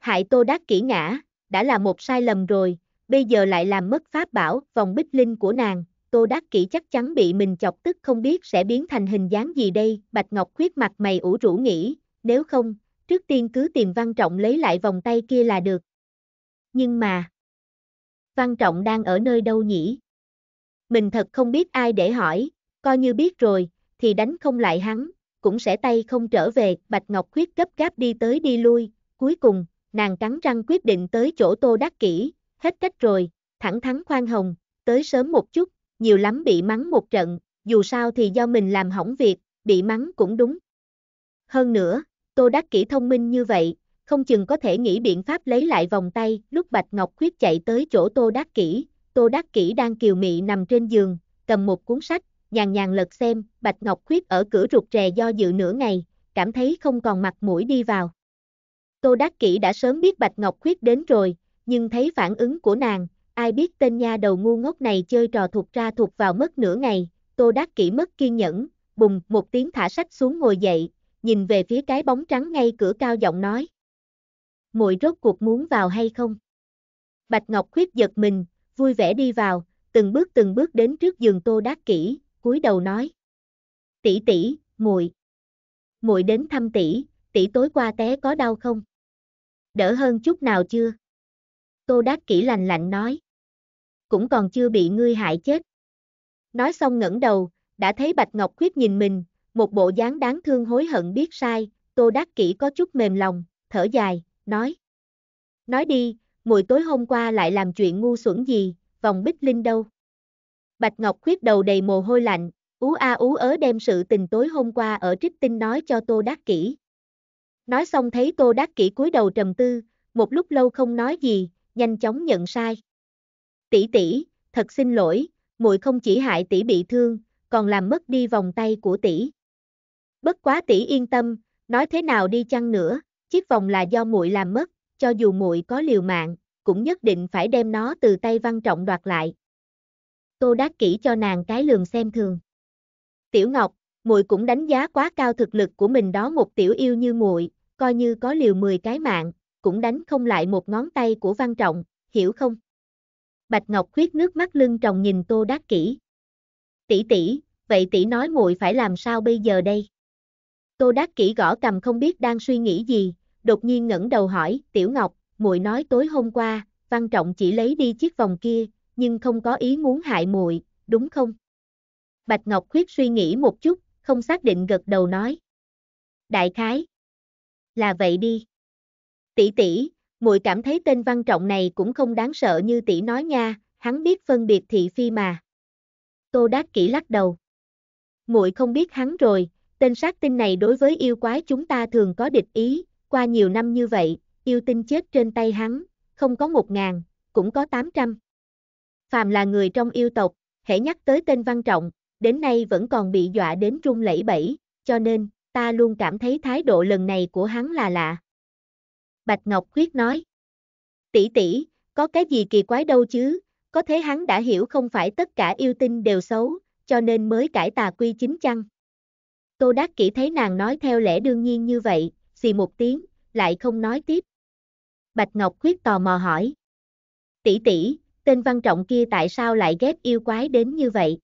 hại Tô Đát kỹ ngã, đã là một sai lầm rồi, bây giờ lại làm mất pháp bảo vòng bích linh của nàng, Tô Đát kỹ chắc chắn bị mình chọc tức không biết sẽ biến thành hình dáng gì đây, Bạch Ngọc khuyết mặt mày ủ rũ nghĩ, nếu không, trước tiên cứ tìm Văn Trọng lấy lại vòng tay kia là được. Nhưng mà, Văn Trọng đang ở nơi đâu nhỉ? Mình thật không biết ai để hỏi, coi như biết rồi, thì đánh không lại hắn, cũng sẽ tay không trở về, Bạch Ngọc Khuyết gấp gáp đi tới đi lui, cuối cùng, nàng cắn răng quyết định tới chỗ tô đắc kỷ hết cách rồi, thẳng thắn khoan hồng, tới sớm một chút, nhiều lắm bị mắng một trận, dù sao thì do mình làm hỏng việc, bị mắng cũng đúng. Hơn nữa, tô đắc kỷ thông minh như vậy, không chừng có thể nghĩ biện pháp lấy lại vòng tay, lúc Bạch Ngọc Khuyết chạy tới chỗ tô đắc kỷ tô đắc kỷ đang kiều mị nằm trên giường, cầm một cuốn sách, nhàn nhàn lật xem, Bạch Ngọc Khuyết ở cửa rụt rè do dự nửa ngày, cảm thấy không còn mặt mũi đi vào. Tô Đắc Kỷ đã sớm biết Bạch Ngọc Khuyết đến rồi, nhưng thấy phản ứng của nàng, ai biết tên nha đầu ngu ngốc này chơi trò thuộc ra thuộc vào mất nửa ngày, Tô Đắc Kỷ mất kiên nhẫn, bùng một tiếng thả sách xuống ngồi dậy, nhìn về phía cái bóng trắng ngay cửa cao giọng nói. Muội rốt cuộc muốn vào hay không? Bạch Ngọc Khuyết giật mình, vui vẻ đi vào, từng bước từng bước đến trước giường Tô Đắc Kỷ, cúi đầu nói: "Tỷ tỷ, muội, muội đến thăm tỷ, tỷ tối qua té có đau không?" đỡ hơn chút nào chưa? Tô Đát Kỷ lành lạnh nói. Cũng còn chưa bị ngươi hại chết. Nói xong ngẩng đầu, đã thấy Bạch Ngọc Khuyết nhìn mình, một bộ dáng đáng thương hối hận biết sai, Tô Đát Kỷ có chút mềm lòng, thở dài, nói. Nói đi, mùi tối hôm qua lại làm chuyện ngu xuẩn gì, vòng bích linh đâu? Bạch Ngọc Khuyết đầu đầy mồ hôi lạnh, ú a ú ớ đem sự tình tối hôm qua ở Trích Tinh nói cho Tô Đát Kỷ. Nói xong thấy Tô Đắc Kỷ cúi đầu trầm tư, một lúc lâu không nói gì, nhanh chóng nhận sai. Tỷ tỷ, thật xin lỗi, muội không chỉ hại tỷ bị thương, còn làm mất đi vòng tay của tỷ. Bất quá tỷ yên tâm, nói thế nào đi chăng nữa, chiếc vòng là do muội làm mất, cho dù muội có liều mạng, cũng nhất định phải đem nó từ tay Văn Trọng đoạt lại. Tô Đát Kỷ cho nàng cái lườm xem thường. Tiểu Ngọc, muội cũng đánh giá quá cao thực lực của mình đó một tiểu yêu như muội, coi như có liều 10 cái mạng, cũng đánh không lại một ngón tay của Văn Trọng, hiểu không? Bạch Ngọc khuyết nước mắt lưng tròng nhìn Tô Đát Kỷ. Tỷ tỷ, vậy tỷ nói muội phải làm sao bây giờ đây? Tô Đát Kỷ gõ cầm không biết đang suy nghĩ gì, đột nhiên ngẩng đầu hỏi, "Tiểu Ngọc, muội nói tối hôm qua, Văn Trọng chỉ lấy đi chiếc vòng kia, nhưng không có ý muốn hại muội, đúng không?" Bạch Ngọc khuyết suy nghĩ một chút, không xác định gật đầu nói. Đại khái là vậy đi. Tỷ tỷ, muội cảm thấy tên văn trọng này cũng không đáng sợ như tỷ nói nha, hắn biết phân biệt thị phi mà. Tô Đát Kỷ lắc đầu. Muội không biết hắn rồi, tên sát tinh này đối với yêu quái chúng ta thường có địch ý, qua nhiều năm như vậy, yêu tinh chết trên tay hắn, không có một ngàn, cũng có tám trăm. Phàm là người trong yêu tộc, hễ nhắc tới tên văn trọng, đến nay vẫn còn bị dọa đến run lẩy bẩy, cho nên, ta luôn cảm thấy thái độ lần này của hắn là lạ. Bạch Ngọc Khuyết nói. Tỷ tỷ, có cái gì kỳ quái đâu chứ, có thế hắn đã hiểu không phải tất cả yêu tinh đều xấu, cho nên mới cải tà quy chính chăng. Tô Đắc Kỷ thấy nàng nói theo lẽ đương nhiên như vậy, xì một tiếng, lại không nói tiếp. Bạch Ngọc Khuyết tò mò hỏi. Tỷ tỷ, tên văn trọng kia tại sao lại ghét yêu quái đến như vậy?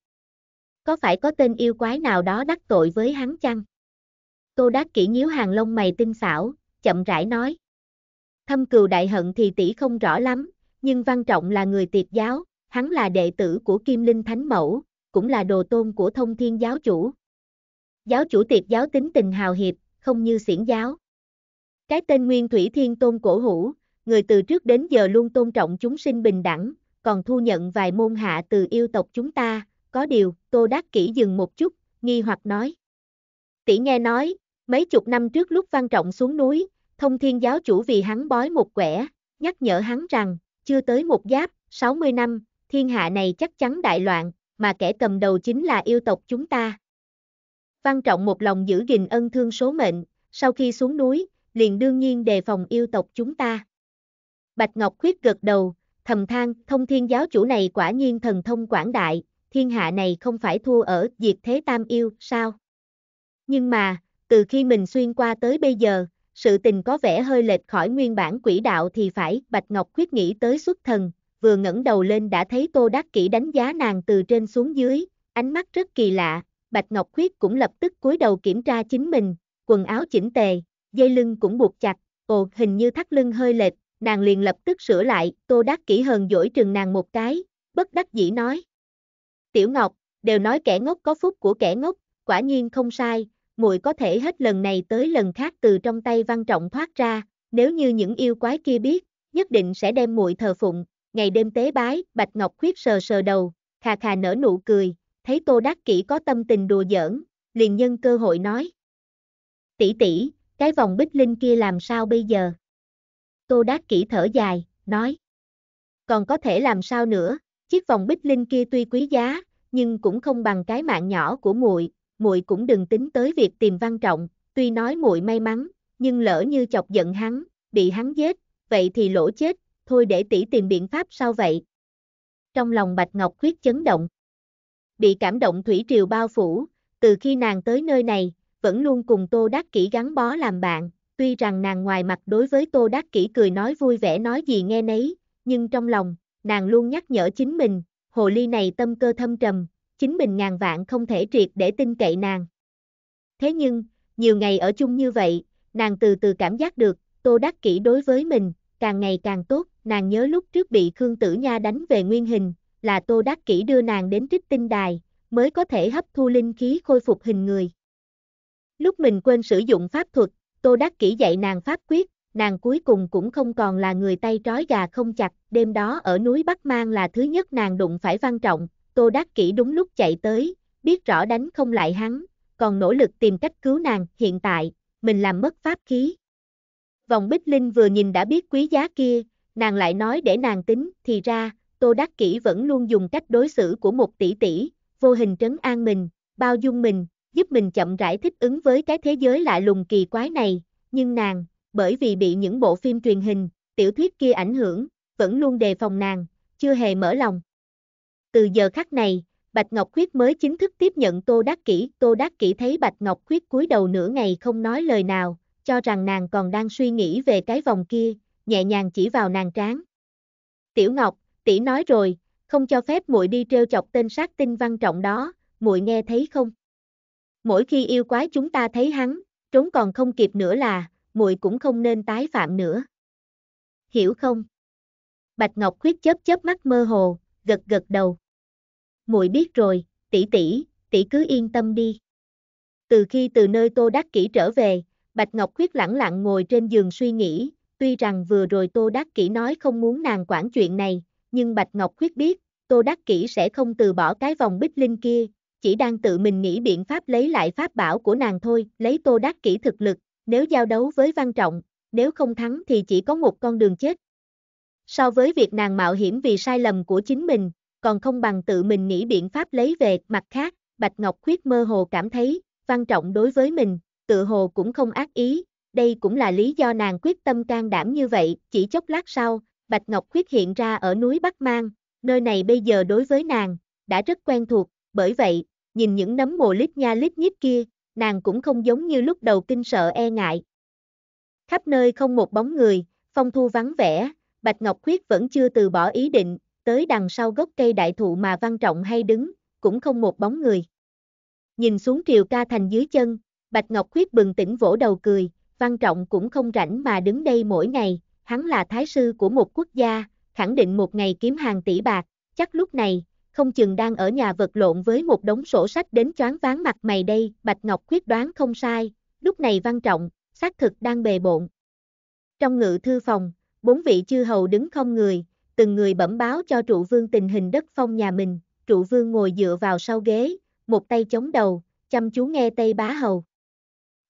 Có phải có tên yêu quái nào đó đắc tội với hắn chăng? Tô Đát Kỷ nhíu hàng lông mày tinh xảo, chậm rãi nói. Thâm cừu đại hận thì tỷ không rõ lắm, nhưng Văn Trọng là người tiệt giáo, hắn là đệ tử của Kim Linh Thánh Mẫu, cũng là đồ tôn của thông thiên giáo chủ. Giáo chủ tiệt giáo tính tình hào hiệp, không như xiển giáo. Cái tên Nguyên Thủy Thiên Tôn cổ hữu, người từ trước đến giờ luôn tôn trọng chúng sinh bình đẳng, còn thu nhận vài môn hạ từ yêu tộc chúng ta, có điều, Tô Đát Kỷ dừng một chút, nghi hoặc nói. Tỷ nghe nói, mấy chục năm trước lúc Văn Trọng xuống núi, thông thiên giáo chủ vì hắn bói một quẻ, nhắc nhở hắn rằng, chưa tới một giáp, 60 năm, thiên hạ này chắc chắn đại loạn, mà kẻ cầm đầu chính là yêu tộc chúng ta. Văn Trọng một lòng giữ gìn ân thương số mệnh, sau khi xuống núi, liền đương nhiên đề phòng yêu tộc chúng ta. Bạch Ngọc Khuyết gật đầu, thầm than, thông thiên giáo chủ này quả nhiên thần thông quảng đại, thiên hạ này không phải thua ở diệt thế tam yêu, sao? Nhưng mà, từ khi mình xuyên qua tới bây giờ, sự tình có vẻ hơi lệch khỏi nguyên bản quỹ đạo thì phải, Bạch Ngọc Khuyết nghĩ tới xuất thần, vừa ngẩng đầu lên đã thấy Tô Đắc Kỷ đánh giá nàng từ trên xuống dưới, ánh mắt rất kỳ lạ, Bạch Ngọc Khuyết cũng lập tức cúi đầu kiểm tra chính mình, quần áo chỉnh tề, dây lưng cũng buộc chặt, ồ hình như thắt lưng hơi lệch, nàng liền lập tức sửa lại, Tô Đắc Kỷ hờn dỗi trừng nàng một cái, bất đắc dĩ nói. Tiểu Ngọc, đều nói kẻ ngốc có phúc của kẻ ngốc, quả nhiên không sai, muội có thể hết lần này tới lần khác từ trong tay Văn Trọng thoát ra, nếu như những yêu quái kia biết, nhất định sẽ đem muội thờ phụng, ngày đêm tế bái, Bạch Ngọc Khuyết sờ sờ đầu, khà khà nở nụ cười, thấy Tô Đắc Kỷ có tâm tình đùa giỡn, liền nhân cơ hội nói: "Tỷ tỷ, cái vòng bích linh kia làm sao bây giờ?" Tô Đắc Kỷ thở dài, nói: "Còn có thể làm sao nữa, chiếc vòng bích linh kia tuy quý giá, nhưng cũng không bằng cái mạng nhỏ của muội, muội cũng đừng tính tới việc tìm Văn Trọng, tuy nói muội may mắn, nhưng lỡ như chọc giận hắn, bị hắn giết, vậy thì lỗ chết, thôi để tỷ tìm biện pháp sao vậy? Trong lòng Bạch Ngọc Khuyết chấn động. Bị cảm động thủy triều bao phủ, từ khi nàng tới nơi này, vẫn luôn cùng Tô Đắc Kỷ gắn bó làm bạn, tuy rằng nàng ngoài mặt đối với Tô Đắc Kỷ cười nói vui vẻ nói gì nghe nấy, nhưng trong lòng, nàng luôn nhắc nhở chính mình, hồ ly này tâm cơ thâm trầm, chính mình ngàn vạn không thể triệt để tin cậy nàng. Thế nhưng, nhiều ngày ở chung như vậy, nàng từ từ cảm giác được, Tô Đắc Kỷ đối với mình, càng ngày càng tốt, nàng nhớ lúc trước bị Khương Tử Nha đánh về nguyên hình, là Tô Đắc Kỷ đưa nàng đến trích tinh đài, mới có thể hấp thu linh khí khôi phục hình người. Lúc mình quên sử dụng pháp thuật, Tô Đắc Kỷ dạy nàng pháp quyết, nàng cuối cùng cũng không còn là người tay trói gà không chặt, đêm đó ở núi Bắc Mang là thứ nhất nàng đụng phải văn trọng, Tô Đắc Kỷ đúng lúc chạy tới, biết rõ đánh không lại hắn, còn nỗ lực tìm cách cứu nàng, hiện tại, mình làm mất pháp khí. Vòng Bích Linh vừa nhìn đã biết quý giá kia, nàng lại nói để nàng tính, thì ra, Tô Đắc Kỷ vẫn luôn dùng cách đối xử của một tỷ tỷ, vô hình trấn an mình, bao dung mình, giúp mình chậm rãi thích ứng với cái thế giới lạ lùng kỳ quái này, nhưng nàng, bởi vì bị những bộ phim truyền hình, tiểu thuyết kia ảnh hưởng, vẫn luôn đề phòng nàng, chưa hề mở lòng, từ giờ khắc này, Bạch Ngọc Khuyết mới chính thức tiếp nhận Tô Đắc Kỷ. Tô Đắc Kỷ thấy Bạch Ngọc Khuyết cúi đầu nửa ngày không nói lời nào, cho rằng nàng còn đang suy nghĩ về cái vòng kia, nhẹ nhàng chỉ vào nàng tráng, Tiểu Ngọc, tỷ nói rồi, không cho phép muội đi trêu chọc tên sát tinh văn trọng đó, muội nghe thấy không? Mỗi khi yêu quái chúng ta thấy hắn, trốn còn không kịp nữa là, muội cũng không nên tái phạm nữa. Hiểu không? Bạch Ngọc Khuyết chớp chớp mắt mơ hồ, gật gật đầu muội biết rồi, tỷ tỷ, tỷ cứ yên tâm đi. Từ khi từ nơi Tô Đắc Kỷ trở về, Bạch Ngọc Khuyết lẳng lặng ngồi trên giường suy nghĩ, tuy rằng vừa rồi Tô Đắc Kỷ nói không muốn nàng quản chuyện này, nhưng Bạch Ngọc Khuyết biết, Tô Đắc Kỷ sẽ không từ bỏ cái vòng bích linh kia, chỉ đang tự mình nghĩ biện pháp lấy lại pháp bảo của nàng thôi, lấy Tô Đắc Kỷ thực lực, nếu giao đấu với Văn Trọng, nếu không thắng thì chỉ có một con đường chết. So với việc nàng mạo hiểm vì sai lầm của chính mình, còn không bằng tự mình nghĩ biện pháp lấy về. Mặt khác, Bạch Ngọc Khuyết mơ hồ cảm thấy, Văn Trọng đối với mình, tự hồ cũng không ác ý, đây cũng là lý do nàng quyết tâm can đảm như vậy. Chỉ chốc lát sau, Bạch Ngọc Khuyết hiện ra ở núi Bắc Mang, nơi này bây giờ đối với nàng, đã rất quen thuộc, bởi vậy, nhìn những nấm mồ lít nha lít nhít kia, nàng cũng không giống như lúc đầu kinh sợ e ngại. Khắp nơi không một bóng người, phong thu vắng vẻ, Bạch Ngọc Khuyết vẫn chưa từ bỏ ý định, tới đằng sau gốc cây đại thụ mà Văn Trọng hay đứng, cũng không một bóng người. Nhìn xuống triều ca thành dưới chân, Bạch Ngọc Khuyết bừng tỉnh vỗ đầu cười, Văn Trọng cũng không rảnh mà đứng đây mỗi ngày, hắn là thái sư của một quốc gia, khẳng định một ngày kiếm hàng tỷ bạc, chắc lúc này, không chừng đang ở nhà vật lộn với một đống sổ sách đến choáng ván mặt mày đây, Bạch Ngọc Khuyết đoán không sai, lúc này Văn Trọng, xác thực đang bề bộn. Trong ngự thư phòng, bốn vị chư hầu đứng không người, từng người bẩm báo cho trụ vương tình hình đất phong nhà mình, trụ vương ngồi dựa vào sau ghế, một tay chống đầu, chăm chú nghe Tây Bá Hầu.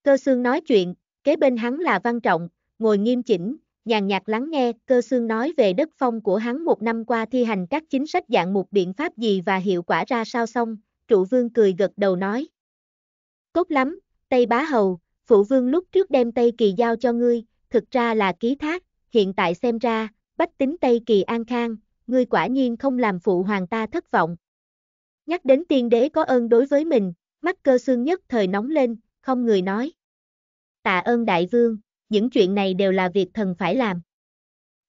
Cơ xương nói chuyện, kế bên hắn là Văn Trọng, ngồi nghiêm chỉnh, nhàn nhạt lắng nghe, cơ xương nói về đất phong của hắn một năm qua thi hành các chính sách dạng một biện pháp gì và hiệu quả ra sao xong, trụ vương cười gật đầu nói. Tốt lắm, Tây Bá Hầu, phụ vương lúc trước đem Tây Kỳ giao cho ngươi, thực ra là ký thác, hiện tại xem ra, bách tính Tây Kỳ An Khang, ngươi quả nhiên không làm phụ hoàng ta thất vọng. Nhắc đến tiên đế có ơn đối với mình, mắt cơ xương nhất thời nóng lên, không người nói. Tạ ơn đại vương, những chuyện này đều là việc thần phải làm.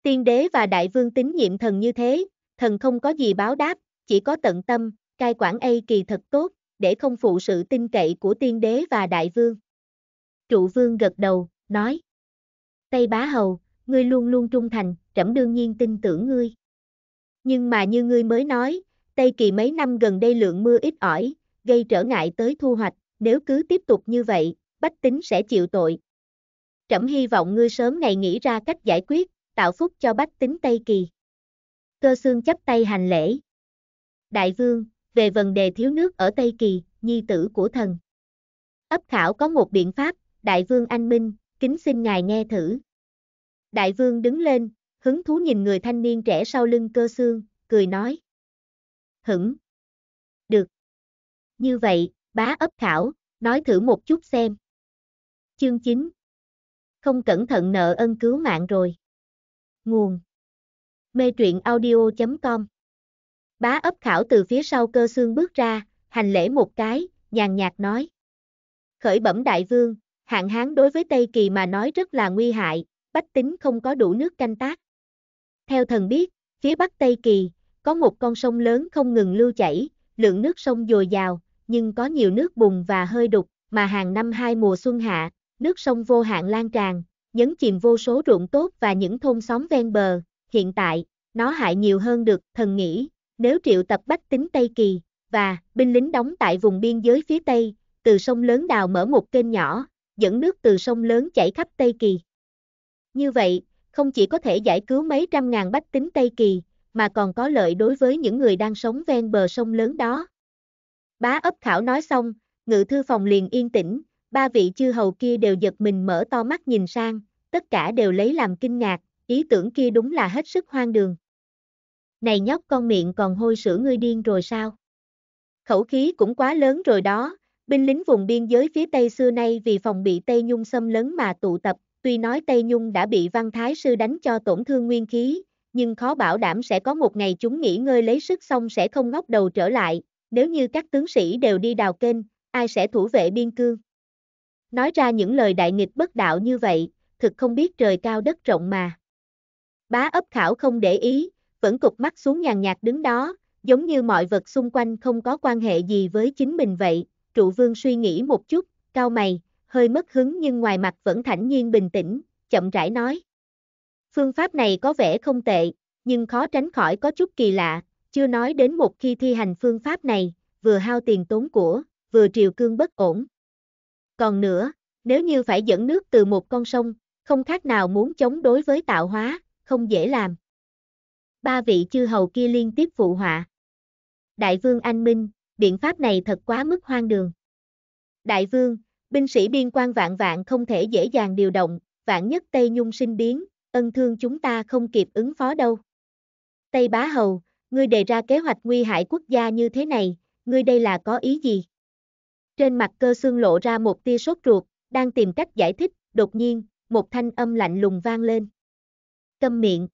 Tiên đế và đại vương tín nhiệm thần như thế, thần không có gì báo đáp, chỉ có tận tâm, cai quản A kỳ thật tốt, để không phụ sự tin cậy của tiên đế và đại vương. Trụ vương gật đầu, nói. Tây bá hầu, ngươi luôn luôn trung thành, trẫm đương nhiên tin tưởng ngươi. Nhưng mà như ngươi mới nói, Tây Kỳ mấy năm gần đây lượng mưa ít ỏi, gây trở ngại tới thu hoạch, nếu cứ tiếp tục như vậy, bách tính sẽ chịu tội. Trẫm hy vọng ngươi sớm ngày nghĩ ra cách giải quyết, tạo phúc cho bách tính Tây Kỳ. Cơ xương chấp tay hành lễ. Đại vương, về vấn đề thiếu nước ở Tây Kỳ, nhi tử của thần. Ấp khảo có một biện pháp, đại vương anh minh, kính xin ngài nghe thử. Đại vương đứng lên, hứng thú nhìn người thanh niên trẻ sau lưng cơ xương, cười nói. Hửng. Được. Như vậy, bá ấp khảo, nói thử một chút xem. Chương 9. Không cẩn thận nợ ân cứu mạng rồi. Nguồn. Mê truyện audio.com Bá ấp khảo từ phía sau cơ xương bước ra, hành lễ một cái, nhàn nhạt nói. Khởi bẩm đại vương, hạn hán đối với Tây Kỳ mà nói rất là nguy hại, bách tính không có đủ nước canh tác. Theo thần biết, phía bắc Tây Kỳ, có một con sông lớn không ngừng lưu chảy, lượng nước sông dồi dào, nhưng có nhiều nước bùng và hơi đục, mà hàng năm hai mùa xuân hạ, nước sông vô hạn lan tràn, nhấn chìm vô số ruộng tốt và những thôn xóm ven bờ, hiện tại, nó hại nhiều hơn được, thần nghĩ, nếu triệu tập bách tính Tây Kỳ, và binh lính đóng tại vùng biên giới phía Tây, từ sông lớn đào mở một kênh nhỏ, dẫn nước từ sông lớn chảy khắp Tây Kỳ. Như vậy, không chỉ có thể giải cứu mấy trăm ngàn bách tính Tây Kỳ, mà còn có lợi đối với những người đang sống ven bờ sông lớn đó. Bá ấp khảo nói xong, ngự thư phòng liền yên tĩnh, ba vị chư hầu kia đều giật mình mở to mắt nhìn sang, tất cả đều lấy làm kinh ngạc, ý tưởng kia đúng là hết sức hoang đường. Này nhóc con miệng còn hôi sữa ngươi điên rồi sao? Khẩu khí cũng quá lớn rồi đó, binh lính vùng biên giới phía Tây xưa nay vì phòng bị Tây Nhung xâm lấn mà tụ tập Tuy nói Tây Nhung đã bị Văn Thái Sư đánh cho tổn thương nguyên khí, nhưng khó bảo đảm sẽ có một ngày chúng nghỉ ngơi lấy sức xong sẽ không ngóc đầu trở lại, nếu như các tướng sĩ đều đi đào kênh, ai sẽ thủ vệ biên cương. Nói ra những lời đại nghịch bất đạo như vậy, thực không biết trời cao đất rộng mà. Bá ấp khảo không để ý, vẫn cục mắt xuống nhàn nhạt đứng đó, giống như mọi vật xung quanh không có quan hệ gì với chính mình vậy, trụ vương suy nghĩ một chút, cao mày, hơi mất hứng nhưng ngoài mặt vẫn thản nhiên bình tĩnh, chậm rãi nói. Phương pháp này có vẻ không tệ, nhưng khó tránh khỏi có chút kỳ lạ, chưa nói đến một khi thi hành phương pháp này, vừa hao tiền tốn của, vừa triều cương bất ổn. Còn nữa, nếu như phải dẫn nước từ một con sông, không khác nào muốn chống đối với tạo hóa, không dễ làm. Ba vị chư hầu kia liên tiếp phụ họa. Đại vương anh minh, biện pháp này thật quá mức hoang đường. Đại vương, Binh sĩ biên quan vạn vạn không thể dễ dàng điều động, vạn nhất Tây Nhung sinh biến, ân thương chúng ta không kịp ứng phó đâu. Tây Bá Hầu, ngươi đề ra kế hoạch nguy hại quốc gia như thế này, ngươi đây là có ý gì? Trên mặt cơ xương lộ ra một tia sốt ruột, đang tìm cách giải thích, đột nhiên, một thanh âm lạnh lùng vang lên. Câm miệng.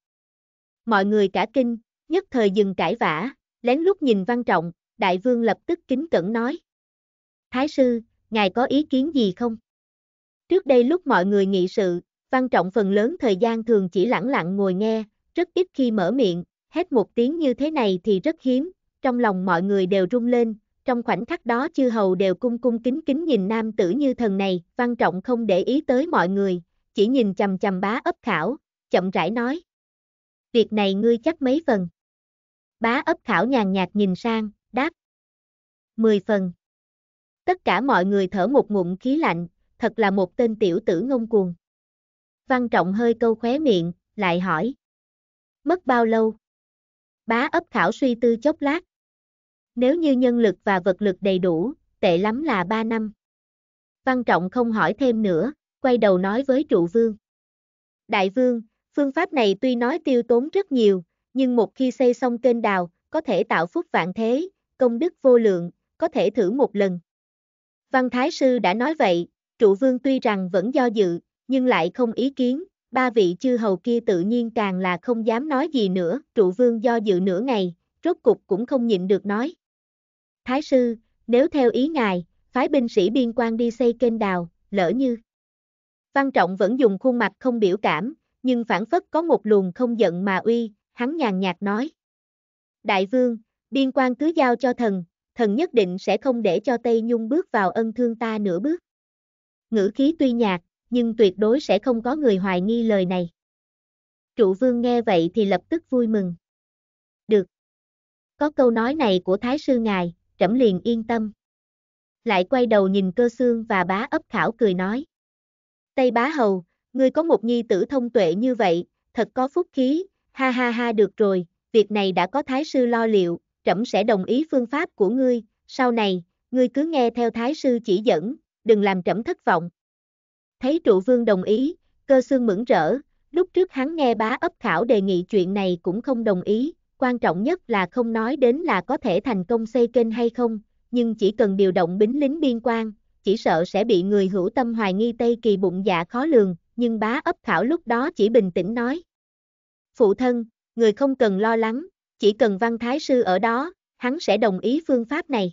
Mọi người cả kinh, nhất thời dừng cãi vã, lén lút nhìn văn trọng, đại vương lập tức kính cẩn nói. Thái sư, ngài có ý kiến gì không? Trước đây lúc mọi người nghị sự, Văn Trọng phần lớn thời gian thường chỉ lẳng lặng ngồi nghe, rất ít khi mở miệng, hết một tiếng như thế này thì rất hiếm, trong lòng mọi người đều rung lên, trong khoảnh khắc đó chư hầu đều cung cung kính kính nhìn nam tử như thần này, Văn Trọng không để ý tới mọi người, chỉ nhìn chầm chầm bá ấp khảo, chậm rãi nói. Việc này ngươi chắc mấy phần. Bá ấp khảo nhàn nhạt nhìn sang, đáp. Mười phần. Tất cả mọi người thở một ngụm khí lạnh, thật là một tên tiểu tử ngông cuồng. Văn Trọng hơi câu khóe miệng, lại hỏi. Mất bao lâu? Bá ấp khảo suy tư chốc lát. Nếu như nhân lực và vật lực đầy đủ, tệ lắm là 3 năm. Văn Trọng không hỏi thêm nữa, quay đầu nói với trụ vương. Đại vương, phương pháp này tuy nói tiêu tốn rất nhiều, nhưng một khi xây xong kênh đào, có thể tạo phúc vạn thế, công đức vô lượng, có thể thử một lần. Văn Thái Sư đã nói vậy, trụ vương tuy rằng vẫn do dự, nhưng lại không ý kiến, ba vị chư hầu kia tự nhiên càng là không dám nói gì nữa, trụ vương do dự nửa ngày, rốt cục cũng không nhịn được nói. Thái Sư, nếu theo ý ngài, phái binh sĩ biên quan đi xây kênh đào, lỡ như. Văn Trọng vẫn dùng khuôn mặt không biểu cảm, nhưng phản phất có một luồng không giận mà uy, hắn nhàn nhạt nói. Đại vương, biên quan cứ giao cho thần, thần nhất định sẽ không để cho Tây Nhung bước vào ân thương ta nửa bước. Ngữ khí tuy nhạt, nhưng tuyệt đối sẽ không có người hoài nghi lời này. Trụ vương nghe vậy thì lập tức vui mừng. Được. Có câu nói này của Thái sư ngài, trẫm liền yên tâm. Lại quay đầu nhìn cơ xương và bá ấp khảo cười nói. Tây bá hầu, ngươi có một nhi tử thông tuệ như vậy, thật có phúc khí, ha ha ha được rồi, việc này đã có thái sư lo liệu, trẫm sẽ đồng ý phương pháp của ngươi, sau này, ngươi cứ nghe theo thái sư chỉ dẫn, đừng làm trẫm thất vọng. Thấy trụ vương đồng ý, cơ xương mững rỡ, lúc trước hắn nghe bá ấp khảo đề nghị chuyện này cũng không đồng ý, quan trọng nhất là không nói đến là có thể thành công xây kênh hay không, nhưng chỉ cần điều động bính lính biên quan, chỉ sợ sẽ bị người hữu tâm hoài nghi Tây Kỳ bụng dạ khó lường, nhưng bá ấp khảo lúc đó chỉ bình tĩnh nói. Phụ thân, người không cần lo lắng, chỉ cần văn thái sư ở đó, hắn sẽ đồng ý phương pháp này.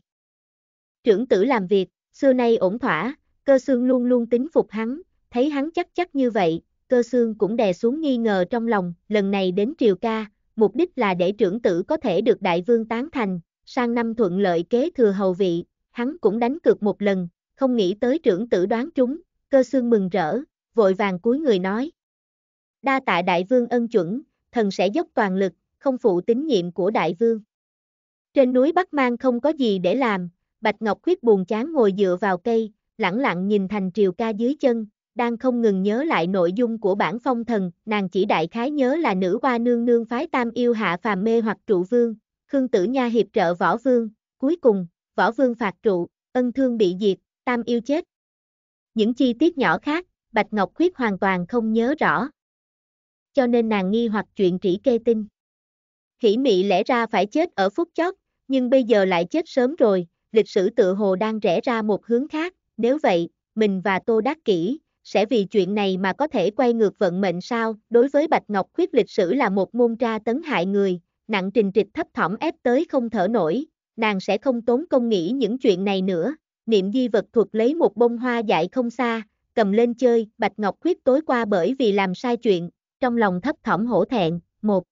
Trưởng tử làm việc, xưa nay ổn thỏa, cơ xương luôn luôn tính phục hắn, thấy hắn chắc chắc như vậy, cơ xương cũng đè xuống nghi ngờ trong lòng, lần này đến triều ca, mục đích là để trưởng tử có thể được đại vương tán thành, sang năm thuận lợi kế thừa hầu vị, hắn cũng đánh cược một lần, không nghĩ tới trưởng tử đoán trúng, cơ xương mừng rỡ, vội vàng cúi người nói. Đa tạ đại vương ân chuẩn, thần sẽ dốc toàn lực, không phụ tín nhiệm của đại vương. Trên núi Bắc Mang không có gì để làm, Bạch Ngọc Khuyết buồn chán ngồi dựa vào cây, lẳng lặng nhìn thành triều ca dưới chân, đang không ngừng nhớ lại nội dung của bản phong thần, nàng chỉ đại khái nhớ là nữ hoa nương nương phái tam yêu hạ phàm mê hoặc trụ vương, khương tử nha hiệp trợ võ vương, cuối cùng, võ vương phạt trụ, ân thương bị diệt, tam yêu chết. Những chi tiết nhỏ khác, Bạch Ngọc Khuyết hoàn toàn không nhớ rõ. Cho nên nàng nghi hoặc chuyện trĩ kê tinh. Hỷ mị lẽ ra phải chết ở phút chót, nhưng bây giờ lại chết sớm rồi, lịch sử tự hồ đang rẽ ra một hướng khác, nếu vậy, mình và Tô Đắc Kỷ, sẽ vì chuyện này mà có thể quay ngược vận mệnh sao, đối với Bạch Ngọc Khuyết lịch sử là một môn tra tấn hại người, nặng trình trịch thấp thỏm ép tới không thở nổi, nàng sẽ không tốn công nghĩ những chuyện này nữa, niệm di vật thuật lấy một bông hoa dại không xa, cầm lên chơi, Bạch Ngọc Khuyết tối qua bởi vì làm sai chuyện, trong lòng thấp thỏm hổ thẹn, một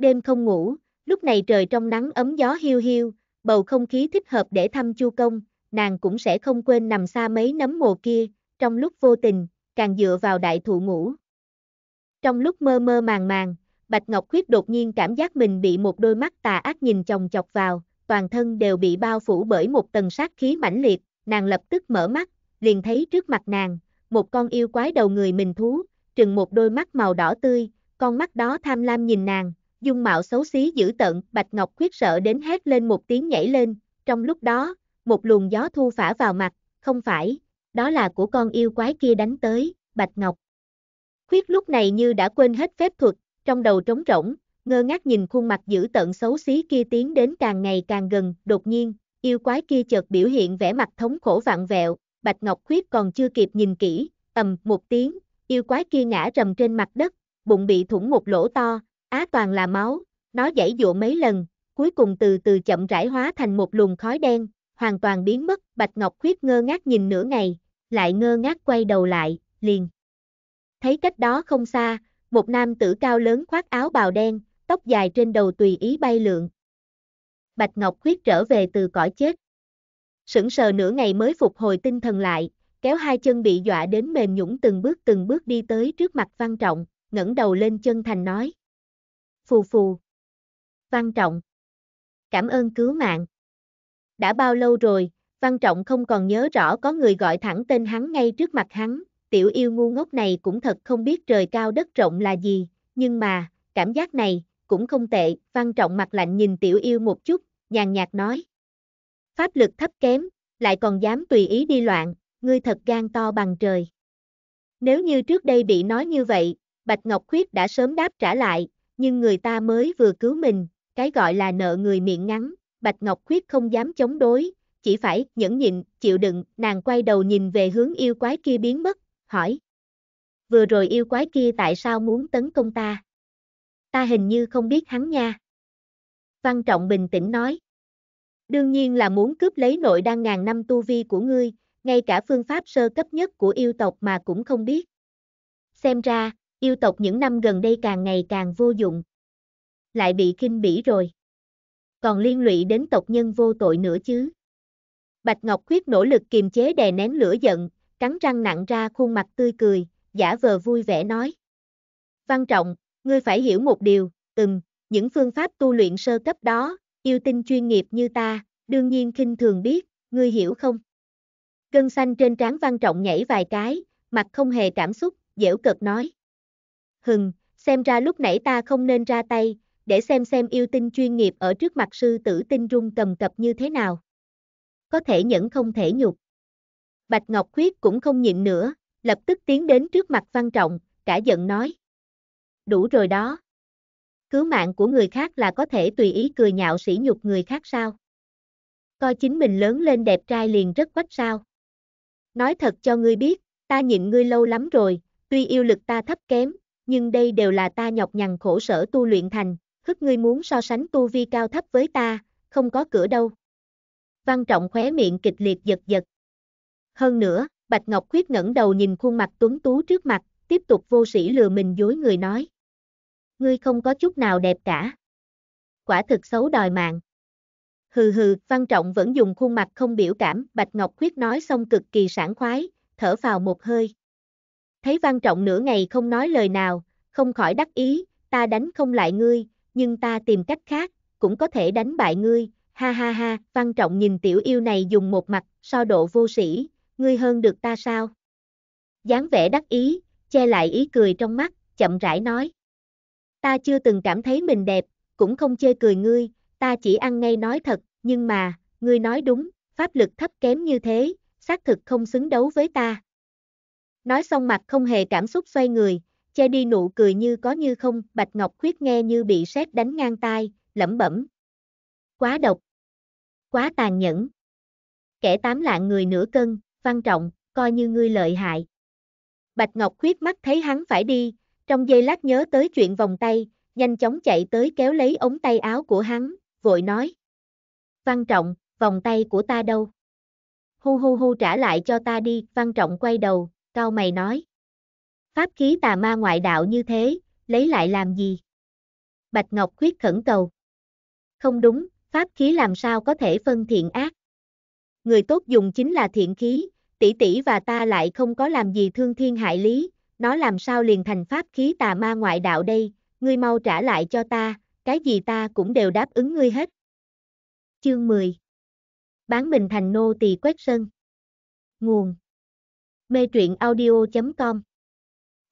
đêm không ngủ, lúc này trời trong nắng ấm gió hiu hiu, bầu không khí thích hợp để thăm Chu Công, nàng cũng sẽ không quên nằm xa mấy nấm mồ kia, trong lúc vô tình, càng dựa vào đại thụ ngủ. Trong lúc mơ mơ màng màng, Bạch Ngọc Khuyết đột nhiên cảm giác mình bị một đôi mắt tà ác nhìn chồng chọc vào, toàn thân đều bị bao phủ bởi một tầng sát khí mãnh liệt, nàng lập tức mở mắt, liền thấy trước mặt nàng, một con yêu quái đầu người mình thú, trừng một đôi mắt màu đỏ tươi, con mắt đó tham lam nhìn nàng, dung mạo xấu xí dữ tận, Bạch Ngọc Khuyết sợ đến hét lên một tiếng nhảy lên, trong lúc đó, một luồng gió thu phả vào mặt, không phải, đó là của con yêu quái kia đánh tới, Bạch Ngọc. Khuyết lúc này như đã quên hết phép thuật, trong đầu trống rỗng, ngơ ngác nhìn khuôn mặt dữ tận xấu xí kia tiến đến càng ngày càng gần, đột nhiên, yêu quái kia chợt biểu hiện vẻ mặt thống khổ vặn vẹo, Bạch Ngọc Khuyết còn chưa kịp nhìn kỹ, ầm một tiếng, yêu quái kia ngã rầm trên mặt đất, bụng bị thủng một lỗ to, Á toàn là máu, nó dãy dụa mấy lần, cuối cùng từ từ chậm rãi hóa thành một luồng khói đen, hoàn toàn biến mất, Bạch Ngọc Khuyết ngơ ngác nhìn nửa ngày, lại ngơ ngác quay đầu lại, liền. Thấy cách đó không xa, một nam tử cao lớn khoác áo bào đen, tóc dài trên đầu tùy ý bay lượn. Bạch Ngọc Khuyết trở về từ cõi chết. Sững sờ nửa ngày mới phục hồi tinh thần lại, kéo hai chân bị dọa đến mềm nhũng từng bước từng bước đi tới trước mặt Văn Trọng, ngẩng đầu lên chân thành nói phù phù. Văn Trọng Cảm ơn cứu mạng. Đã bao lâu rồi, Văn Trọng không còn nhớ rõ có người gọi thẳng tên hắn ngay trước mặt hắn, tiểu yêu ngu ngốc này cũng thật không biết trời cao đất rộng là gì, nhưng mà, cảm giác này, cũng không tệ, Văn Trọng mặt lạnh nhìn tiểu yêu một chút, nhàn nhạt nói. Pháp lực thấp kém, lại còn dám tùy ý đi loạn, ngươi thật gan to bằng trời. Nếu như trước đây bị nói như vậy, Bạch Ngọc Khuyết đã sớm đáp trả lại, nhưng người ta mới vừa cứu mình, cái gọi là nợ người miệng ngắn, Bạch Ngọc Khuyết không dám chống đối, chỉ phải nhẫn nhịn, chịu đựng, nàng quay đầu nhìn về hướng yêu quái kia biến mất, hỏi. Vừa rồi yêu quái kia tại sao muốn tấn công ta? Ta hình như không biết hắn nha. Văn Trọng bình tĩnh nói. Đương nhiên là muốn cướp lấy nội đan ngàn năm tu vi của ngươi, ngay cả phương pháp sơ cấp nhất của yêu tộc mà cũng không biết. Xem ra, yêu tộc những năm gần đây càng ngày càng vô dụng. Lại bị kinh bỉ rồi. Còn liên lụy đến tộc nhân vô tội nữa chứ. Bạch Ngọc Khuyết nỗ lực kiềm chế đè nén lửa giận, cắn răng nặng ra khuôn mặt tươi cười, giả vờ vui vẻ nói. Văn trọng, ngươi phải hiểu một điều, ừm, những phương pháp tu luyện sơ cấp đó, yêu tinh chuyên nghiệp như ta, đương nhiên khinh thường biết, ngươi hiểu không? Gân xanh trên trán văn trọng nhảy vài cái, mặt không hề cảm xúc, dễu cợt nói hừng, xem ra lúc nãy ta không nên ra tay, để xem xem yêu tinh chuyên nghiệp ở trước mặt sư tử tinh rung cầm cập như thế nào. Có thể nhẫn không thể nhục. Bạch Ngọc Khuyết cũng không nhịn nữa, lập tức tiến đến trước mặt văn trọng, cả giận nói. Đủ rồi đó. Cứu mạng của người khác là có thể tùy ý cười nhạo sỉ nhục người khác sao? Coi chính mình lớn lên đẹp trai liền rất quách sao? Nói thật cho ngươi biết, ta nhịn ngươi lâu lắm rồi, tuy yêu lực ta thấp kém, nhưng đây đều là ta nhọc nhằn khổ sở tu luyện thành, hức ngươi muốn so sánh tu vi cao thấp với ta, không có cửa đâu. Văn trọng khóe miệng kịch liệt giật giật. Hơn nữa, Bạch Ngọc Khuyết ngẩng đầu nhìn khuôn mặt tuấn tú trước mặt, tiếp tục vô sĩ lừa mình dối người nói. Ngươi không có chút nào đẹp cả. Quả thực xấu đòi mạng. Hừ hừ, Văn Trọng vẫn dùng khuôn mặt không biểu cảm, Bạch Ngọc Khuyết nói xong cực kỳ sảng khoái, thở vào một hơi. Thấy Văn Trọng nửa ngày không nói lời nào, không khỏi đắc ý, ta đánh không lại ngươi, nhưng ta tìm cách khác, cũng có thể đánh bại ngươi, ha ha ha, Văn Trọng nhìn tiểu yêu này dùng một mặt, so độ vô sĩ, ngươi hơn được ta sao? dáng vẻ đắc ý, che lại ý cười trong mắt, chậm rãi nói. Ta chưa từng cảm thấy mình đẹp, cũng không chê cười ngươi, ta chỉ ăn ngay nói thật, nhưng mà, ngươi nói đúng, pháp lực thấp kém như thế, xác thực không xứng đấu với ta. Nói xong mặt không hề cảm xúc xoay người, che đi nụ cười như có như không, Bạch Ngọc Khuyết nghe như bị sét đánh ngang tai, lẩm bẩm. Quá độc. Quá tàn nhẫn. Kẻ tám lạng người nửa cân, văn trọng, coi như ngươi lợi hại. Bạch Ngọc Khuyết mắt thấy hắn phải đi, trong giây lát nhớ tới chuyện vòng tay, nhanh chóng chạy tới kéo lấy ống tay áo của hắn, vội nói. Văn trọng, vòng tay của ta đâu? Hu hu hu trả lại cho ta đi, văn trọng quay đầu, Cao mày nói. Pháp khí tà ma ngoại đạo như thế, lấy lại làm gì? Bạch Ngọc Khuyết khẩn cầu. Không đúng, pháp khí làm sao có thể phân thiện ác? Người tốt dùng chính là thiện khí, tỷ tỷ và ta lại không có làm gì thương thiên hại lý, nó làm sao liền thành pháp khí tà ma ngoại đạo đây, ngươi mau trả lại cho ta, cái gì ta cũng đều đáp ứng ngươi hết. Chương 10 Bán mình thành nô tỳ quét sân Nguồn Mê truyện audio.com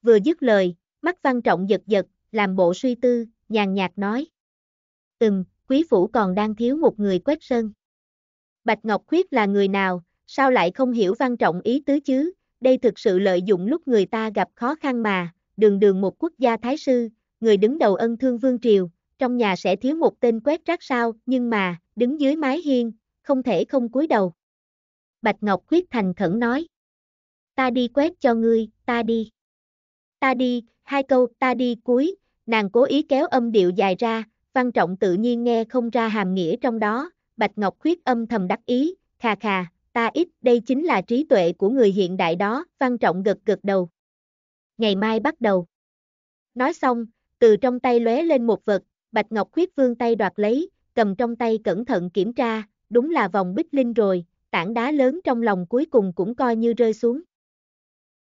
Vừa dứt lời, mắt văn trọng giật giật, làm bộ suy tư, nhàn nhạt nói. Ừm, quý phủ còn đang thiếu một người quét sân. Bạch Ngọc Khuyết là người nào, sao lại không hiểu văn trọng ý tứ chứ, đây thực sự lợi dụng lúc người ta gặp khó khăn mà, đường đường một quốc gia thái sư, người đứng đầu ân thương vương triều, trong nhà sẽ thiếu một tên quét rác sao, nhưng mà, đứng dưới mái hiên, không thể không cúi đầu. Bạch Ngọc Khuyết thành khẩn nói ta đi quét cho ngươi, ta đi. Ta đi, hai câu ta đi cuối, nàng cố ý kéo âm điệu dài ra, văn trọng tự nhiên nghe không ra hàm nghĩa trong đó, bạch ngọc khuyết âm thầm đắc ý, khà khà, ta ít, đây chính là trí tuệ của người hiện đại đó, văn trọng gật gật đầu. Ngày mai bắt đầu. Nói xong, từ trong tay lóe lên một vật, bạch ngọc khuyết vương tay đoạt lấy, cầm trong tay cẩn thận kiểm tra, đúng là vòng bích linh rồi, tảng đá lớn trong lòng cuối cùng cũng coi như rơi xuống.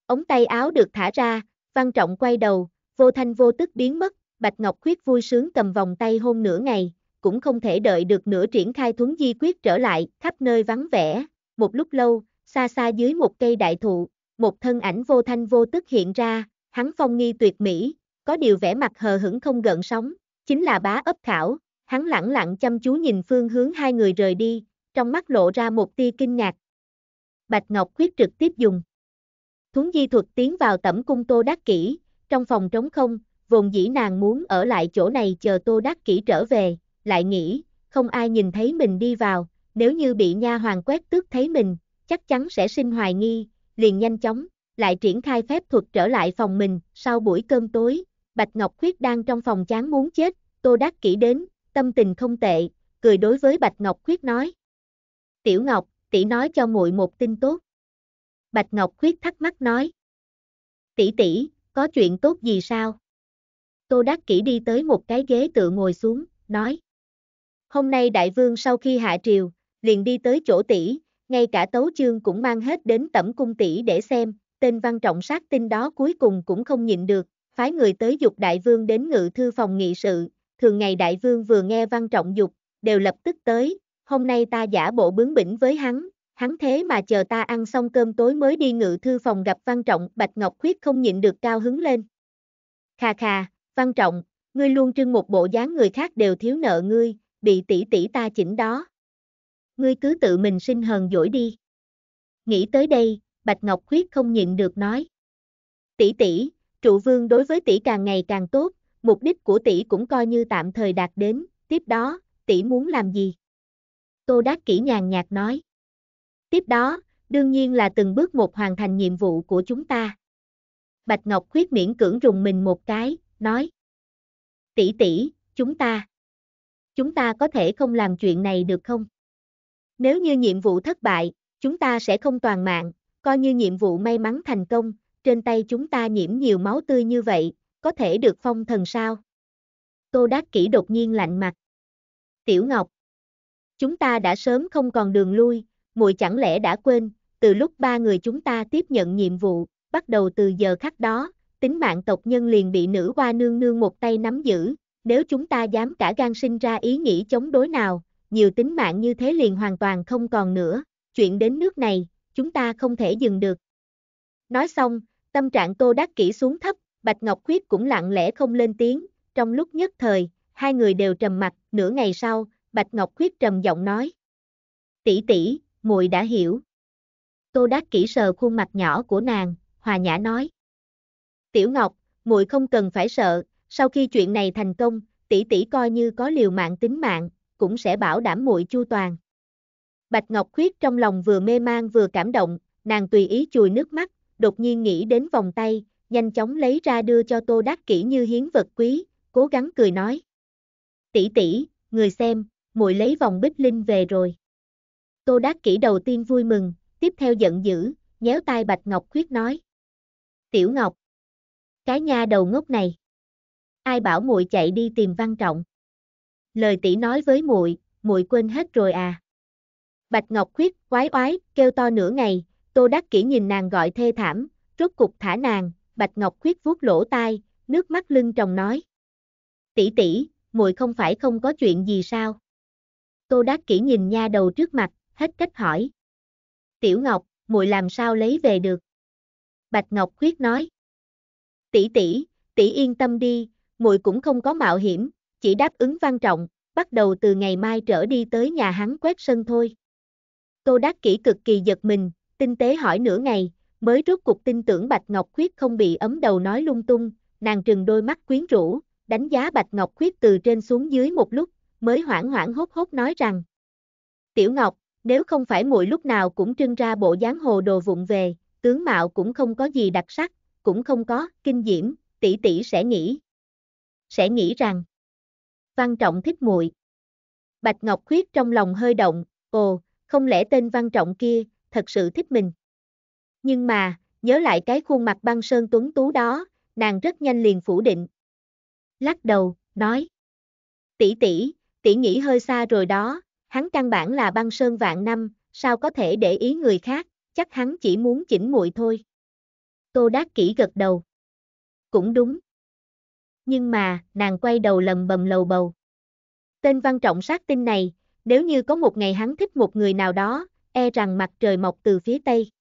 Ống tay áo được thả ra, Văn Trọng quay đầu, vô thanh vô tức biến mất, Bạch Ngọc Khuyết vui sướng cầm vòng tay hôn nửa ngày, cũng không thể đợi được nửa triển khai thuấn di quyết trở lại, khắp nơi vắng vẻ, một lúc lâu, xa xa dưới một cây đại thụ, một thân ảnh vô thanh vô tức hiện ra, hắn phong nghi tuyệt mỹ, có điều vẻ mặt hờ hững không gợn sóng, chính là bá ấp khảo, hắn lẳng lặng chăm chú nhìn phương hướng hai người rời đi, trong mắt lộ ra một tia kinh ngạc. Bạch Ngọc Khuyết trực tiếp dùng Thuấn di thuật tiến vào tẩm cung Tô Đắc Kỷ, trong phòng trống không, vồn dĩ nàng muốn ở lại chỗ này chờ Tô Đắc Kỷ trở về, lại nghĩ, không ai nhìn thấy mình đi vào, nếu như bị nha hoàng quét tước thấy mình, chắc chắn sẽ sinh hoài nghi, liền nhanh chóng, lại triển khai phép thuật trở lại phòng mình, sau buổi cơm tối, Bạch Ngọc Khuyết đang trong phòng chán muốn chết, Tô Đắc Kỷ đến, tâm tình không tệ, cười đối với Bạch Ngọc Khuyết nói. Tiểu Ngọc, tỷ nói cho muội một tin tốt. Bạch Ngọc Khuyết thắc mắc nói. Tỷ tỷ, có chuyện tốt gì sao? Tô Đắc Kỷ đi tới một cái ghế tựa ngồi xuống, nói. Hôm nay đại vương sau khi hạ triều, liền đi tới chỗ tỷ, ngay cả tấu chương cũng mang hết đến tẩm cung tỷ để xem, tên văn trọng sát tin đó cuối cùng cũng không nhịn được, phái người tới dục đại vương đến ngự thư phòng nghị sự, thường ngày đại vương vừa nghe văn trọng dục, đều lập tức tới, hôm nay ta giả bộ bướng bỉnh với hắn, hắn thế mà chờ ta ăn xong cơm tối mới đi ngự thư phòng gặp Văn Trọng, Bạch Ngọc Khuyết không nhịn được cao hứng lên. Khà khà, Văn Trọng, ngươi luôn trưng một bộ dáng người khác đều thiếu nợ ngươi, bị tỷ tỷ ta chỉnh đó. Ngươi cứ tự mình sinh hờn dỗi đi. Nghĩ tới đây, Bạch Ngọc Khuyết không nhịn được nói. Tỷ tỷ, trụ vương đối với tỷ càng ngày càng tốt, mục đích của tỷ cũng coi như tạm thời đạt đến, tiếp đó, tỷ muốn làm gì? Tô Đát Kỷ nhàn nhạt nói. Tiếp đó, đương nhiên là từng bước một hoàn thành nhiệm vụ của chúng ta. Bạch Ngọc Khuyết miễn cưỡng rùng mình một cái, nói. tỷ tỷ, chúng ta. Chúng ta có thể không làm chuyện này được không? Nếu như nhiệm vụ thất bại, chúng ta sẽ không toàn mạng, coi như nhiệm vụ may mắn thành công, trên tay chúng ta nhiễm nhiều máu tươi như vậy, có thể được phong thần sao? Tô Đát Kỷ đột nhiên lạnh mặt. Tiểu Ngọc, chúng ta đã sớm không còn đường lui, muội chẳng lẽ đã quên, từ lúc ba người chúng ta tiếp nhận nhiệm vụ, bắt đầu từ giờ khắc đó, tính mạng tộc nhân liền bị nữ hoa nương nương một tay nắm giữ, nếu chúng ta dám cả gan sinh ra ý nghĩ chống đối nào, nhiều tính mạng như thế liền hoàn toàn không còn nữa, chuyện đến nước này, chúng ta không thể dừng được. Nói xong, tâm trạng tô đắc kỷ xuống thấp, Bạch Ngọc Khuyết cũng lặng lẽ không lên tiếng, trong lúc nhất thời, hai người đều trầm mặt, nửa ngày sau, Bạch Ngọc Khuyết trầm giọng nói. tỷ tỷ, muội đã hiểu. Tô Đát kỹ sờ khuôn mặt nhỏ của nàng, hòa nhã nói. Tiểu Ngọc, muội không cần phải sợ, sau khi chuyện này thành công, tỷ tỷ coi như có liều mạng tính mạng, cũng sẽ bảo đảm muội chu toàn. Bạch Ngọc Khuyết trong lòng vừa mê man vừa cảm động, nàng tùy ý chùi nước mắt, đột nhiên nghĩ đến vòng tay, nhanh chóng lấy ra đưa cho Tô Đát kỹ như hiến vật quý, cố gắng cười nói. Tỷ tỷ, người xem, muội lấy vòng bích linh về rồi. Tô Đát Kỷ đầu tiên vui mừng, tiếp theo giận dữ, nhéo tai Bạch Ngọc Khuyết nói. Tiểu Ngọc, cái nha đầu ngốc này. Ai bảo muội chạy đi tìm Văn Trọng? Lời tỷ nói với muội, muội quên hết rồi à? Bạch Ngọc Khuyết quái oái, kêu to nửa ngày, Tô Đát Kỷ nhìn nàng gọi thê thảm, rốt cục thả nàng, Bạch Ngọc Khuyết vuốt lỗ tai, nước mắt lưng tròng nói: "Tỷ tỷ, muội không phải không có chuyện gì sao?" Tô Đát Kỷ nhìn nha đầu trước mặt, hết cách hỏi. Tiểu Ngọc, muội làm sao lấy về được? Bạch Ngọc khuyết nói. Tỷ tỷ, tỷ yên tâm đi, muội cũng không có mạo hiểm, chỉ đáp ứng văn trọng, bắt đầu từ ngày mai trở đi tới nhà hắn quét sân thôi. Tô Đắc Kỷ cực kỳ giật mình, tinh tế hỏi nửa ngày, mới rốt cục tin tưởng Bạch Ngọc Khuyết không bị ấm đầu nói lung tung, nàng trừng đôi mắt quyến rũ, đánh giá Bạch Ngọc Khuyết từ trên xuống dưới một lúc, mới hoảng hoảng hốt hốt nói rằng. Tiểu Ngọc, nếu không phải muội lúc nào cũng trưng ra bộ dáng hồ đồ vụng về, tướng mạo cũng không có gì đặc sắc, cũng không có, kinh diễm, tỷ tỷ sẽ nghĩ. Sẽ nghĩ rằng, Văn Trọng thích muội. Bạch Ngọc Khuyết trong lòng hơi động, ồ, không lẽ tên Văn Trọng kia, thật sự thích mình. Nhưng mà, nhớ lại cái khuôn mặt băng sơn tuấn tú đó, nàng rất nhanh liền phủ định. Lắc đầu, nói. Tỷ tỷ, tỷ nghĩ hơi xa rồi đó, hắn căn bản là băng sơn vạn năm, sao có thể để ý người khác, chắc hắn chỉ muốn chỉnh muội thôi. Tô Đát Kỷ gật đầu. Cũng đúng. Nhưng mà, nàng quay đầu lầm bầm lầu bầu. Tên văn trọng sát tin này, nếu như có một ngày hắn thích một người nào đó, e rằng mặt trời mọc từ phía tây.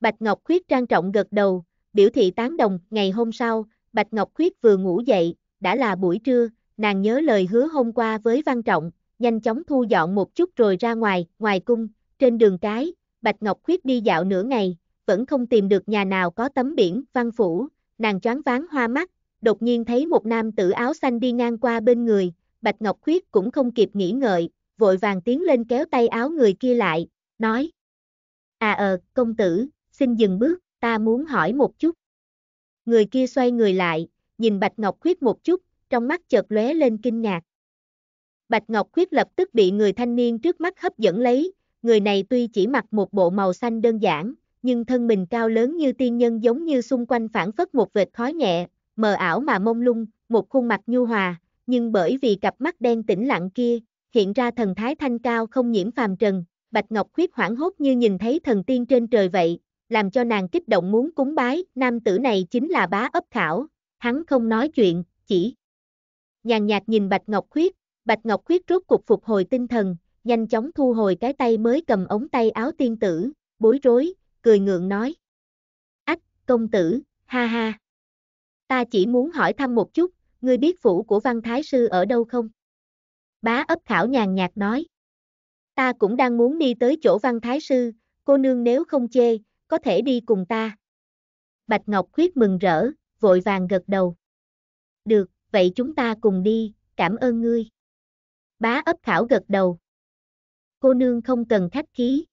Bạch Ngọc Khuyết trang trọng gật đầu, biểu thị tán đồng, ngày hôm sau, Bạch Ngọc Khuyết vừa ngủ dậy, đã là buổi trưa, nàng nhớ lời hứa hôm qua với Văn Trọng, nhanh chóng thu dọn một chút rồi ra ngoài, ngoài cung, trên đường cái, Bạch Ngọc Khuyết đi dạo nửa ngày, vẫn không tìm được nhà nào có tấm biển, văn phủ, nàng choáng váng hoa mắt, đột nhiên thấy một nam tử áo xanh đi ngang qua bên người, Bạch Ngọc Khuyết cũng không kịp nghĩ ngợi, vội vàng tiến lên kéo tay áo người kia lại, nói. À ờ, công tử, xin dừng bước, ta muốn hỏi một chút. Người kia xoay người lại, nhìn Bạch Ngọc Khuyết một chút, trong mắt chợt lóe lên kinh ngạc. Bạch Ngọc Khuyết lập tức bị người thanh niên trước mắt hấp dẫn lấy, người này tuy chỉ mặc một bộ màu xanh đơn giản, nhưng thân mình cao lớn như tiên nhân giống như xung quanh phản phất một vệt khói nhẹ, mờ ảo mà mông lung, một khuôn mặt nhu hòa, nhưng bởi vì cặp mắt đen tĩnh lặng kia, hiện ra thần thái thanh cao không nhiễm phàm trần, Bạch Ngọc Khuyết hoảng hốt như nhìn thấy thần tiên trên trời vậy, làm cho nàng kích động muốn cúng bái, nam tử này chính là bá ấp khảo, hắn không nói chuyện, chỉ nhàn nhạt nhìn Bạch Ngọc Khuyết, Bạch Ngọc Khuyết rốt cuộc phục hồi tinh thần, nhanh chóng thu hồi cái tay mới cầm ống tay áo tiên tử, bối rối, cười ngượng nói. Ách, công tử, ha ha. Ta chỉ muốn hỏi thăm một chút, ngươi biết phủ của Văn Thái Sư ở đâu không? Bá ấp khảo nhàn nhạt nói. Ta cũng đang muốn đi tới chỗ Văn Thái Sư, cô nương nếu không chê, có thể đi cùng ta. Bạch Ngọc Khuyết mừng rỡ, vội vàng gật đầu. Được, vậy chúng ta cùng đi, cảm ơn ngươi bá ấp khảo gật đầu. Cô nương không cần khách khí.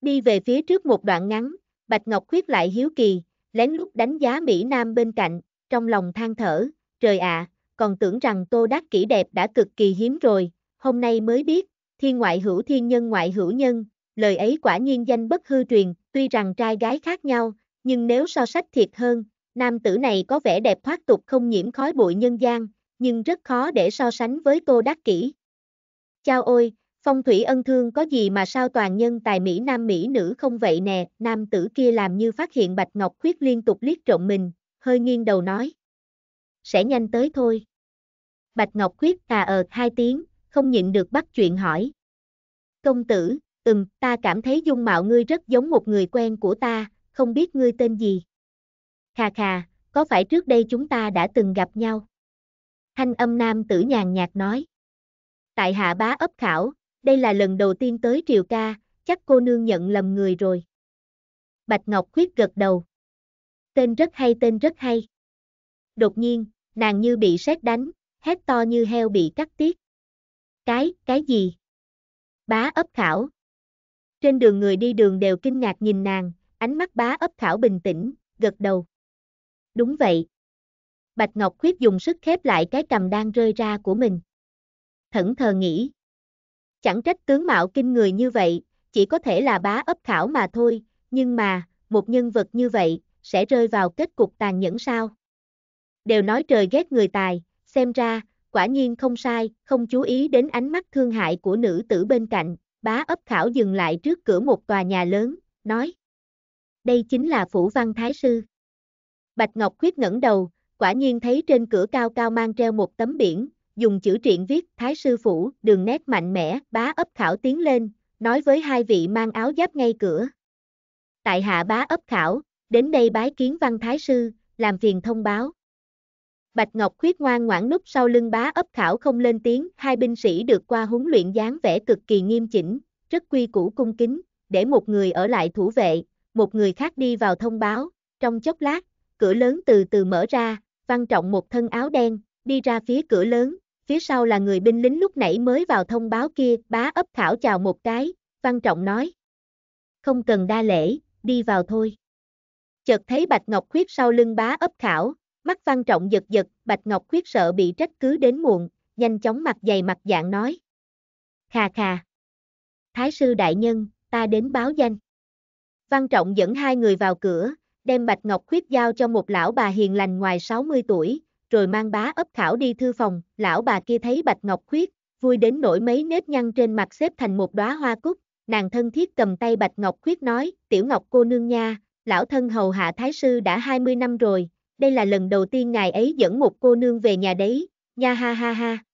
Đi về phía trước một đoạn ngắn, Bạch Ngọc Khuyết lại hiếu kỳ, lén lút đánh giá Mỹ Nam bên cạnh, trong lòng than thở, trời ạ, còn tưởng rằng tô đắc kỹ đẹp đã cực kỳ hiếm rồi, hôm nay mới biết, thiên ngoại hữu thiên nhân ngoại hữu nhân, lời ấy quả nhiên danh bất hư truyền, tuy rằng trai gái khác nhau, nhưng nếu so sách thiệt hơn, nam tử này có vẻ đẹp thoát tục không nhiễm khói bụi nhân gian, nhưng rất khó để so sánh với cô đắc kỷ. Chao ôi, phong thủy ân thương có gì mà sao toàn nhân tài Mỹ nam Mỹ nữ không vậy nè, nam tử kia làm như phát hiện Bạch Ngọc Khuyết liên tục liếc trộm mình, hơi nghiêng đầu nói. Sẽ nhanh tới thôi. Bạch Ngọc Khuyết à ờ hai tiếng, không nhịn được bắt chuyện hỏi. Công tử, ừm, ta cảm thấy dung mạo ngươi rất giống một người quen của ta, không biết ngươi tên gì. Khà khà, có phải trước đây chúng ta đã từng gặp nhau? thanh âm nam tử nhàn nhạt nói. Tại hạ bá ấp khảo, đây là lần đầu tiên tới triều ca, chắc cô nương nhận lầm người rồi. Bạch Ngọc Khuyết gật đầu. Tên rất hay tên rất hay. Đột nhiên, nàng như bị sét đánh, hét to như heo bị cắt tiết. Cái, cái gì? Bá ấp khảo. Trên đường người đi đường đều kinh ngạc nhìn nàng, ánh mắt bá ấp khảo bình tĩnh, gật đầu. Đúng vậy, Bạch Ngọc Khuyết dùng sức khép lại cái cầm đang rơi ra của mình. Thẫn thờ nghĩ. Chẳng trách tướng mạo kinh người như vậy, chỉ có thể là bá ấp khảo mà thôi, nhưng mà, một nhân vật như vậy, sẽ rơi vào kết cục tàn nhẫn sao? Đều nói trời ghét người tài, xem ra, quả nhiên không sai, không chú ý đến ánh mắt thương hại của nữ tử bên cạnh, bá ấp khảo dừng lại trước cửa một tòa nhà lớn, nói. Đây chính là Phủ Văn Thái Sư. Bạch Ngọc Khuyết ngẩng đầu, quả nhiên thấy trên cửa cao cao mang treo một tấm biển, dùng chữ triện viết Thái Sư Phủ, đường nét mạnh mẽ, bá ấp khảo tiến lên, nói với hai vị mang áo giáp ngay cửa. Tại hạ bá ấp khảo, đến đây bái kiến văn Thái Sư, làm phiền thông báo. Bạch Ngọc Khuyết ngoan ngoãn núp sau lưng bá ấp khảo không lên tiếng, hai binh sĩ được qua huấn luyện dáng vẻ cực kỳ nghiêm chỉnh, rất quy củ cung kính, để một người ở lại thủ vệ, một người khác đi vào thông báo, trong chốc lát, cửa lớn từ từ mở ra, Văn Trọng một thân áo đen, đi ra phía cửa lớn, phía sau là người binh lính lúc nãy mới vào thông báo kia, bá ấp khảo chào một cái, Văn Trọng nói. Không cần đa lễ, đi vào thôi. Chợt thấy Bạch Ngọc Khuyết sau lưng bá ấp khảo, mắt Văn Trọng giật giật, Bạch Ngọc Khuyết sợ bị trách cứ đến muộn, nhanh chóng mặt dày mặt dạng nói. Khà khà. Thái sư đại nhân, ta đến báo danh. Văn Trọng dẫn hai người vào cửa, đem bạch ngọc khuyết giao cho một lão bà hiền lành ngoài 60 tuổi, rồi mang bá ấp khảo đi thư phòng, lão bà kia thấy bạch ngọc khuyết, vui đến nổi mấy nếp nhăn trên mặt xếp thành một đóa hoa cúc, nàng thân thiết cầm tay bạch ngọc khuyết nói, tiểu ngọc cô nương nha, lão thân hầu hạ thái sư đã 20 năm rồi, đây là lần đầu tiên ngài ấy dẫn một cô nương về nhà đấy, nha ha ha ha.